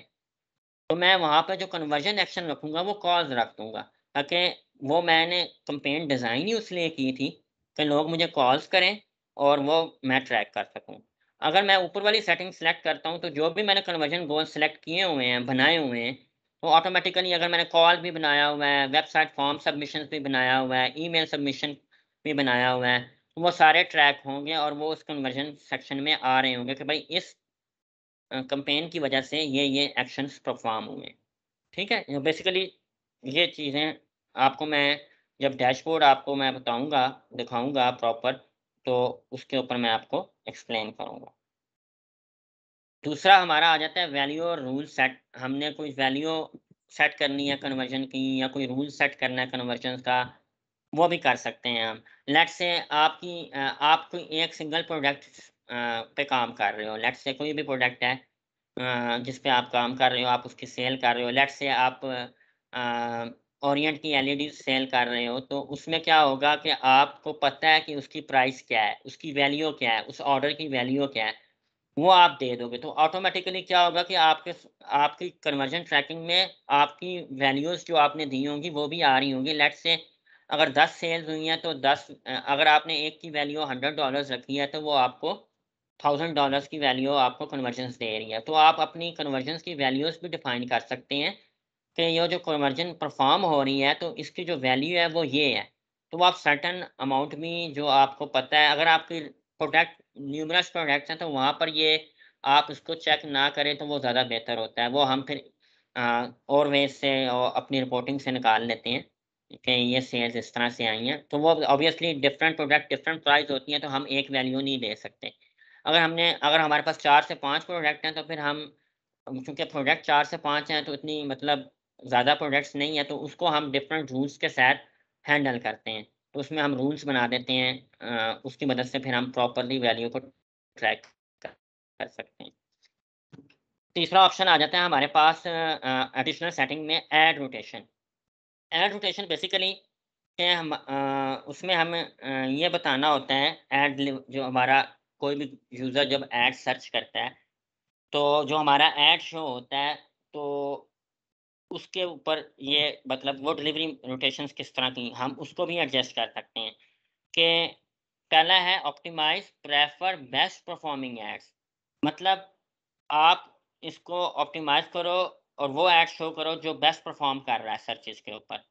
तो मैं वहाँ पर जो कन्वर्जन एक्शन रखूँगा वो कॉल्स रख दूँगा ताकि वो मैंने कंपेन डिज़ाइन ही उसलिए की थी कि लोग मुझे कॉल्स करें और वो मैं ट्रैक कर सकूँ अगर मैं ऊपर वाली सेटिंग सेलेक्ट करता हूँ तो जो भी मैंने कन्वर्जन गोल सेलेक्ट किए हुए हैं बनाए हुए हैं तो ऑटोमेटिकली अगर मैंने कॉल भी बनाया हुआ है वेबसाइट फॉर्म सबमिशन भी बनाया हुआ है ईमेल सबमिशन भी बनाया हुआ है तो वो सारे ट्रैक होंगे और वो उस कन्वर्जन सेक्शन में आ रहे होंगे कि भाई इस कंपेन की वजह से ये ये एक्शंस परफॉर्म हुए ठीक है बेसिकली ये चीज़ें आपको मैं जब डैशबोर्ड आपको मैं बताऊंगा दिखाऊंगा प्रॉपर तो उसके ऊपर मैं आपको एक्सप्लेन करूँगा दूसरा हमारा आ जाता है वैल्यू और रूल सेट हमने कोई वैल्यू सेट करनी है कन्वर्जन की या कोई रूल सेट करना है कन्वर्जन का वो भी कर सकते हैं हम लेट से आपकी आप कोई एक सिंगल प्रोडक्ट पे काम कर रहे हो लेट से कोई भी प्रोडक्ट है जिस पे आप काम कर रहे हो आप उसकी सेल कर रहे हो लेट से आप ओरिएंट की एलईडी सेल कर रहे हो तो उसमें क्या होगा कि आपको पता है कि उसकी प्राइस क्या है उसकी वैल्यू क्या है उस ऑर्डर की वैल्यू क्या है वो आप दे दोगे तो ऑटोमेटिकली क्या होगा कि आपके आपकी कन्वर्जन ट्रैकिंग में आपकी वैल्यूज़ जो आपने दी होंगी वो भी आ रही होंगी लेट से अगर दस सेल्स हुई हैं तो दस अगर आपने एक की वैल्यू हंड्रेड डॉलर्स रखी है तो वो आपको थाउजेंड डॉलर्स की वैल्यू आपको कन्वर्जन दे रही है तो आप अपनी कन्वर्जन की वैल्यूज़ भी डिफाइन कर सकते हैं कि ये जो कन्वर्जन परफॉर्म हो रही है तो इसकी जो वैल्यू है वो ये है तो आप सर्टन अमाउंट में जो आपको पता है अगर आपकी प्रोडक्ट न्यूमरस प्रोडक्ट्स हैं तो वहाँ पर ये आप इसको चेक ना करें तो वो ज़्यादा बेहतर होता है वो हम फिर आ, और वे से और अपनी रिपोर्टिंग से निकाल लेते हैं कि ये सेल्स इस तरह से आई हैं तो वो obviously different product different price होती हैं तो हम एक वैल्यू नहीं दे सकते अगर हमने अगर हमारे पास चार से पाँच प्रोडक्ट हैं तो फिर हम चूँकि प्रोडक्ट चार से पाँच हैं तो इतनी मतलब ज़्यादा प्रोडक्ट्स नहीं है तो उसको हम डिफरेंट रूल्स के साथ हैंडल करते हैं तो उसमें हम रूल्स बना देते हैं उसकी मदद से फिर हम प्रॉपरली वैल्यू को ट्रैक कर सकते हैं तीसरा ऑप्शन आ जाता है हमारे पास एडिशनल सेटिंग में ad rotation ad rotation basically हम आ, उसमें हम आ, ये बताना होता है एड जो हमारा कोई भी यूज़र जब एड सर्च करता है तो जो हमारा एड शो होता है तो उसके ऊपर ये मतलब वो डिलीवरी रोटेशन किस तरह की हम उसको भी एडजस्ट कर सकते हैं कि पहला है optimize prefer best performing ads मतलब आप इसको ऑप्टिमाइज करो और वो एड शो करो जो बेस्ट परफॉर्म कर रहा है सर्चेज के ऊपर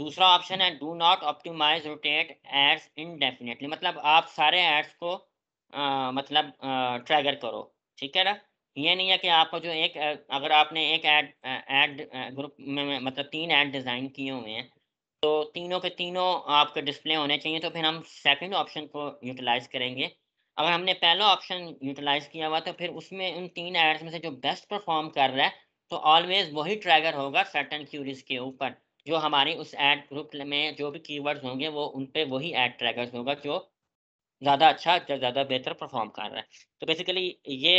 दूसरा ऑप्शन है do not optimize rotate ads indefinitely मतलब आप सारे एड्स को आ, मतलब ट्रैगर करो ठीक है ना ये नहीं है कि आपको जो एक अगर आपने एक ऐड ऐड ग्रुप में मतलब तीन ऐड डिज़ाइन किए हुए हैं तो तीनों के तीनों आपके डिस्प्ले होने चाहिए तो फिर हम सेकंड ऑप्शन को यूटिलाइज़ करेंगे अगर हमने पहला ऑप्शन यूटिलाइज़ किया हुआ तो फिर उसमें उन तीन एड्स में से जो बेस्ट परफॉर्म कर रहा है तो ऑलवेज वही ट्रैगर होगा सर्टन क्यूरीज के ऊपर जो हमारी उस एड ग्रुप में जो भी कीवर्ड्स होंगे वो उन पर वही एड ट्रैगर होगा जो ज़्यादा अच्छा ज़्यादा बेहतर परफॉर्म कर रहा है तो बेसिकली ये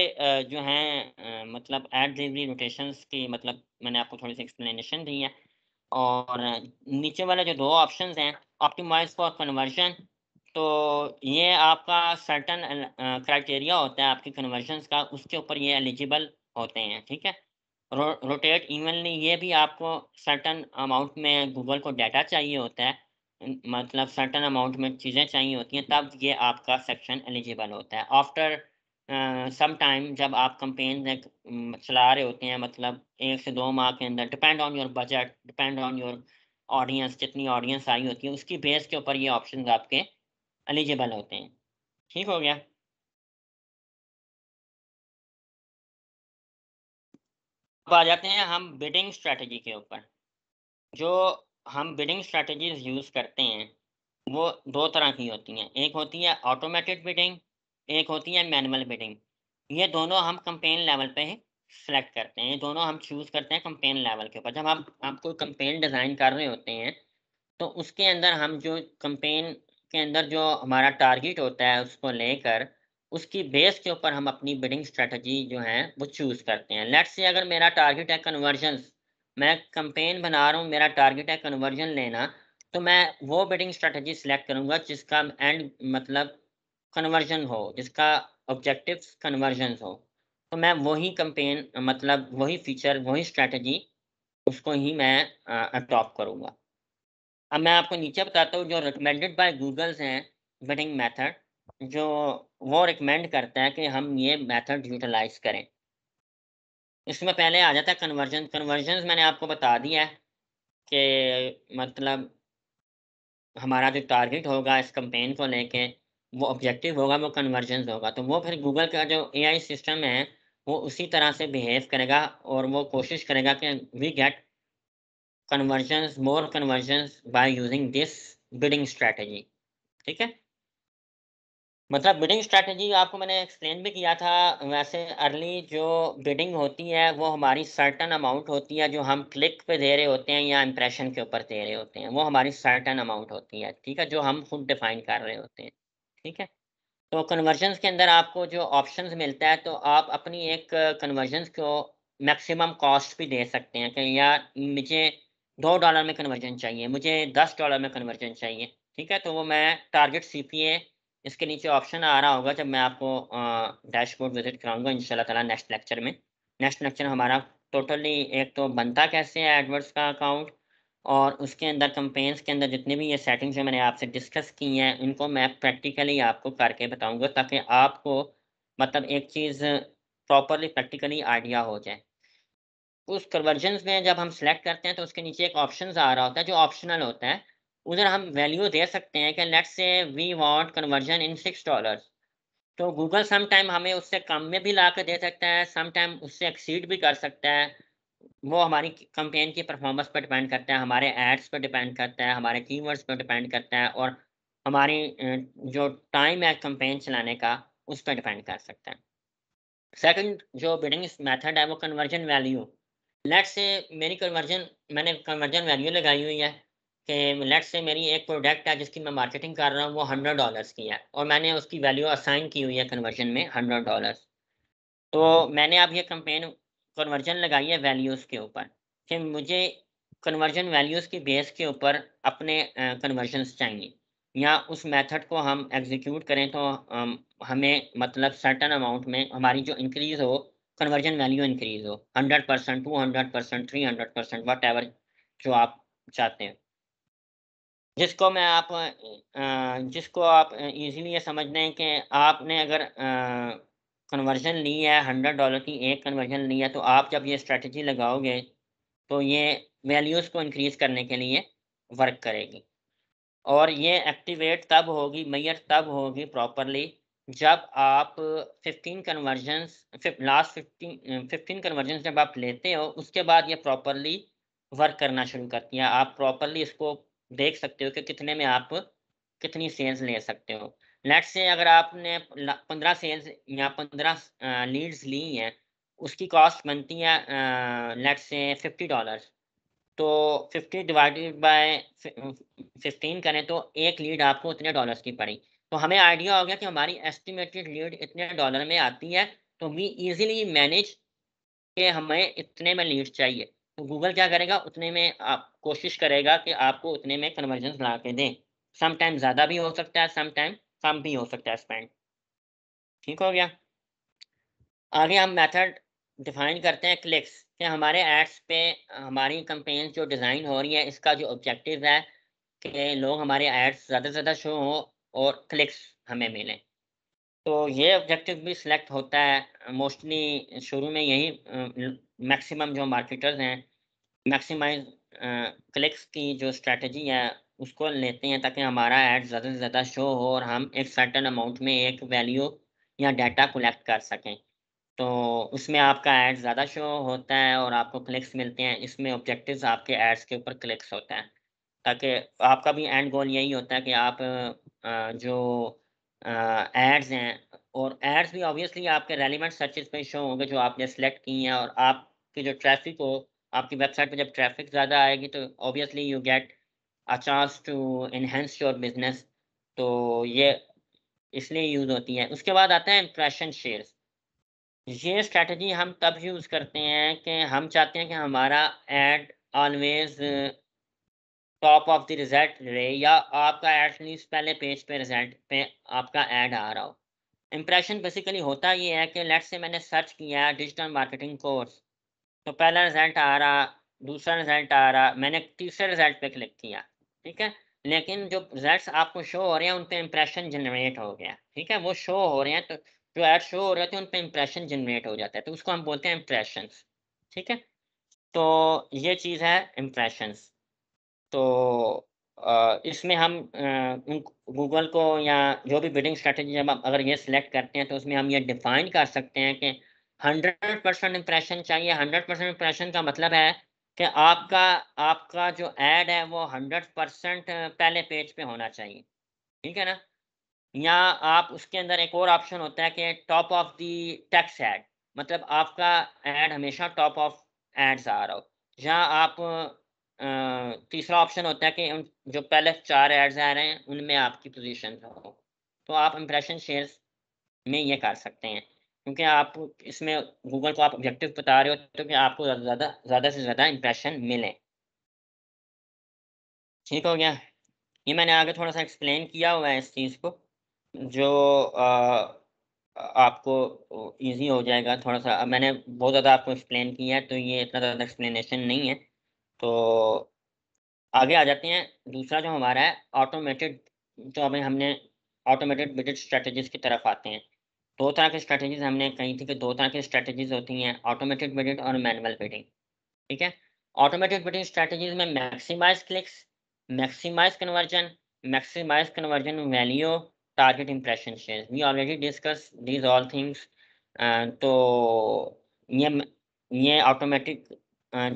जो हैं मतलब एड डिलीवरी नोटेशंस की मतलब मैंने आपको थोड़ी सी एक्सप्लेनेशन दी है और नीचे वाले जो दो ऑप्शंस हैं ऑप्टिमाइज फॉर कन्वर्जन तो ये आपका सर्टन क्राइटेरिया होता है आपकी कन्वर्जन का उसके ऊपर ये एलिजिबल होते हैं ठीक है रो, रोटेट इवनली ये भी आपको सर्टन अमाउंट में गूगल को डाटा चाहिए होता है मतलब सर्टन अमाउंट में चीज़ें चाहिए होती हैं तब ये आपका सेक्शन एलिजिबल होता है आफ्टर सम टाइम जब आप कंपेन चला रहे होते हैं मतलब एक से दो माह के अंदर depend on your budget depend on your audience जितनी ऑडियंस आई होती है उसकी बेस के ऊपर ये ऑप्शन आपके एलिजिबल होते हैं ठीक हो गया अब आ जाते हैं हम बिडिंग स्ट्रेटजी के ऊपर जो हम बिडिंग स्ट्रेटजीज यूज़ करते हैं वो दो तरह की होती हैं एक होती है ऑटोमेटिक बिडिंग एक होती है मैनुअल बिडिंग ये दोनों हम कंपेन लेवल पे सेलेक्ट करते हैं ये दोनों हम चूज़ करते हैं कंपेन लेवल के ऊपर जब हम आप आपको कंपेन डिज़ाइन कर रहे होते हैं तो उसके अंदर हम जो कंपेन के अंदर जो हमारा टारगेट होता है उसको लेकर उसकी बेस के ऊपर हम अपनी बिडिंग स्ट्रेटजी जो है वो चूज़ करते हैं लेट्स से अगर मेरा टारगेट है कन्वर्जन्स मैं कंपेन बना रहा हूँ मेरा टारगेट है कन्वर्जन लेना तो मैं वो बिडिंग स्ट्रेटजी सिलेक्ट करूँगा जिसका एंड मतलब कन्वर्जन हो जिसका ऑब्जेक्टिव कन्वर्जन हो तो मैं वही कंपेन मतलब वही फीचर वही स्ट्रेटजी उसको ही मैं अडॉप्ट करूँगा अब मैं आपको नीचे बताता हूँ जो रिकमेंडेड बाय गूगल्स हैं बिडिंग मेथड जो वो रिकमेंड करता है कि हम ये मेथड यूटिलाइज करें इसमें पहले आ जाता है कन्वर्जन कन्वर्जन मैंने आपको बता दिया है कि मतलब हमारा जो टारगेट होगा इस कंपेन को लेके वो ऑब्जेक्टिव होगा वो कन्वर्जन होगा तो वो फिर गूगल का जो एआई सिस्टम है वो उसी तरह से बिहेव करेगा और वो कोशिश करेगा कि we get conversion more conversion by using this bidding strategy ठीक है मतलब बिडिंग स्ट्रेटजी आपको मैंने एक्सप्लेन भी किया था वैसे अर्ली जो बिडिंग होती है वो हमारी सर्टन अमाउंट होती है जो हम क्लिक पे दे रहे होते हैं या इम्प्रेशन के ऊपर दे रहे होते हैं वो हमारी सर्टन अमाउंट होती है ठीक है जो हम खुद डिफाइन कर रहे होते हैं ठीक है तो कन्वर्जन के अंदर आपको जो ऑप्शन मिलता है तो आप अपनी एक कन्वर्जन को मैक्सिमम कॉस्ट भी दे सकते हैं कि यार मुझे दो डॉलर में कन्वर्जन चाहिए मुझे दस डॉलर में कन्वर्जन चाहिए ठीक है तो वो मैं टारगेट सी इसके नीचे ऑप्शन आ रहा होगा जब मैं आपको डैशबोर्ड विजिट कराऊंगा इंशाल्लाह ताला नेक्स्ट लेक्चर में नेक्स्ट लेक्चर हमारा टोटली एक तो बनता कैसे है एडवर्ड्स का अकाउंट और उसके अंदर कंपेन्स के अंदर जितने भी ये सेटिंग्स हैं मैंने आपसे डिस्कस की हैं उनको मैं प्रैक्टिकली आपको करके बताऊँगा ताकि आपको मतलब एक चीज़ प्रॉपरली प्रैक्टिकली आइडिया हो जाए उस कन्वर्जन में जब हम सेलेक्ट करते हैं तो उसके नीचे एक ऑप्शन आ रहा होता है जो ऑप्शनल होता है उधर हम वैल्यू दे सकते हैं कि let's say we want conversion in six dollar तो गूगल सम टाइम हमें उससे कम में भी ला दे सकता है सम टाइम उससे एक्सीड भी कर सकता है वो हमारी कंपेन की परफॉर्मेंस पर डिपेंड करता है हमारे एड्स पर डिपेंड करता है हमारे कीवर्ड्स पर डिपेंड करता है और हमारी जो टाइम है कंपेन चलाने का उस पर डिपेंड कर सकता है सेकंड जो बिडिंग मेथड है वो कन्वर्जन वैल्यू लेट्स से मेरी कन्वर्जन मैंने कन्वर्जन वैल्यू लगाई हुई है कि लेट से मेरी एक प्रोडक्ट है जिसकी मैं मार्केटिंग कर रहा हूँ वो हंड्रेड डॉलर्स की है और मैंने उसकी वैल्यू असाइन की हुई है कन्वर्जन में हंड्रेड डॉलर्स तो हम्म। मैंने अब ये कंपेन कन्वर्जन लगाई है वैल्यूज़ के ऊपर कि मुझे कन्वर्जन वैल्यूज़ की बेस के ऊपर अपने कन्वर्जनस चाहिए या उस मेथड को हम एग्जीक्यूट करें तो हमें मतलब सर्टन अमाउंट में हमारी जो इंक्रीज़ हो कन्वर्जन वैल्यू इंक्रीज़ हो hundred percent two hundred percent three hundred percent whatever जो आप चाहते हैं जिसको मैं आप जिसको आप इजीली ये समझ लें कि आपने अगर कन्वर्जन ली है हंड्रेड डॉलर की एक कन्वर्जन ली है तो आप जब ये स्ट्रेटजी लगाओगे तो ये वैल्यूज़ को इंक्रीज़ करने के लिए वर्क करेगी और ये एक्टिवेट तब होगी मैयर तब होगी प्रॉपरली जब आप 15 कन्वर्जन्स लास्ट 15 15 कन्वर्जन्स जब आप लेते हो उसके बाद ये प्रॉपरली वर्क करना शुरू करती है आप प्रॉपरली इसको देख सकते हो कि कितने में आप कितनी सेल्स ले सकते हो लेट से अगर आपने पंद्रह सेल्स या पंद्रह लीड्स ली हैं उसकी कॉस्ट बनती है लेट से फिफ्टी डॉलर तो फिफ्टी डिवाइडेड बाय फिफ्टीन करें तो एक लीड आपको उतने डॉलर्स की पड़ी तो हमें आइडिया हो गया कि हमारी एस्टिमेटेड लीड इतने डॉलर में आती है तो वी इजीली मैनेज कि हमें इतने में लीड चाहिए तो गूगल क्या करेगा उतने में आप कोशिश करेगा कि आपको उतने में कन्वर्जन ला के दें सम टाइम ज़्यादा भी हो सकता है सम टाइम कम भी हो सकता है स्पेंड ठीक हो गया आगे हम मेथड डिफाइन करते हैं क्लिक्स कि हमारे एड्स पे हमारी कंपेन जो डिज़ाइन हो रही है इसका जो ऑब्जेक्टिव है कि लोग हमारे एड्स ज़्यादा से ज़्यादा शो हो और क्लिक्स हमें मिलें तो ये ऑब्जेक्टिव भी सिलेक्ट होता है मोस्टली शुरू में यही मैक्सिमम जो मार्केटर्स हैं मैक्सिमाइज क्लिक्स की जो स्ट्रेटजी है उसको लेते हैं ताकि हमारा ऐड ज़्यादा से ज़्यादा शो हो और हम एक सर्टन अमाउंट में एक वैल्यू या डाटा कलेक्ट कर सकें तो उसमें आपका ऐड ज़्यादा शो होता है और आपको क्लिक्स मिलते हैं इसमें ऑब्जेक्टिव आपके एड्स के ऊपर क्लिक्स होता है ताकि आपका भी एंड गोल यही होता है कि आप जो एड्स हैं और एड्स भी ऑब्वियसली आपके रेलिवेंट सर्चेज पे शो होंगे जो आपने सेलेक्ट की हैं और आप कि जो ट्रैफिक हो आपकी वेबसाइट पे जब ट्रैफिक ज़्यादा आएगी तो obviously you get a chance to enhance your business तो ये इसलिए यूज़ होती है उसके बाद आता है इम्प्रेशन शेयर्स ये स्ट्रैटेजी हम तब यूज़ करते हैं कि हम चाहते हैं कि हमारा ad always top of the result रहे या आपका एटलीस्ट पहले पेज पे रिजल्ट पे आपका एड आ रहा हो इम्प्रेशन बेसिकली होता ये है कि लेट से मैंने सर्च किया डिजिटल मार्केटिंग कोर्स तो पहला रिजल्ट आ रहा दूसरा रिजल्ट आ रहा मैंने तीसरे रिजल्ट पे क्लिक किया ठीक है लेकिन जो रिजल्ट आपको शो हो रहे हैं उन पर इंप्रेशन जनरेट हो गया ठीक है वो शो हो रहे हैं तो जो एड शो हो रहे थे उन पर इंप्रेशन जनरेट हो जाता है तो उसको हम बोलते हैं इम्प्रेशन ठीक है तो ये चीज़ है इम्प्रेशंस तो इसमें हम गूगल को या जो भी बिडिंग स्ट्रेटजी जब अगर ये सिलेक्ट करते हैं तो उसमें हम ये डिफाइन कर सकते हैं कि हंड्रेड परसेंट इम्प्रेशन चाहिए हंड्रेड परसेंट इम्प्रेशन का मतलब है कि आपका आपका जो एड है वो हंड्रेड परसेंट पहले पेज पे होना चाहिए ठीक है ना या आप उसके अंदर एक और ऑप्शन होता है कि top of the text ad मतलब आपका एड हमेशा टॉप ऑफ एड्स आ रहा हो या आप तीसरा ऑप्शन होता है कि जो पहले चार एड्स आ रहे हैं उनमें आपकी पोजीशन हो तो आप इम्प्रेशन शेयर्स में ये कर सकते हैं क्योंकि आप इसमें गूगल को आप ऑब्जेक्टिव बता रहे हो तो कि आपको ज़्यादा ज़्यादा से ज़्यादा इंप्रेशन मिले ठीक हो गया ये मैंने आगे थोड़ा सा एक्सप्लेन किया हुआ है इस चीज़ को जो आ, आपको इजी हो जाएगा थोड़ा सा मैंने बहुत ज़्यादा आपको एक्सप्लेन किया है तो ये इतना ज़्यादा एक्सप्लेनेशन नहीं है तो आगे आ जाते हैं दूसरा जो हमारा है ऑटोमेटेड जो अभी हमने ऑटोमेटेड बिडेड स्ट्रेटजीज की तरफ आते हैं दो तरह की स्ट्रेटेजीज हमने कही थी कि दो तरह की स्ट्रेटेजीज होती हैं ऑटोमेटिक बिडिंग और मैनुअल बिडिंग ठीक है ऑटोमेटिक बिडिंग स्ट्रेटेजीज में maximize clicks maximize conversion maximize conversion value target impression share we already discuss these all things तो ये ये ऑटोमेटिक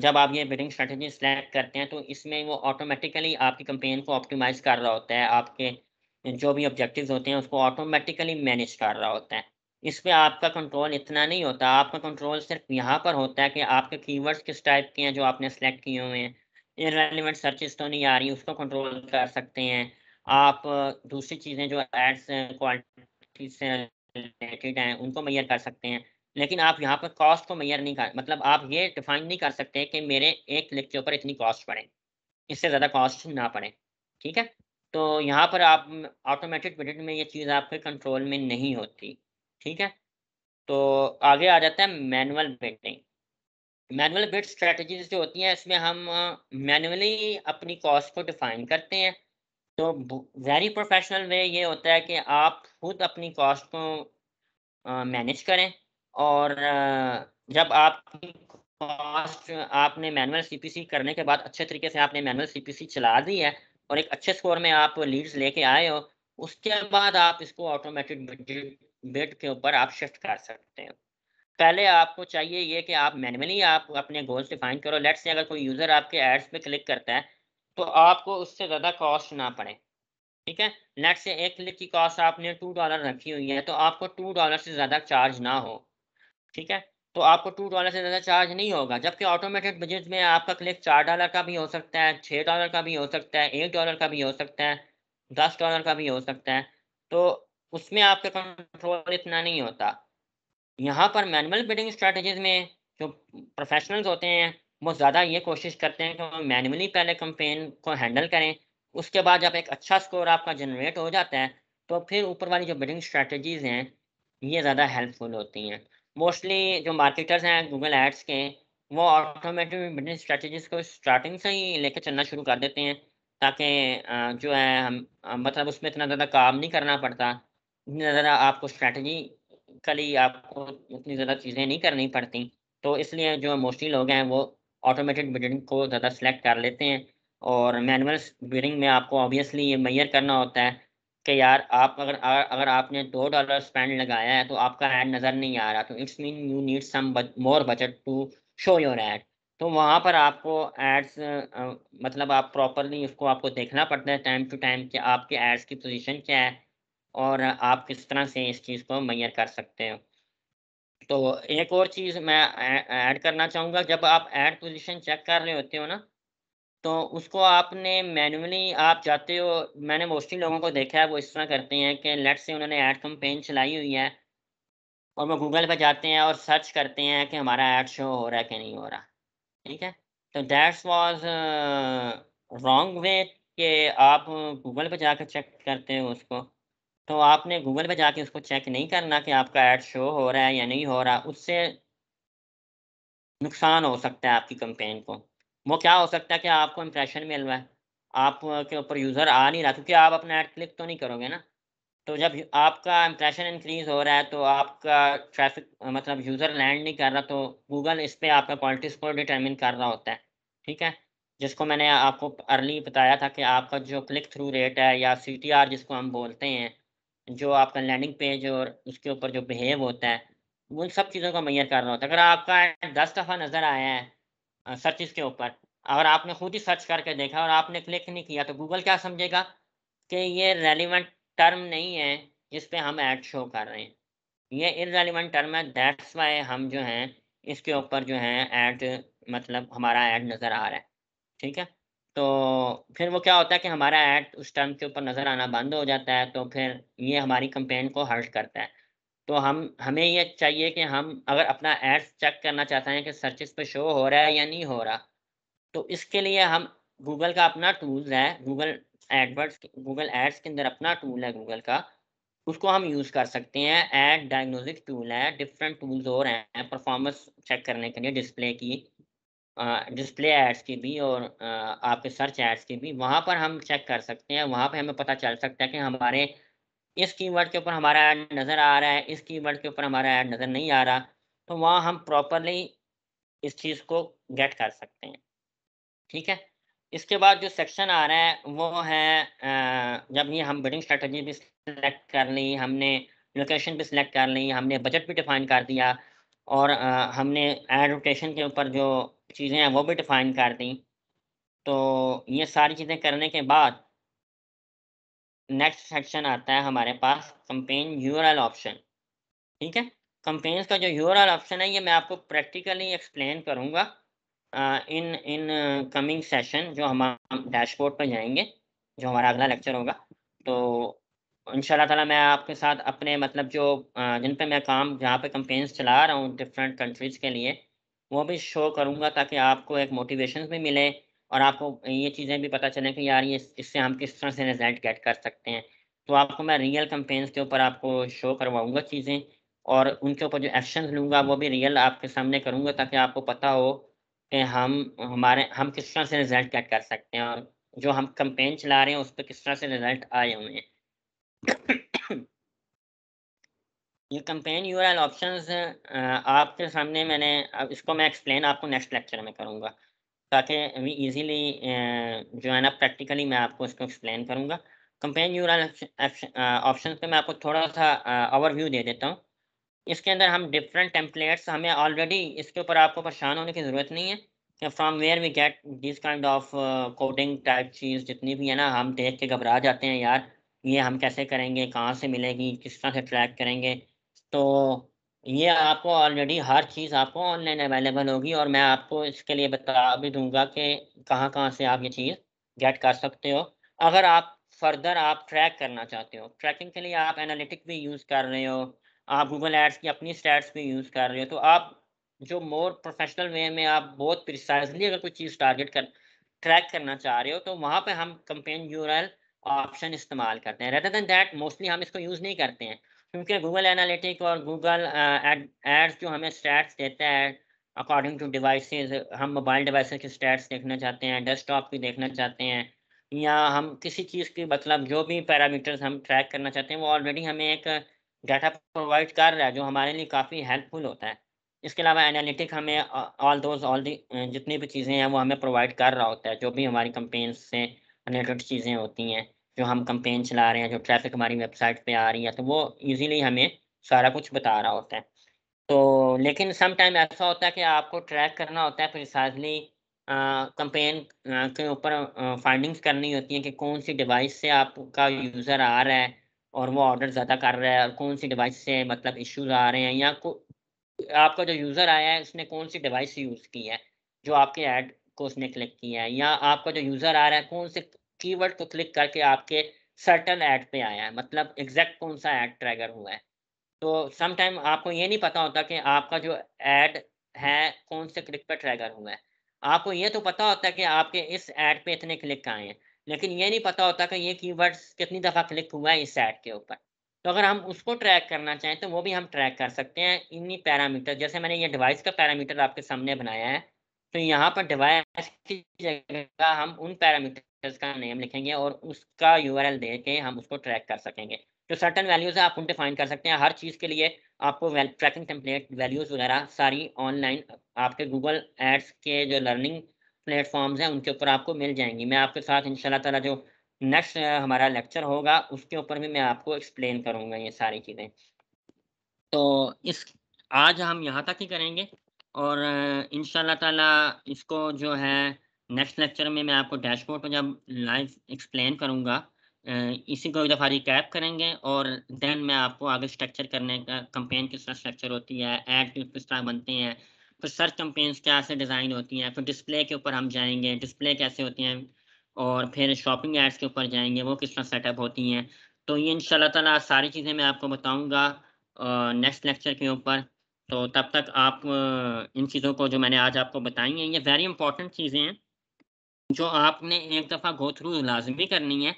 जब आप ये बिडिंग स्ट्रेटजी सेलेक्ट करते हैं तो इसमें वो ऑटोमेटिकली आपकी कंपेन को ऑप्टिमाइज कर रहा होता है आपके जो भी ऑब्जेक्टिव्स होते हैं उसको ऑटोमेटिकली मैनेज कर रहा होता है इस पर आपका कंट्रोल इतना नहीं होता आपका कंट्रोल सिर्फ यहाँ पर होता है कि आपके कीवर्ड्स किस टाइप के हैं जो आपने सेलेक्ट किए हुए हैं इनरेलीवेंट सर्चेज तो नहीं आ रही उसको कंट्रोल कर सकते हैं आप दूसरी चीज़ें जो एड्स क्वालिटी से रिलेटेड हैं उनको मैयर कर सकते हैं लेकिन आप यहाँ पर कॉस्ट को मैयर नहीं कर मतलब आप ये डिफाइन नहीं कर सकते कि मेरे एक क्लिक के ऊपर इतनी कॉस्ट पड़े इससे ज़्यादा कॉस्ट ना पड़े ठीक है तो यहाँ पर आप ऑटोमेटिक बजट में ये चीज़ आपके कंट्रोल में नहीं होती ठीक है तो आगे आ जाता है manual bidding manual bid strategies जो होती हैं इसमें हम मैनुअली अपनी कॉस्ट को डिफाइन करते हैं तो वेरी प्रोफेशनल वे ये होता है कि आप खुद अपनी कॉस्ट को मैनेज करें और जब आपकी कॉस्ट आपने मैनुअल सीपीसी करने के बाद अच्छे तरीके से आपने मैनुअल सीपीसी चला दी है और एक अच्छे स्कोर में आप लीड्स लेके आए हो उसके बाद आप इसको ऑटोमेटिक बजट बेड के ऊपर आप शिफ्ट कर सकते हैं पहले आपको चाहिए ये कि आप मैनुअली आप अपने गोल्स डिफाइन करो लेट्स से अगर कोई यूज़र आपके एड्स पे क्लिक करता है तो आपको उससे ज़्यादा कॉस्ट ना पड़े ठीक है लेट से एक क्लिक की कॉस्ट आपने टू डॉलर रखी हुई है तो आपको टू डॉलर से ज़्यादा चार्ज ना हो ठीक है तो आपको टू डॉलर से ज़्यादा चार्ज नहीं होगा जबकि ऑटोमेटेड बजट में आपका क्लिक चार डॉलर का भी हो सकता है छः डॉलर का भी हो सकता है एक डॉलर का भी हो सकता है दस डॉलर का भी हो सकता है तो उसमें आपके कंट्रोल इतना नहीं होता यहाँ पर मैनुअल बिडिंग स्ट्रेटजीज में जो प्रोफेशनल्स होते हैं वो ज़्यादा ये कोशिश करते हैं कि वो मैनुअली पहले कंपेन को हैंडल करें उसके बाद जब एक अच्छा स्कोर आपका जनरेट हो जाता है तो फिर ऊपर वाली जो बिडिंग स्ट्रेटजीज़ हैं ये ज़्यादा हेल्पफुल होती हैं मोस्टली जो मार्केटर्स हैं गूगल एड्स के वो ऑटोमेटिक बिडिंग स्ट्रेटजीज को स्टार्टिंग से ही लेकर चलना शुरू कर देते हैं ताकि जो है हम मतलब उसमें इतना ज़्यादा काम नहीं करना पड़ता इतनी ज़्यादा आपको कली आपको इतनी ज़्यादा चीज़ें नहीं करनी पड़ती तो इसलिए जो मोस्टली लोग हैं वो ऑटोमेटेड बिडिंग को ज़्यादा सेलेक्ट कर लेते हैं और मैनुअल बिडिंग में आपको ऑब्वियसली ये मैयर करना होता है कि यार आप अगर अगर आपने दो डॉलर स्पेंड लगाया है तो आपका ऐड नज़र नहीं आ रहा तो it's mean you need some more budget to show your ad तो वहाँ पर आपको एड्स मतलब आप प्रॉपरली उसको आपको देखना पड़ता है टाइम टू टाइम कि आपके एड्स की पोजीशन क्या है और आप किस तरह से इस चीज़ को मैयर कर सकते हो तो एक और चीज़ मैं ऐड करना चाहूँगा जब आप ऐड पोजीशन चेक कर रहे होते हो ना तो उसको आपने मैनुअली आप जाते हो मैंने मोस्टली लोगों को देखा है वो इस तरह करते हैं कि लेट से उन्होंने ऐड कंपेन चलाई हुई है और वो गूगल पर जाते हैं और सर्च करते हैं कि हमारा ऐड शो हो रहा है कि नहीं हो रहा ठीक है तो दैट्स वॉज रॉन्ग वे कि आप गूगल पर जाकर चेक करते हो उसको तो आपने गूगल पे जाके उसको चेक नहीं करना कि आपका ऐड शो हो रहा है या नहीं हो रहा उससे नुकसान हो सकता है आपकी कंपेन को वो क्या हो सकता है कि आपको इम्प्रेशन मिल रहा है आप के ऊपर यूज़र आ नहीं रहा क्योंकि आप अपना ऐड क्लिक तो नहीं करोगे ना तो जब आपका इम्प्रेशन इंक्रीज हो रहा है तो आपका ट्रैफिक मतलब यूज़र लैंड नहीं कर रहा तो गूगल इस पर आपका क्वालिटी स्कोर डिटर्मिन कर रहा होता है ठीक है जिसको मैंने आपको अर्ली बताया था कि आपका जो क्लिक थ्रू रेट है या सी जिसको हम बोलते हैं जो आपका लैंडिंग पेज और उसके ऊपर जो बिहेव होता है वो सब चीज़ों का मैयर करना होता है अगर आपका दस दफ़ा नज़र आया है सर्चिस के ऊपर अगर आपने खुद ही सर्च करके देखा और आपने क्लिक नहीं किया तो गूगल क्या समझेगा कि ये रेलिवेंट टर्म नहीं है जिस पे हम ऐड शो कर रहे हैं ये इरेलीवेंट टर्म है दैट्स वाई हम जो हैं इसके ऊपर जो हैं ऐड मतलब हमारा ऐड नज़र आ रहा है ठीक है तो फिर वो क्या होता है कि हमारा ऐड उस टर्म के ऊपर नज़र आना बंद हो जाता है तो फिर ये हमारी कंपेन को हर्ट करता है तो हम हमें ये चाहिए कि हम अगर अपना एड्स चेक करना चाहते हैं कि सर्चिस पे शो हो रहा है या नहीं हो रहा तो इसके लिए हम गूगल का अपना टूल्स है गूगल एडवर्ड्स गूगल एड्स के अंदर अपना टूल है गूगल का उसको हम यूज़ कर सकते हैं एड डायग्नोजिक टूल है डिफरेंट टूल्स और हैं परफॉर्मेंस चेक करने के लिए डिस्प्ले की डिस्प्ले एड्स की भी और आपके सर्च एड्स की भी वहाँ पर हम चेक कर सकते हैं वहाँ पर हमें पता चल सकता है कि हमारे इस कीवर्ड के ऊपर हमारा ऐड नज़र आ रहा है इस कीवर्ड के ऊपर हमारा ऐड नज़र नहीं आ रहा तो वहाँ हम प्रॉपरली इस चीज़ को गेट कर सकते हैं ठीक है इसके बाद जो सेक्शन आ रहा है वो है जब ये हम बिडिंग स्ट्रेटजी भी सिलेक्ट कर ली हमने लोकेशन भी सिलेक्ट कर ली हमने बजट भी डिफाइन कर दिया और आ, हमने एड रोटेशन के ऊपर जो चीज़ें हैं वो भी डिफाइन कर दी तो ये सारी चीज़ें करने के बाद नेक्स्ट सेक्शन आता है हमारे पास कंपेन यूआरएल ऑप्शन ठीक है कंपेन्स का जो यूरल ऑप्शन है ये मैं आपको प्रैक्टिकली एक्सप्लेन करूँगा इन इन कमिंग सेशन जो हम डैशबोर्ड पर जाएंगे जो हमारा अगला लेक्चर होगा तो इन ताला मैं आपके साथ अपने मतलब जो जिन पे मैं काम जहाँ पे कंपेन्स चला रहा हूँ डिफरेंट कंट्रीज़ के लिए वो भी शो करूँगा ताकि आपको एक मोटिवेशन भी मिले और आपको ये चीज़ें भी पता चलें कि यार ये इससे हम किस तरह से रिजल्ट गेट कर सकते हैं तो आपको मैं रियल कंपेन्स के ऊपर आपको शो करवाऊँगा चीज़ें और उनके ऊपर जो एक्शन लूँगा वो भी रियल आपके सामने करूँगा ताकि आपको पता हो कि हम हमारे हम किस तरह से रिजल्ट गेट कर सकते हैं और जो हम कंपेन चला रहे हैं उस पर किस तरह से रिजल्ट आए हुए हैं ये कंपेन यू एल ऑप्शन आपके सामने मैंने इसको मैं एक्सप्लेन आपको नेक्स्ट लेक्चर में करूँगा ताकि इजीली जो है ना प्रैक्टिकली मैं आपको इसको एक्सप्लेन करूँगा कंपेन यू एल ऑप्शन पे मैं आपको थोड़ा सा ओवरव्यू दे देता हूँ इसके अंदर हम डिफरेंट टेम्पलेट्स हमें ऑलरेडी इसके ऊपर आपको परेशान होने की ज़रूरत नहीं है कि from where we get this kind of coding type चीज़ जितनी भी है ना हम देख के घबरा जाते हैं यार ये हम कैसे करेंगे कहाँ से मिलेगी किस तरह से ट्रैक करेंगे तो ये आपको ऑलरेडी हर चीज़ आपको ऑनलाइन अवेलेबल होगी और मैं आपको इसके लिए बता भी दूंगा कि कहाँ कहाँ से आप ये चीज़ गेट कर सकते हो अगर आप फर्दर आप ट्रैक करना चाहते हो ट्रैकिंग के लिए आप एनालिटिक भी यूज़ कर रहे हो आप गूगल एड्स की अपनी स्टैट्स भी यूज़ कर रहे हो तो आप जो मोर प्रोफेशनल वे में आप बहुत प्रिसाइजली अगर कोई चीज़ टारगेट कर ट्रैक करना चाह रहे हो तो वहाँ पे हम कंपेन यूरल ऑप्शन इस्तेमाल करते हैं रेदर देन दैट मोस्टली हम इसको यूज़ नहीं करते हैं क्योंकि गूगल एनालिटिक और गूगल एड्स uh, जो हमें स्टैट्स देता है अकॉर्डिंग टू डिवाइस हम मोबाइल डिवाइस के स्टैट्स देखना चाहते हैं डेस्कटॉप की देखना चाहते हैं या हम किसी चीज़ की मतलब जो भी पैरामीटर्स हम ट्रैक करना चाहते हैं वो ऑलरेडी हमें एक डाटा प्रोवाइड कर रहा है जो हमारे लिए काफ़ी हेल्पफुल होता है इसके अलावा एनालिटिक हमें ऑल दोज ऑल दी जितनी भी चीज़ें हैं वो हमें प्रोवाइड कर रहा होता है जो भी हमारी कंपेन से रिलेटेड चीज़ें होती हैं जो हम कंपेन चला रहे हैं जो ट्रैफिक हमारी वेबसाइट पे आ रही है तो वो इजीली हमें सारा कुछ बता रहा होता है तो लेकिन सम टाइम ऐसा होता है कि आपको ट्रैक करना होता है प्रिसाइजली कंपेन के ऊपर फाइंडिंग्स करनी होती हैं कि कौन सी डिवाइस से आपका यूज़र आ रहा है और वो ऑर्डर ज़्यादा कर रहा है और कौन सी डिवाइस से मतलब इश्यूज आ रहे हैं या को आपका जो यूज़र आया है उसने कौन सी डिवाइस यूज़ की है जो आपके ऐड को उसने क्लिक किया है या आपका जो यूज़र आ रहा है कौन से कीवर्ड को क्लिक करके आपके सर्टन ऐड पे आया है मतलब एग्जैक्ट कौन सा ऐड ट्रैगर हुआ है तो समटाइम आपको ये नहीं पता होता कि आपका जो ऐड है कौन से क्लिक पर ट्रैगर हुआ है आपको ये तो पता होता है कि आपके इस ऐड पे इतने क्लिक आए हैं लेकिन ये नहीं पता होता कि ये कीवर्ड्स कितनी दफ़ा क्लिक हुआ है इस ऐड के ऊपर तो अगर हम उसको ट्रैक करना चाहें तो वो भी हम ट्रैक कर सकते हैं इन्हीं पैरामीटर जैसे मैंने ये डिवाइस का पैरामीटर आपके सामने बनाया है तो यहाँ पर डिवाइस की जगह हम उन पैरामीटर सर्च का नेम लिखेंगे और उसका यू आर एल दे के हम उसको ट्रैक कर सकेंगे तो सर्टन वैल्यूज़ है आप उन डिफाइन कर सकते हैं हर चीज़ के लिए आपको वेल ट्रैकिंग टेम्पलेट वैल्यूज़ वगैरह सारी ऑनलाइन आपके गूगल एड्स के जो लर्निंग प्लेटफॉर्म्स हैं उनके ऊपर आपको मिल जाएंगी मैं आपके साथ इन ताला जो नेक्स्ट हमारा लेक्चर होगा उसके ऊपर भी मैं आपको एक्सप्लेन करूँगा ये सारी चीज़ें तो इस आज हम यहाँ तक ही करेंगे और इन ताला इसको जो है नेक्स्ट लेक्चर में मैं आपको डैशबोर्ड को जब लाइव एक्सप्लेन करूँगा इसी को एक दफ़ा रिकैप करेंगे और देन मैं आपको आगे स्ट्रक्चर करने का कंपेन किस तरह स्ट्रक्चर होती है एड किस तरह बनते हैं फिर सर्च कंपेन्स क्या से डिज़ाइन होती हैं फिर डिस्प्ले के ऊपर हम जाएंगे डिस्प्ले कैसे होती हैं और फिर शॉपिंग एड्स के ऊपर जाएंगे वो किस तरह सेटअप होती हैं तो ये इन शाह सारी चीज़ें मैं आपको बताऊँगा नेक्स्ट लेक्चर के ऊपर तो तब तक आप इन चीज़ों को जो मैंने आज आपको बताई हैं ये वेरी इंपॉर्टेंट चीज़ें हैं जो आपने एक दफ़ा गो थ्रू लाजमी करनी है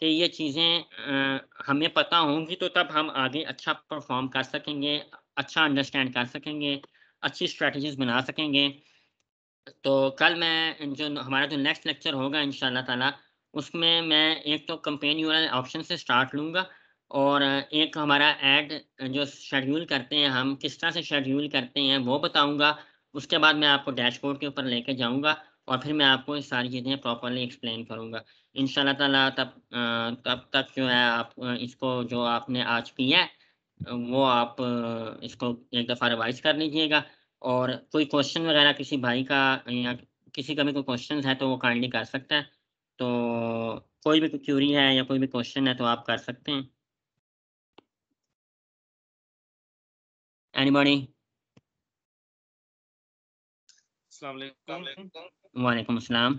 कि ये चीज़ें हमें पता होंगी तो तब हम आगे अच्छा परफॉर्म कर सकेंगे अच्छा अंडरस्टैंड कर सकेंगे अच्छी स्ट्रेटजीज बना सकेंगे तो कल मैं जो हमारा जो नेक्स्ट लेक्चर होगा इन ताला उसमें मैं एक तो कंपेन यू ऑप्शन से स्टार्ट लूँगा और एक हमारा एड जो शेड्यूल करते हैं हम किस तरह से शेड्यूल करते हैं वो बताऊँगा उसके बाद मैं आपको डैशबोर्ड के ऊपर लेके जाऊँगा और फिर मैं आपको सारी चीज़ें प्रॉपरली एक्सप्लेन करूँगा इन ताला तब तब तक जो है आप इसको जो आपने आज किया है वो आप इसको एक दफ़ा रिवाइज कर लीजिएगा और कोई क्वेश्चन वगैरह किसी भाई का या किसी का भी कोई क्वेश्चन है तो वो काइंडली कर सकता है तो कोई भी क्यूरी है या कोई भी क्वेश्चन है तो आप कर सकते हैं एनीबॉडी बॉडी वालेकुम अस्सलाम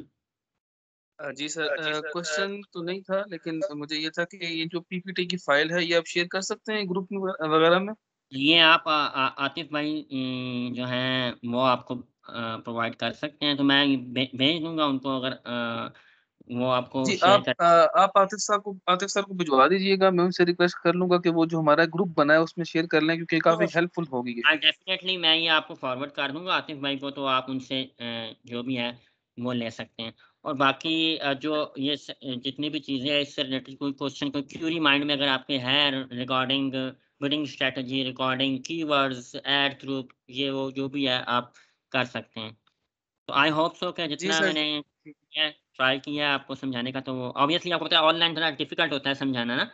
जी सर क्वेश्चन तो नहीं था लेकिन मुझे ये था कि ये जो पीपीटी की फाइल है ये आप शेयर कर सकते हैं ग्रुप वगैरह में ये आप आ, आ, आतिफ भाई जो हैं वो आपको प्रोवाइड कर सकते हैं तो मैं भेज दूंगा उनको अगर आ, वो आपको जी आप कर... आ, आप आतिफ साहब को आतिफ सर को भिजवा दीजिएगा मैं उनसे रिक्वेस्ट कर लूंगा कि वो जो हमारा ग्रुप बना है उसमें शेयर कर लें क्योंकि काफी हेल्पफुल हाँ। होगी डेफिनेटली हाँ, मैं ये आपको फॉरवर्ड कर दूंगा आतिफ भाई को तो आप उनसे जो भी है वो ले सकते हैं और बाकी जो ये जितनी भी चीज़ें हैं इससे रिलेटेड कोई क्वेश्चन कोई क्यूरी माइंड में अगर आपके हैं recording bidding strategy recording keywords ad group ये वो जो भी है आप कर सकते हैं तो आई होप सो क्या जितना मैंने ट्राई किया आपको समझाने का तो ऑब्वियसली आपको पता है ऑनलाइन थोड़ा डिफिकल्ट होता है समझाना ना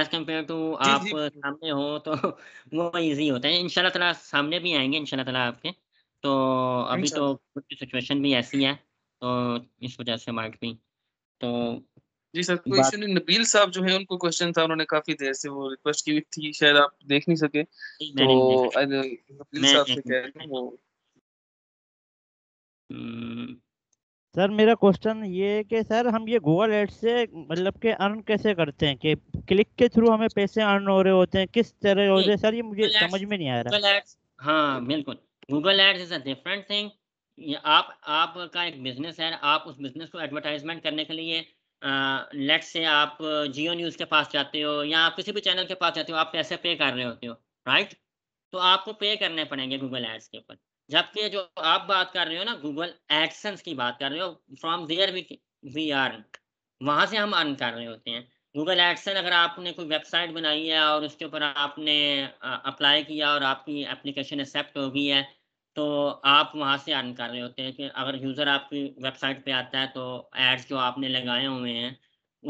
एज कम्पेयर टू आप सामने हो तो वो ईजी होता है इनशाला तला सामने भी आएंगे इनशाला तला आपके तो अभी तो कुछ सिचुएशन भी ऐसी है तो इस वजह से मार्ट भी तो जी सर क्वेश्चन तो नबील साहब जो है उनको क्वेश्चन था उन्होंने काफी देर से वो रिक्वेस्ट की थी शायद आप देख नहीं सके तो नबील साहब से कह रहे हैं वो हम्म। सर मेरा क्वेश्चन ये है कि सर हम ये गूगल एड्स से मतलब के अर्न कैसे करते हैं कि क्लिक के थ्रू हमें पैसे अर्न हो रहे होते हैं किस तरह हो रहे सर ये मुझे Google समझ में नहीं आ रहा Google हाँ बिल्कुल Google ads is a different thing आप आपका एक बिजनेस है आप उस बिजनेस को एडवर्टाइजमेंट करने के लिए लेट से आप जियो न्यूज़ के पास जाते हो या आप किसी भी चैनल के पास जाते हो आप पैसे पे कर रहे होते हो राइट तो आपको पे करने पड़ेंगे गूगल एड्स के ऊपर जबकि जो आप बात कर रहे हो ना गूगल एडसेंस की बात कर रहे हो from there we we are वहाँ से हम अर्न कर रहे होते हैं गूगल एडसन अगर आपने कोई वेबसाइट बनाई है और उसके ऊपर आपने अप्लाई किया और आपकी एप्लीकेशन एक्सेप्ट हो गई है तो आप वहाँ से अर्न कर रहे होते हैं कि अगर यूज़र आपकी वेबसाइट पे आता है तो एड्स जो आपने लगाए हुए हैं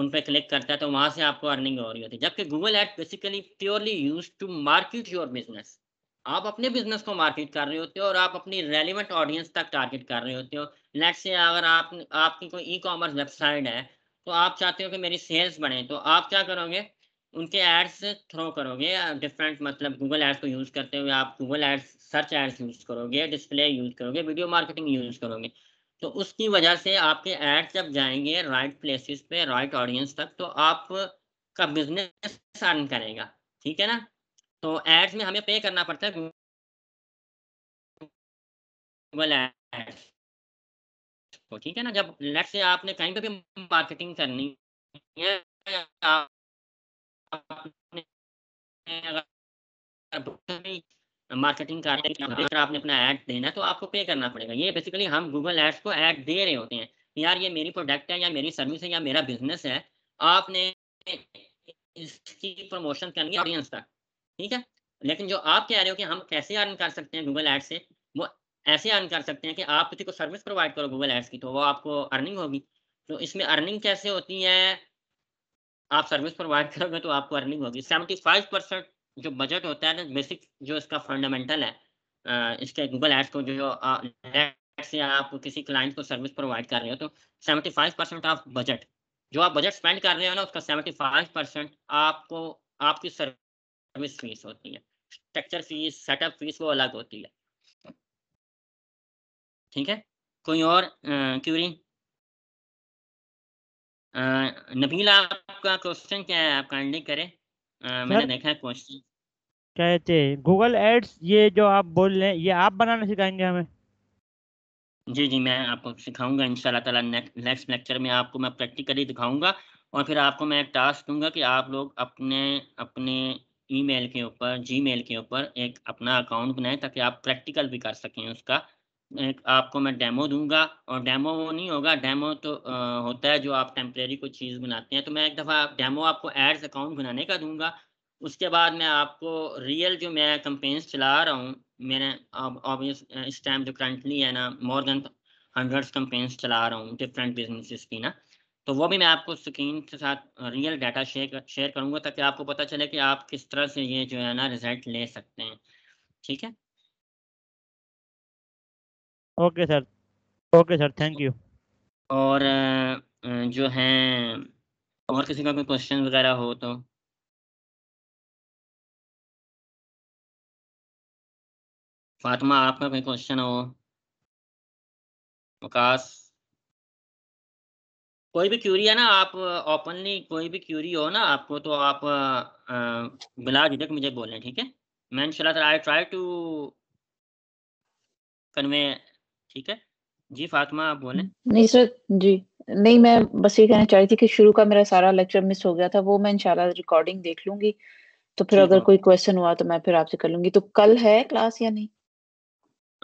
उन पर क्लिक करता है तो वहाँ से आपको अर्निंग हो रही होती है जबकि Google ad basically purely use to market your business आप अपने बिजनेस को मार्केट कर रहे होते हो और आप अपनी रेलिवेंट ऑडियंस तक टारगेट कर रहे होते हो लेट से अगर आप आपकी कोई ई कॉमर्स वेबसाइट है तो आप चाहते हो कि मेरी सेल्स बढ़े तो आप क्या करोगे उनके एड्स थ्रो करोगे डिफरेंट मतलब गूगल एड्स को यूज़ करते हुए आप Google ads search ads use करोगे डिस्प्ले यूज़ करोगे वीडियो मार्केटिंग यूज़ करोगे तो उसकी वजह से आपके एड्स जब जाएंगे राइट प्लेसेस पे राइट ऑडियंस तक तो आप का बिजनेस अर्न करेगा ठीक है ना तो एड्स में हमें पे करना पड़ता है गूगल एड्स ठीक है ना जब लेट से आपने कहीं पे भी मार्केटिंग करनी है आपने मार्केटिंग कर रहे आपने अपना ऐड देना है तो आपको पे करना पड़ेगा ये बेसिकली हम गूगल एड्स को ऐड दे रहे होते हैं यार ये मेरी प्रोडक्ट है या मेरी सर्विस है या मेरा बिजनेस है आपने इसकी प्रमोशन करनी है ऑडियंस तक ठीक है लेकिन जो आप कह रहे हो कि हम कैसे अर्न कर सकते हैं गूगल एड से वो ऐसे अर्न कर सकते हैं कि आप किसी को सर्विस प्रोवाइड करो गूगल एड्स की तो वो आपको अर्निंग होगी तो इसमें अर्निंग कैसे होती है आप सर्विस प्रोवाइड करोगे तो आपको अर्निंग होगी सेवेंटी फाइव परसेंट जो बजट होता है ना बेसिक जो इसका फंडामेंटल है इसके गूगल एड्स को जो से आप किसी क्लाइंट को सर्विस प्रोवाइड कर रहे हो तो seventy five percent of budget जो आप बजट स्पेंड कर रहे हो ना उसका सेवेंटी फाइव परसेंट आपको आपकी सर्विस सर्विस फीस होती है स्ट्रक्चर फीस सेटअप फीस वो अलग होती है ठीक है कोई और क्यूरी नबील आपका क्वेश्चन क्या है आप काइंडली करें मैंने देखा है क्वेश्चन कहते गूगल एड्स ये जो आप बोल रहे हैं ये आप बनाना सिखाएंगे हमें जी जी मैं आपको सिखाऊंगा इंशाल्लाह ताला नेक्स्ट लेक्चर में आपको मैं प्रैक्टिकली दिखाऊंगा और फिर आपको मैं एक टास्क दूंगा कि आप लोग अपने अपने ईमेल के ऊपर जीमेल के ऊपर एक अपना अकाउंट बनाएं ताकि आप प्रैक्टिकल भी कर सकें उसका एक आपको मैं डेमो दूंगा और डेमो वो नहीं होगा डेमो तो आ, होता है जो आप टेम्प्रेरी कोई चीज़ बनाते हैं तो मैं एक दफ़ा डेमो आपको एड्स अकाउंट बनाने का दूंगा उसके बाद मैं आपको रियल जो मैं कंपेन्स चला रहा हूँ मैंने ऑबियस इस टाइम जो करंटली है ना मोर देन हंड्रेड्स कंपेन्स चला रहा हूँ डिफरेंट बिजनेसिस की ना तो वो भी मैं आपको स्क्रीन के साथ रियल डाटा शेयर शेयर करूँगा ताकि आपको पता चले कि आप किस तरह से ये जो है ना रिजल्ट ले सकते हैं ठीक है okay sir okay sir thank you और जो है और किसी का कोई क्वेश्चन वगैरह हो तो फातिमा आपका कोई क्वेश्चन हो वकाश कोई भी क्यूरी है ना आप ओपनली कोई भी क्यूरी हो ना आपको तो आप बिला झिझक मुझे बोलें ठीक है मैं इंशाल्लाह ताला आई ट्राई टू कन्वे ठीक है जी फातिमा आप बोलें नहीं सर जी नहीं मैं बस ये कहना चाह रही थी कि शुरू का मेरा सारा लेक्चर मिस हो गया था वो मैं इंशाल्लाह रिकॉर्डिंग देख लूंगी तो फिर अगर हाँ। कोई क्वेश्चन हुआ तो मैं फिर आपसे कर लूंगी तो कल है क्लास या नहीं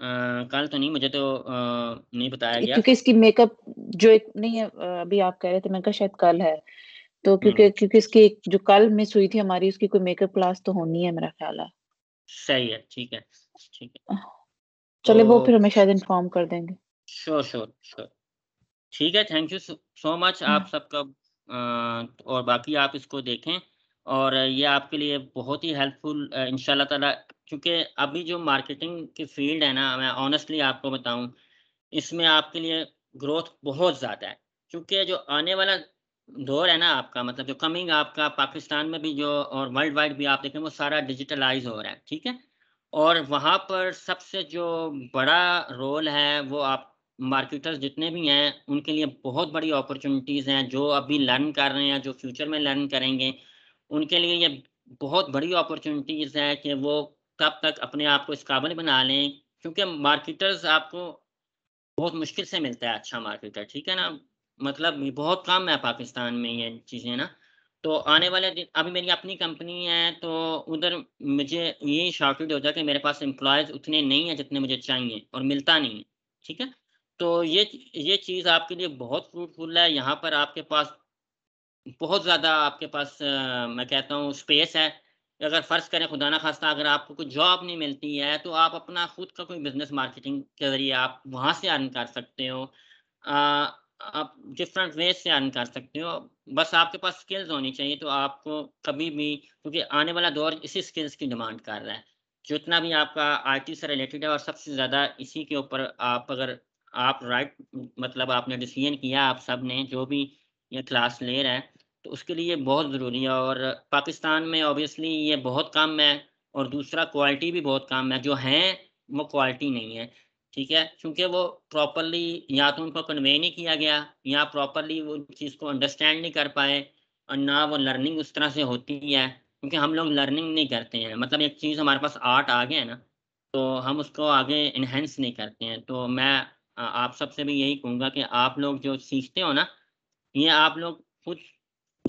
कल तो नहीं मुझे तो आ, नहीं बताया गया क्योंकि इसकी मेकअप जो एक नहीं है अभी आप कह रहे थे मैंने कहा शायद कल है तो हम्म। क्योंकि क्योंकि इसकी एक जो कल मिस हुई थी हमारी उसकी कोई मेकअप क्लास तो होनी है मेरा ख्याल है सही है ठीक है ठीक है चले वो तो फिर हमें शायद इन्फॉर्म कर देंगे श्योर श्योर श्योर ठीक है थैंक यू सो मच आप सबका और बाकी आप इसको देखें और ये आपके लिए बहुत ही हेल्पफुल इंशाल्लाह ताला क्योंकि अभी जो मार्केटिंग की फील्ड है ना मैं ऑनेस्टली आपको बताऊं इसमें आपके लिए ग्रोथ बहुत ज़्यादा है क्योंकि जो आने वाला दौर है ना आपका मतलब जो कमिंग आपका पाकिस्तान में भी जो और वर्ल्ड वाइड भी आप देखें वो सारा डिजिटलाइज हो रहा है ठीक है और वहाँ पर सबसे जो बड़ा रोल है वो आप मार्केटर्स जितने भी हैं उनके लिए बहुत बड़ी अपॉर्चुनिटीज़ हैं जो अभी लर्न कर रहे हैं जो फ्यूचर में लर्न करेंगे उनके लिए ये बहुत बड़ी अपॉर्चुनिटीज़ है कि वो तब तक अपने आप को इस काबिल बना लें क्योंकि मार्केटर्स आपको बहुत मुश्किल से मिलता है अच्छा मार्केटर ठीक है ना मतलब बहुत कम है पाकिस्तान में ये चीज़ें ना तो आने वाले दिन अभी मेरी अपनी कंपनी है तो उधर मुझे ये शॉर्टेज हो जाए है कि मेरे पास एम्प्लॉयज़ उतने नहीं हैं जितने मुझे चाहिए और मिलता नहीं है ठीक है तो ये ये चीज़ आपके लिए बहुत फ्रूटफुल है यहाँ पर आपके पास बहुत ज़्यादा आपके पास आ, मैं कहता हूँ स्पेस है अगर फ़र्ज़ करें खुदा ना खास्ता अगर आपको कोई जॉब नहीं मिलती है तो आप अपना ख़ुद का कोई बिज़नेस मार्केटिंग के ज़रिए आप वहाँ से अर्न कर सकते हो आप डिफरेंट वेज से अर्न कर सकते हो बस आपके पास स्किल्स होनी चाहिए तो आपको कभी भी क्योंकि आने वाला दौर इसी स्किल्स की डिमांड कर रहा है जितना भी आपका आई से रिलेटेड है और सबसे ज़्यादा इसी के ऊपर आप अगर आप राइट मतलब आपने डिसीजन किया आप सब ने जो भी ये क्लास ले रहे हैं तो उसके लिए बहुत ज़रूरी है और पाकिस्तान में ऑब्वियसली ये बहुत कम है और दूसरा क्वालिटी भी बहुत कम है जो हैं वो क्वालिटी नहीं है ठीक है क्योंकि वो प्रॉपरली या तो उनको कन्वे नहीं किया गया या प्रॉपरली वो चीज़ को अंडरस्टैंड नहीं कर पाए और ना वो लर्निंग उस तरह से होती है क्योंकि हम लोग लर्निंग नहीं करते हैं मतलब एक चीज़ हमारे पास आर्ट आ गया है ना तो हम उसको आगे इन्हेंस नहीं करते हैं तो मैं आप सबसे भी यही कहूँगा कि आप लोग जो सीखते हो ना ये आप लोग खुद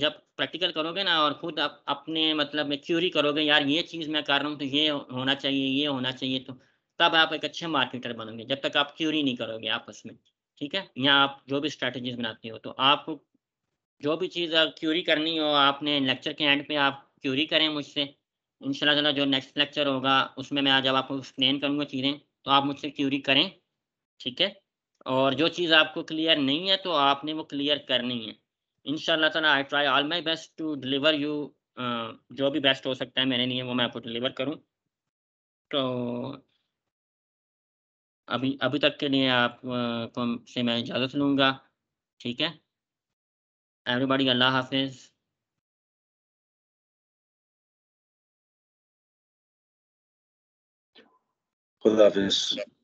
जब प्रैक्टिकल करोगे ना और खुद आप अपने मतलब में क्यूरी करोगे यार ये चीज़ मैं कर रहा हूँ तो ये होना चाहिए ये होना चाहिए तो तब आप एक अच्छे मार्केटर बनोगे जब तक आप क्यूरी नहीं करोगे आप उसमें ठीक है या आप जो भी स्ट्रैटेजीज बनाते हो तो आपको जो भी चीज़ क्यूरी करनी हो आपने लेक्चर के एंड पे आप क्यूरी करें मुझसे इंशाल्लाह जो नेक्स्ट लेक्चर होगा उसमें मैं आज आपको एक्सप्लेन करूँगा चीज़ें तो आप मुझसे क्यूरी करें ठीक है और जो चीज़ आपको क्लियर नहीं है तो आपने वो क्लियर करनी है इनशाला I try all my best to deliver you जो भी बेस्ट हो सकता है मेरे लिए वो मैं आपको डिलीवर करूँ तो अभी अभी तक के लिए आप को से मैं इजाज़त लूँगा ठीक है एवरीबॉडी अल्लाह हाफिज़ खुदा हाफिज़